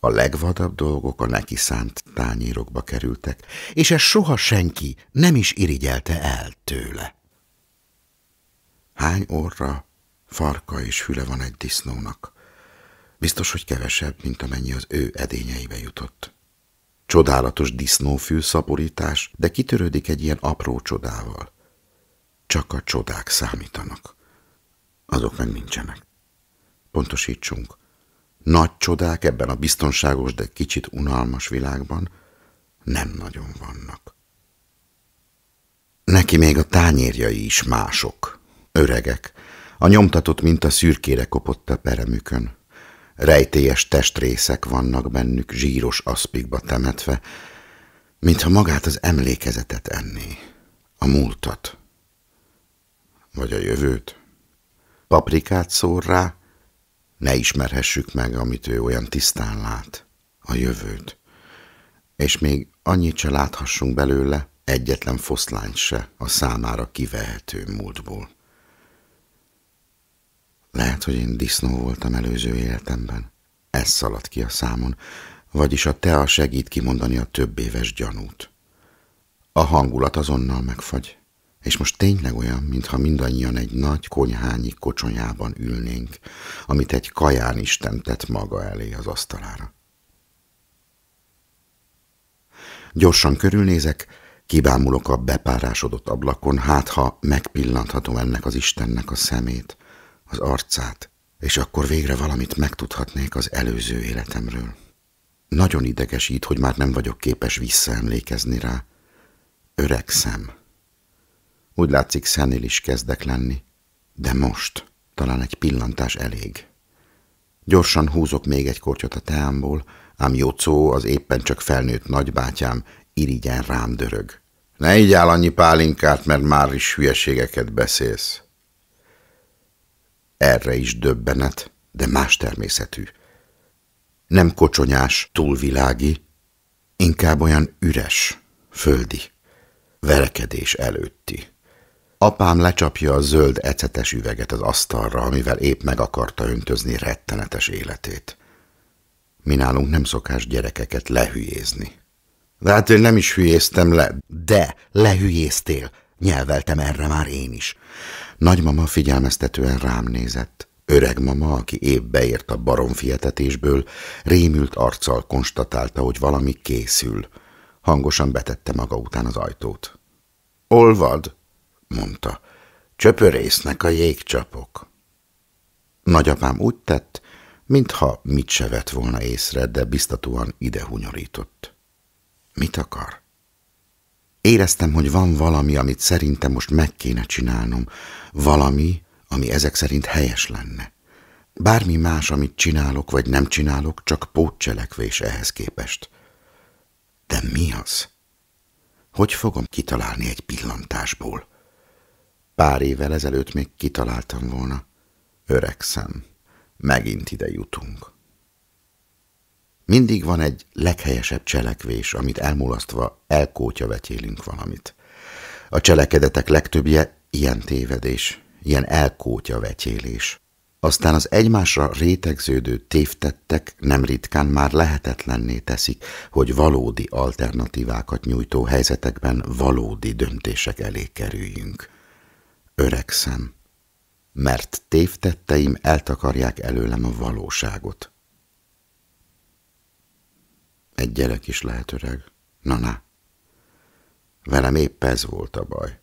A legvadabb dolgok a neki szánt tányérokba kerültek, és ez soha senki nem is irigyelte el tőle. Hány orra, farka és füle van egy disznónak? Biztos, hogy kevesebb, mint amennyi az ő edényeibe jutott. Csodálatos disznófű szaporítás, de kitörődik egy ilyen apró csodával. Csak a csodák számítanak azok meg nincsenek. Pontosítsunk, nagy csodák ebben a biztonságos, de kicsit unalmas világban nem nagyon vannak. Neki még a tányérjai is mások, öregek, a nyomtatott minta szürkére kopott a peremükön. Rejtélyes testrészek vannak bennük zsíros aszpikba temetve, mintha magát az emlékezetet enné, a múltat, vagy a jövőt paprikát szór rá, ne ismerhessük meg, amit ő olyan tisztán lát, a jövőt. És még annyit se láthassunk belőle, egyetlen foszlány se a számára kivehető múltból. Lehet, hogy én disznó voltam előző életemben. Ez szaladt ki a számon, vagyis a tea segít kimondani a több éves gyanút. A hangulat azonnal megfagy. És most tényleg olyan, mintha mindannyian egy nagy konyhányi kocsonyában ülnénk, amit egy kaján Isten tett maga elé az asztalára. Gyorsan körülnézek, kibámulok a bepárásodott ablakon, hát ha megpillanthatom ennek az Istennek a szemét, az arcát, és akkor végre valamit megtudhatnék az előző életemről. Nagyon idegesít, hogy már nem vagyok képes visszaemlékezni rá. Öregszem. Úgy látszik, szennél is kezdek lenni. De most, talán egy pillantás elég. Gyorsan húzok még egy kortyot a teámból, ám Jocó, az éppen csak felnőtt nagybátyám, irigyen rám dörög. Ne így áll annyi pálinkát, mert már is hülyeségeket beszélsz. Erre is döbbenet, de más természetű. Nem kocsonyás, túlvilági, inkább olyan üres, földi, verekedés előtti. Apám lecsapja a zöld ecetes üveget az asztalra, amivel épp meg akarta öntözni rettenetes életét. Mi nálunk nem szokás gyerekeket lehülyézni. De hát én nem is hülyéztem le. De, lehülyéztél. Nyelveltem erre már én is. Nagymama figyelmeztetően rám nézett. Öreg mama, aki épp beért a baromfietetésből, rémült arccal konstatálta, hogy valami készül. Hangosan betette maga után az ajtót. Olvad, mondta. Csöpörésznek a jégcsapok. Nagyapám úgy tett, mintha mit se vett volna észre, de biztatóan ide hunyorított. Mit akar? Éreztem, hogy van valami, amit szerintem most meg kéne csinálnom, valami, ami ezek szerint helyes lenne. Bármi más, amit csinálok vagy nem csinálok, csak pótcselekvés ehhez képest. De mi az? Hogy fogom kitalálni egy pillantásból? Pár évvel ezelőtt még kitaláltam volna. Öregszem. Megint ide jutunk. Mindig van egy leghelyesebb cselekvés, amit elmulasztva elkótya vetélünk valamit. A cselekedetek legtöbbje ilyen tévedés, ilyen elkótya vetélés. Aztán az egymásra rétegződő tévtettek nem ritkán már lehetetlenné teszik, hogy valódi alternatívákat nyújtó helyzetekben valódi döntések elé kerüljünk. Öregszem, mert tévtetteim eltakarják előlem a valóságot. Egy gyerek is lehet öreg. Na-na. Velem épp ez volt a baj.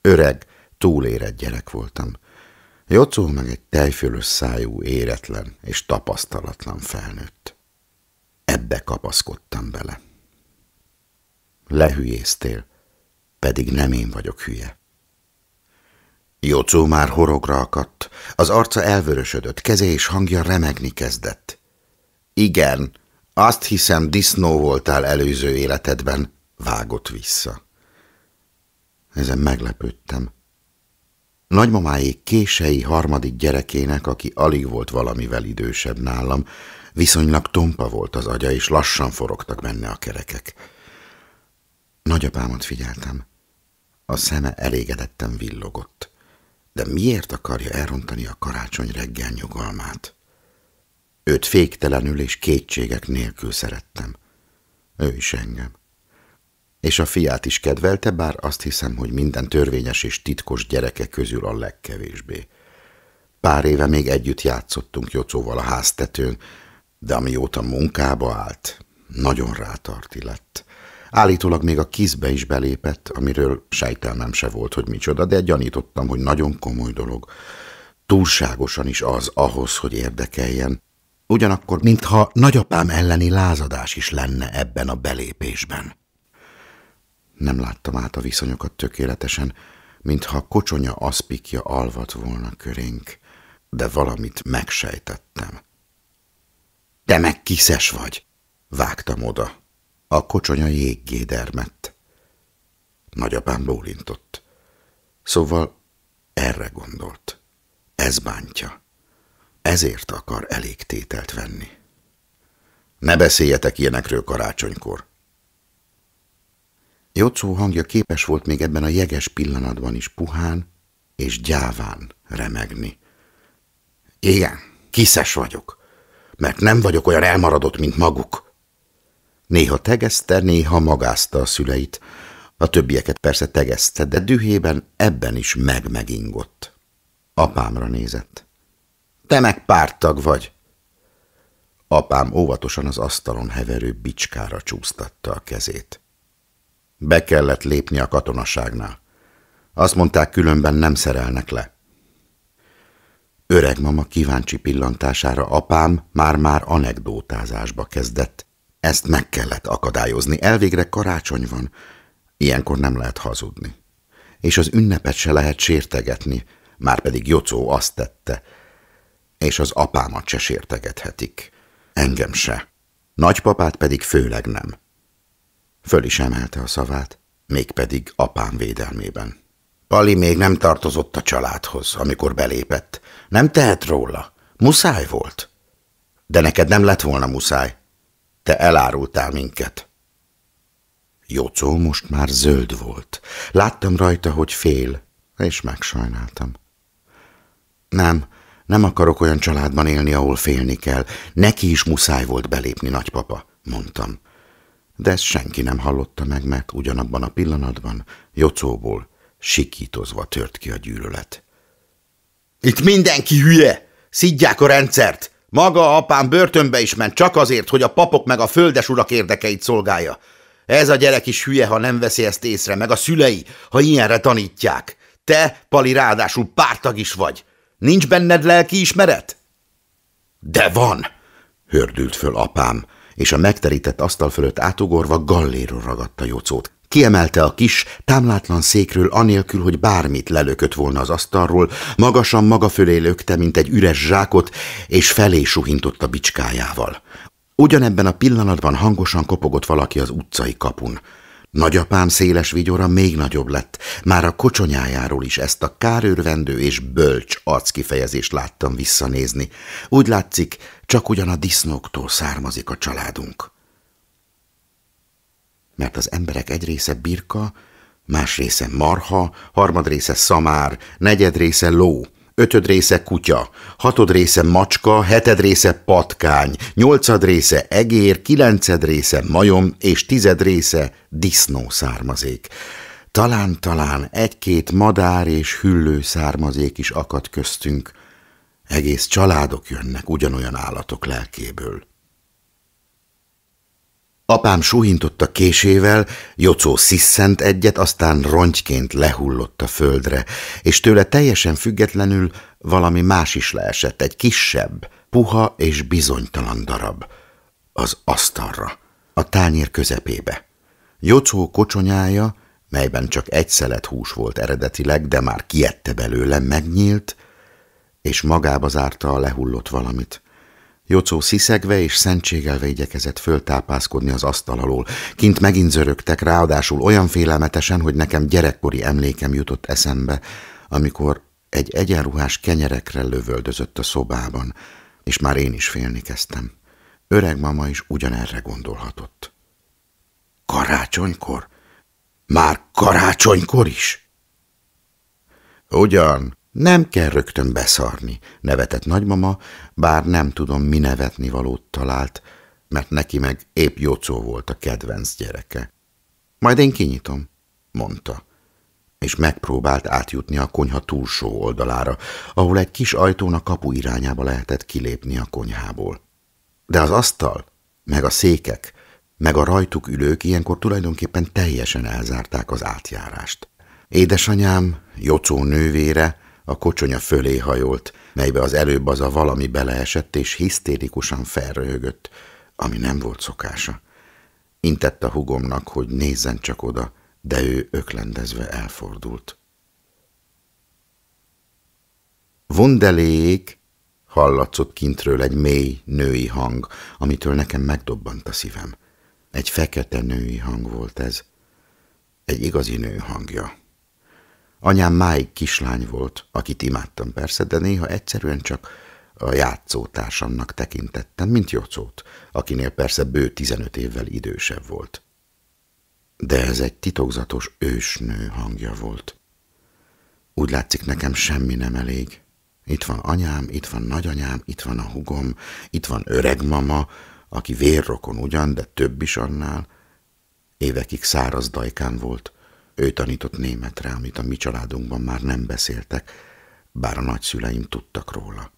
Öreg, túlérett gyerek voltam. Jocó meg egy tejfölös szájú, éretlen és tapasztalatlan felnőtt. Ebbe kapaszkodtam bele. Lehülyéztél, pedig nem én vagyok hülye. Jocó már horogra akadt, az arca elvörösödött, keze és hangja remegni kezdett. Igen, azt hiszem disznó voltál előző életedben, vágott vissza. Ezen meglepődtem. Nagymamáék kései harmadik gyerekének, aki alig volt valamivel idősebb nálam, viszonylag tompa volt az agya, és lassan forogtak benne a kerekek. Nagyapámat figyeltem. A szeme elégedetten villogott. De miért akarja elrontani a karácsony reggel nyugalmát? Őt féktelenül és kétségek nélkül szerettem. Ő is engem. És a fiát is kedvelte, bár azt hiszem, hogy minden törvényes és titkos gyereke közül a legkevésbé. Pár éve még együtt játszottunk Jocóval a háztetőn, de amióta munkába állt, nagyon rátarti lett. Állítólag még a kizbe is belépett, amiről sejtelmem se volt, hogy micsoda, de gyanítottam, hogy nagyon komoly dolog. Túlságosan is az ahhoz, hogy érdekeljen. Ugyanakkor, mintha nagyapám elleni lázadás is lenne ebben a belépésben. Nem láttam át a viszonyokat tökéletesen, mintha a kocsonya aszpikja alvat volna körénk, de valamit megsejtettem. Te meg kiszes vagy, vágtam oda, a kocsonya jéggé dermett. Nagyapám bólintott. Szóval erre gondolt. Ez bántja. Ezért akar elég tételt venni. Ne beszéljetek ilyenekről karácsonykor. Jocó hangja képes volt még ebben a jeges pillanatban is puhán és gyáván remegni. Igen, kiszes vagyok, mert nem vagyok olyan elmaradott, mint maguk. Néha tegezte, néha magázta a szüleit. A többieket persze tegezte, de dühében ebben is megmegingott. Apámra nézett. Te meg pártag vagy! Apám óvatosan az asztalon heverő bicskára csúsztatta a kezét. Be kellett lépni a katonaságnál. Azt mondták, különben nem szerelnek le. Öreg mama kíváncsi pillantására apám már-már anekdótázásba kezdett, ezt meg kellett akadályozni. Elvégre karácsony van. Ilyenkor nem lehet hazudni. És az ünnepet se lehet sértegetni, márpedig Jocó azt tette. És az apámat se sértegethetik. Engem se. Nagypapát pedig főleg nem. Föl is emelte a szavát, mégpedig apám védelmében. Pali még nem tartozott a családhoz, amikor belépett. Nem tehet róla. Muszáj volt. De neked nem lett volna muszáj, te elárultál minket. Jócó most már zöld volt. Láttam rajta, hogy fél, és megsajnáltam. Nem, nem akarok olyan családban élni, ahol félni kell. Neki is muszáj volt belépni, nagypapa, mondtam. De ezt senki nem hallotta meg, mert ugyanabban a pillanatban Jocóból sikítozva tört ki a gyűlölet. Itt mindenki hülye! Szidják a rendszert! Maga apám börtönbe is ment csak azért, hogy a papok meg a urak érdekeit szolgálja. Ez a gyerek is hülye, ha nem veszi ezt észre, meg a szülei, ha ilyenre tanítják. Te, Pali, ráadásul pártag is vagy. Nincs benned lelki ismeret? De van, hördült föl apám, és a megterített asztal fölött átugorva galléről ragadta Jócót. Kiemelte a kis, támlátlan székről anélkül, hogy bármit lelökött volna az asztalról, magasan maga fölé lökte, mint egy üres zsákot, és felé suhintott a bicskájával. Ugyanebben a pillanatban hangosan kopogott valaki az utcai kapun. Nagyapám széles vigyora még nagyobb lett, már a kocsonyájáról is ezt a kárőrvendő és bölcs arckifejezést láttam visszanézni. Úgy látszik, csak ugyan a disznóktól származik a családunk mert az emberek egy része birka, más része marha, harmad része szamár, negyed része ló, ötöd része kutya, hatod része macska, heted része patkány, nyolcad része egér, kilenced része majom és tized része disznó származék. Talán-talán egy-két madár és hüllő származék is akad köztünk. Egész családok jönnek ugyanolyan állatok lelkéből. Apám suhintott a késével, Jocó sziszent egyet, aztán rongyként lehullott a földre, és tőle teljesen függetlenül valami más is leesett, egy kisebb, puha és bizonytalan darab. Az asztalra, a tányér közepébe. Jocó kocsonyája, melyben csak egy szelet hús volt eredetileg, de már kiette belőle, megnyílt, és magába zárta a lehullott valamit. Jocó sziszegve és szentségelve igyekezett föltápászkodni az asztal alól. Kint megint zörögtek, ráadásul olyan félelmetesen, hogy nekem gyerekkori emlékem jutott eszembe, amikor egy egyenruhás kenyerekre lövöldözött a szobában, és már én is félni kezdtem. Öreg mama is ugyanerre gondolhatott. Karácsonykor? Már karácsonykor is? Ugyan, nem kell rögtön beszarni, nevetett nagymama, bár nem tudom, mi nevetni valót talált, mert neki meg épp jocó volt a kedvenc gyereke. Majd én kinyitom, mondta, és megpróbált átjutni a konyha túlsó oldalára, ahol egy kis ajtón a kapu irányába lehetett kilépni a konyhából. De az asztal, meg a székek, meg a rajtuk ülők ilyenkor tulajdonképpen teljesen elzárták az átjárást. Édesanyám, Jocó nővére, a kocsonya fölé hajolt, melybe az előbb az a valami beleesett, és hisztérikusan felröhögött, ami nem volt szokása. Intett a hugomnak, hogy nézzen csak oda, de ő öklendezve elfordult. Vundelék! hallatszott kintről egy mély, női hang, amitől nekem megdobbant a szívem. Egy fekete női hang volt ez, egy igazi nő hangja. Anyám máig kislány volt, akit imádtam persze, de néha egyszerűen csak a játszótársamnak tekintettem, mint Jocót, akinél persze bő 15 évvel idősebb volt. De ez egy titokzatos ősnő hangja volt. Úgy látszik, nekem semmi nem elég. Itt van anyám, itt van nagyanyám, itt van a hugom, itt van öreg mama, aki vérrokon ugyan, de több is annál. Évekig száraz dajkán volt, ő tanított németre, amit a mi családunkban már nem beszéltek, bár a nagyszüleim tudtak róla.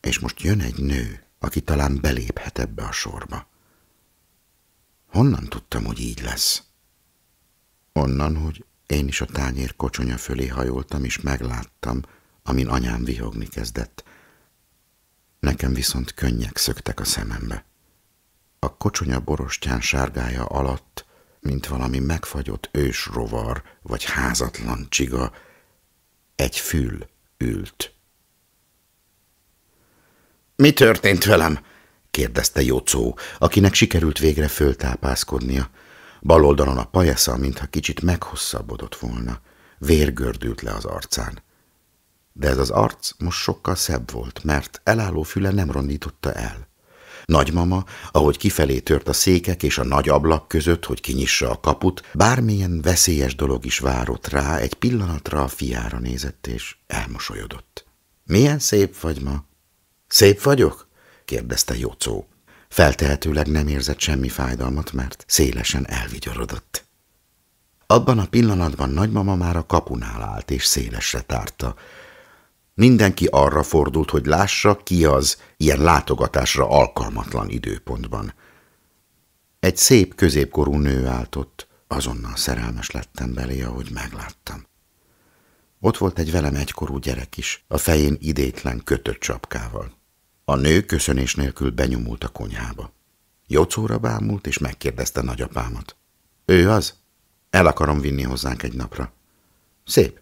És most jön egy nő, aki talán beléphet ebbe a sorba. Honnan tudtam, hogy így lesz? Onnan, hogy én is a tányér kocsonya fölé hajoltam, és megláttam, amin anyám vihogni kezdett. Nekem viszont könnyek szöktek a szemembe. A kocsonya borostyán sárgája alatt mint valami megfagyott ősrovar vagy házatlan csiga, egy fül ült. Mi történt velem? kérdezte Jocó, akinek sikerült végre föltápászkodnia. Bal oldalon a pajesza, mintha kicsit meghosszabbodott volna. Vér gördült le az arcán. De ez az arc most sokkal szebb volt, mert elálló füle nem rondította el. Nagymama, ahogy kifelé tört a székek és a nagy ablak között, hogy kinyissa a kaput, bármilyen veszélyes dolog is várott rá, egy pillanatra a fiára nézett és elmosolyodott. Milyen szép vagy ma? Szép vagyok? kérdezte Jocó. Feltehetőleg nem érzett semmi fájdalmat, mert szélesen elvigyorodott. Abban a pillanatban nagymama már a kapunál állt és szélesre tárta Mindenki arra fordult, hogy lássa, ki az ilyen látogatásra alkalmatlan időpontban. Egy szép középkorú nő állt ott, azonnal szerelmes lettem belé, ahogy megláttam. Ott volt egy velem egykorú gyerek is, a fején idétlen kötött csapkával. A nő köszönés nélkül benyomult a konyhába. Jocóra bámult, és megkérdezte nagyapámat. Ő az? El akarom vinni hozzánk egy napra. Szép,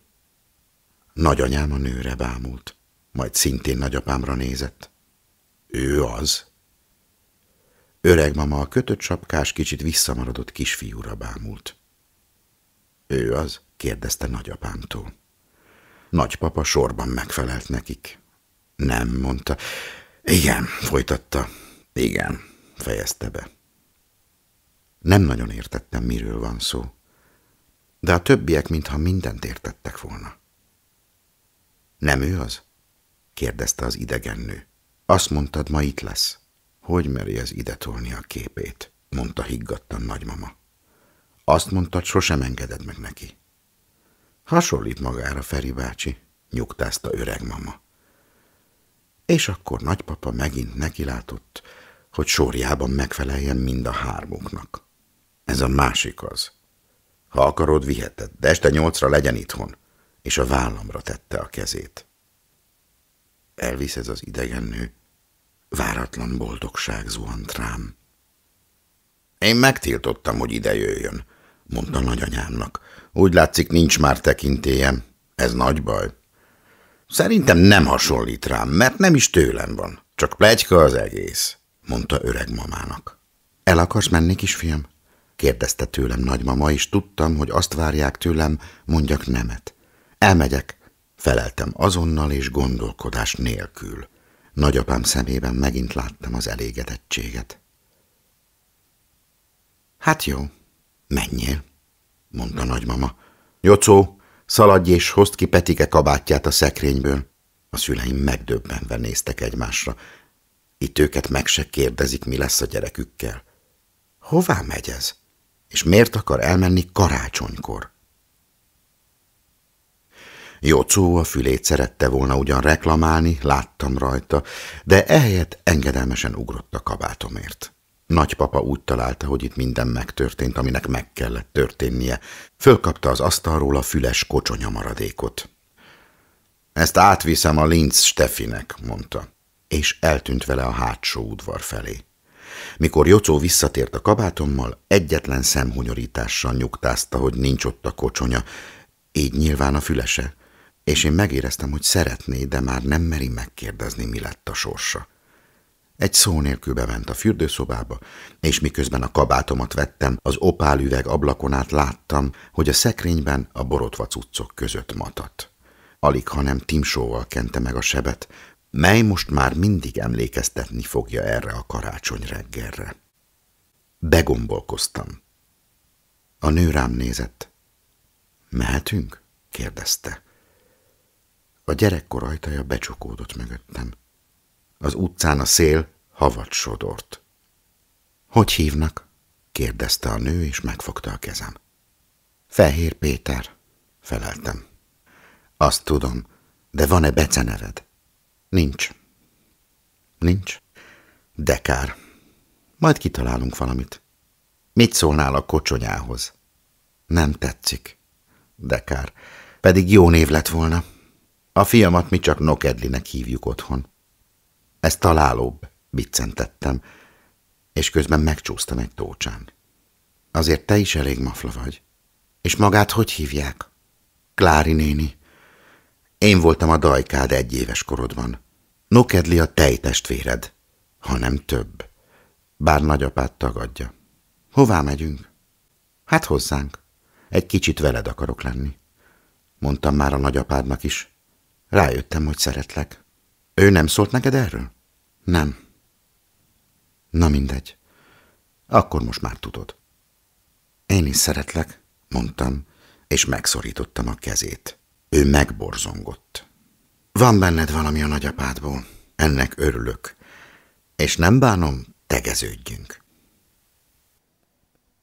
Nagyanyám a nőre bámult, majd szintén nagyapámra nézett. Ő az? Öreg mama a kötött sapkás, kicsit visszamaradott kisfiúra bámult. Ő az? kérdezte nagyapámtól. Nagypapa sorban megfelelt nekik. Nem, mondta. Igen, folytatta. Igen, fejezte be. Nem nagyon értettem, miről van szó, de a többiek mintha mindent értettek volna. Nem ő az? kérdezte az idegen nő. Azt mondtad, ma itt lesz. Hogy meri ez ide tolni a képét? mondta higgadtan nagymama. Azt mondtad, sosem engeded meg neki. Hasonlít magára Feri bácsi, nyugtázta öreg mama. És akkor nagypapa megint nekilátott, hogy sorjában megfeleljen mind a hármuknak. Ez a másik az. Ha akarod, viheted, de este nyolcra legyen itthon és a vállamra tette a kezét. Elvisz ez az idegen nő, váratlan boldogság zuhant rám. Én megtiltottam, hogy ide jöjjön, mondta nagyanyámnak. Úgy látszik, nincs már tekintélyem. Ez nagy baj. Szerintem nem hasonlít rám, mert nem is tőlem van. Csak plegyka az egész, mondta öreg mamának. El akarsz menni, kisfiam? kérdezte tőlem nagymama, és tudtam, hogy azt várják tőlem, mondjak nemet. Elmegyek, feleltem azonnal és gondolkodás nélkül. Nagyapám szemében megint láttam az elégedettséget. Hát jó, menjél, mondta nagymama. Jocó, szaladj és hozd ki Petike kabátját a szekrényből. A szüleim megdöbbenve néztek egymásra. Itt őket meg se kérdezik, mi lesz a gyerekükkel. Hová megy ez? És miért akar elmenni karácsonykor? Jocó a fülét szerette volna ugyan reklamálni, láttam rajta, de ehelyett engedelmesen ugrott a kabátomért. Nagypapa úgy találta, hogy itt minden megtörtént, aminek meg kellett történnie. Fölkapta az asztalról a füles kocsonya maradékot. Ezt átviszem a linc Stefinek, mondta, és eltűnt vele a hátsó udvar felé. Mikor Jocó visszatért a kabátommal, egyetlen szemhunyorítással nyugtázta, hogy nincs ott a kocsonya, így nyilván a fülese és én megéreztem, hogy szeretné, de már nem meri megkérdezni, mi lett a sorsa. Egy szó nélkül bement a fürdőszobába, és miközben a kabátomat vettem, az opálüveg ablakon át láttam, hogy a szekrényben a borotva cuccok között matat. Alig, hanem timsóval kente meg a sebet, mely most már mindig emlékeztetni fogja erre a karácsony reggelre. Begombolkoztam. A nő rám nézett. Mehetünk? kérdezte. A gyerekkor ajtaja becsukódott mögöttem. Az utcán a szél havat sodort. – Hogy hívnak? – kérdezte a nő, és megfogta a kezem. – Fehér Péter – feleltem. – Azt tudom, de van-e beceneved? – Nincs. – Nincs? – De kár. Majd kitalálunk valamit. – Mit szólnál a kocsonyához? – Nem tetszik. – De kár. Pedig jó név lett volna. – a fiamat mi csak Nokedlinek hívjuk otthon. Ez találóbb, biccentettem, és közben megcsúsztam egy tócsán. Azért te is elég mafla vagy. És magát hogy hívják? Klári néni. Én voltam a dajkád egy éves korodban. Nokedli a tej testvéred, ha nem több. Bár nagyapát tagadja. Hová megyünk? Hát hozzánk. Egy kicsit veled akarok lenni. Mondtam már a nagyapádnak is. Rájöttem, hogy szeretlek. Ő nem szólt neked erről? Nem. Na mindegy. Akkor most már tudod. Én is szeretlek, mondtam, és megszorítottam a kezét. Ő megborzongott. Van benned valami a nagyapádból, ennek örülök, és nem bánom, tegeződjünk.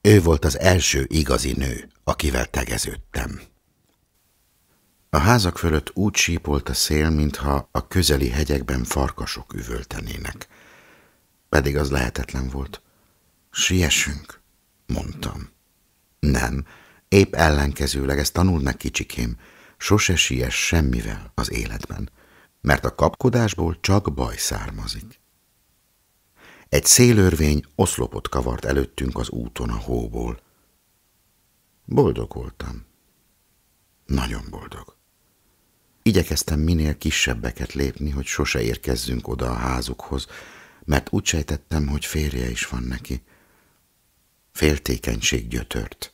Ő volt az első igazi nő, akivel tegeződtem. A házak fölött úgy sípolt a szél, mintha a közeli hegyekben farkasok üvöltenének. Pedig az lehetetlen volt. Siesünk, mondtam. Nem, épp ellenkezőleg, ezt tanuld meg kicsikém, sose siess semmivel az életben, mert a kapkodásból csak baj származik. Egy szélőrvény oszlopot kavart előttünk az úton a hóból. Boldog voltam. Nagyon boldog. Igyekeztem minél kisebbeket lépni, hogy sose érkezzünk oda a házukhoz, mert úgy sejtettem, hogy férje is van neki. Féltékenység gyötört.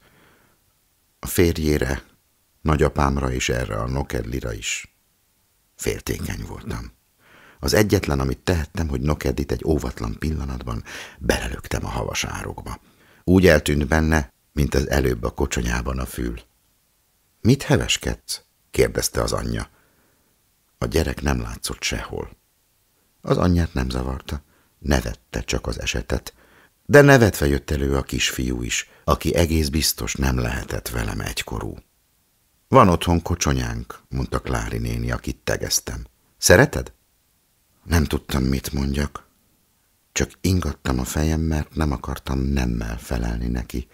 A férjére, nagyapámra és erre a nokedlira is. Féltékeny voltam. Az egyetlen, amit tehettem, hogy nokedit egy óvatlan pillanatban belelögtem a havas árokba. Úgy eltűnt benne, mint az előbb a kocsonyában a fül. – Mit heveskedsz? – kérdezte az anyja. A gyerek nem látszott sehol. Az anyját nem zavarta, nevette csak az esetet, de nevetve jött elő a kisfiú is, aki egész biztos nem lehetett velem egykorú. Van otthon kocsonyánk, mondta Klári néni, akit tegeztem. Szereted? Nem tudtam, mit mondjak. Csak ingattam a fejem, mert nem akartam nemmel felelni neki,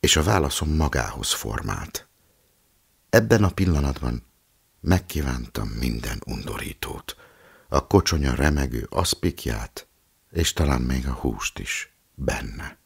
és a válaszom magához formált. Ebben a pillanatban megkívántam minden undorítót, a kocsonya remegő aszpikját, és talán még a húst is benne.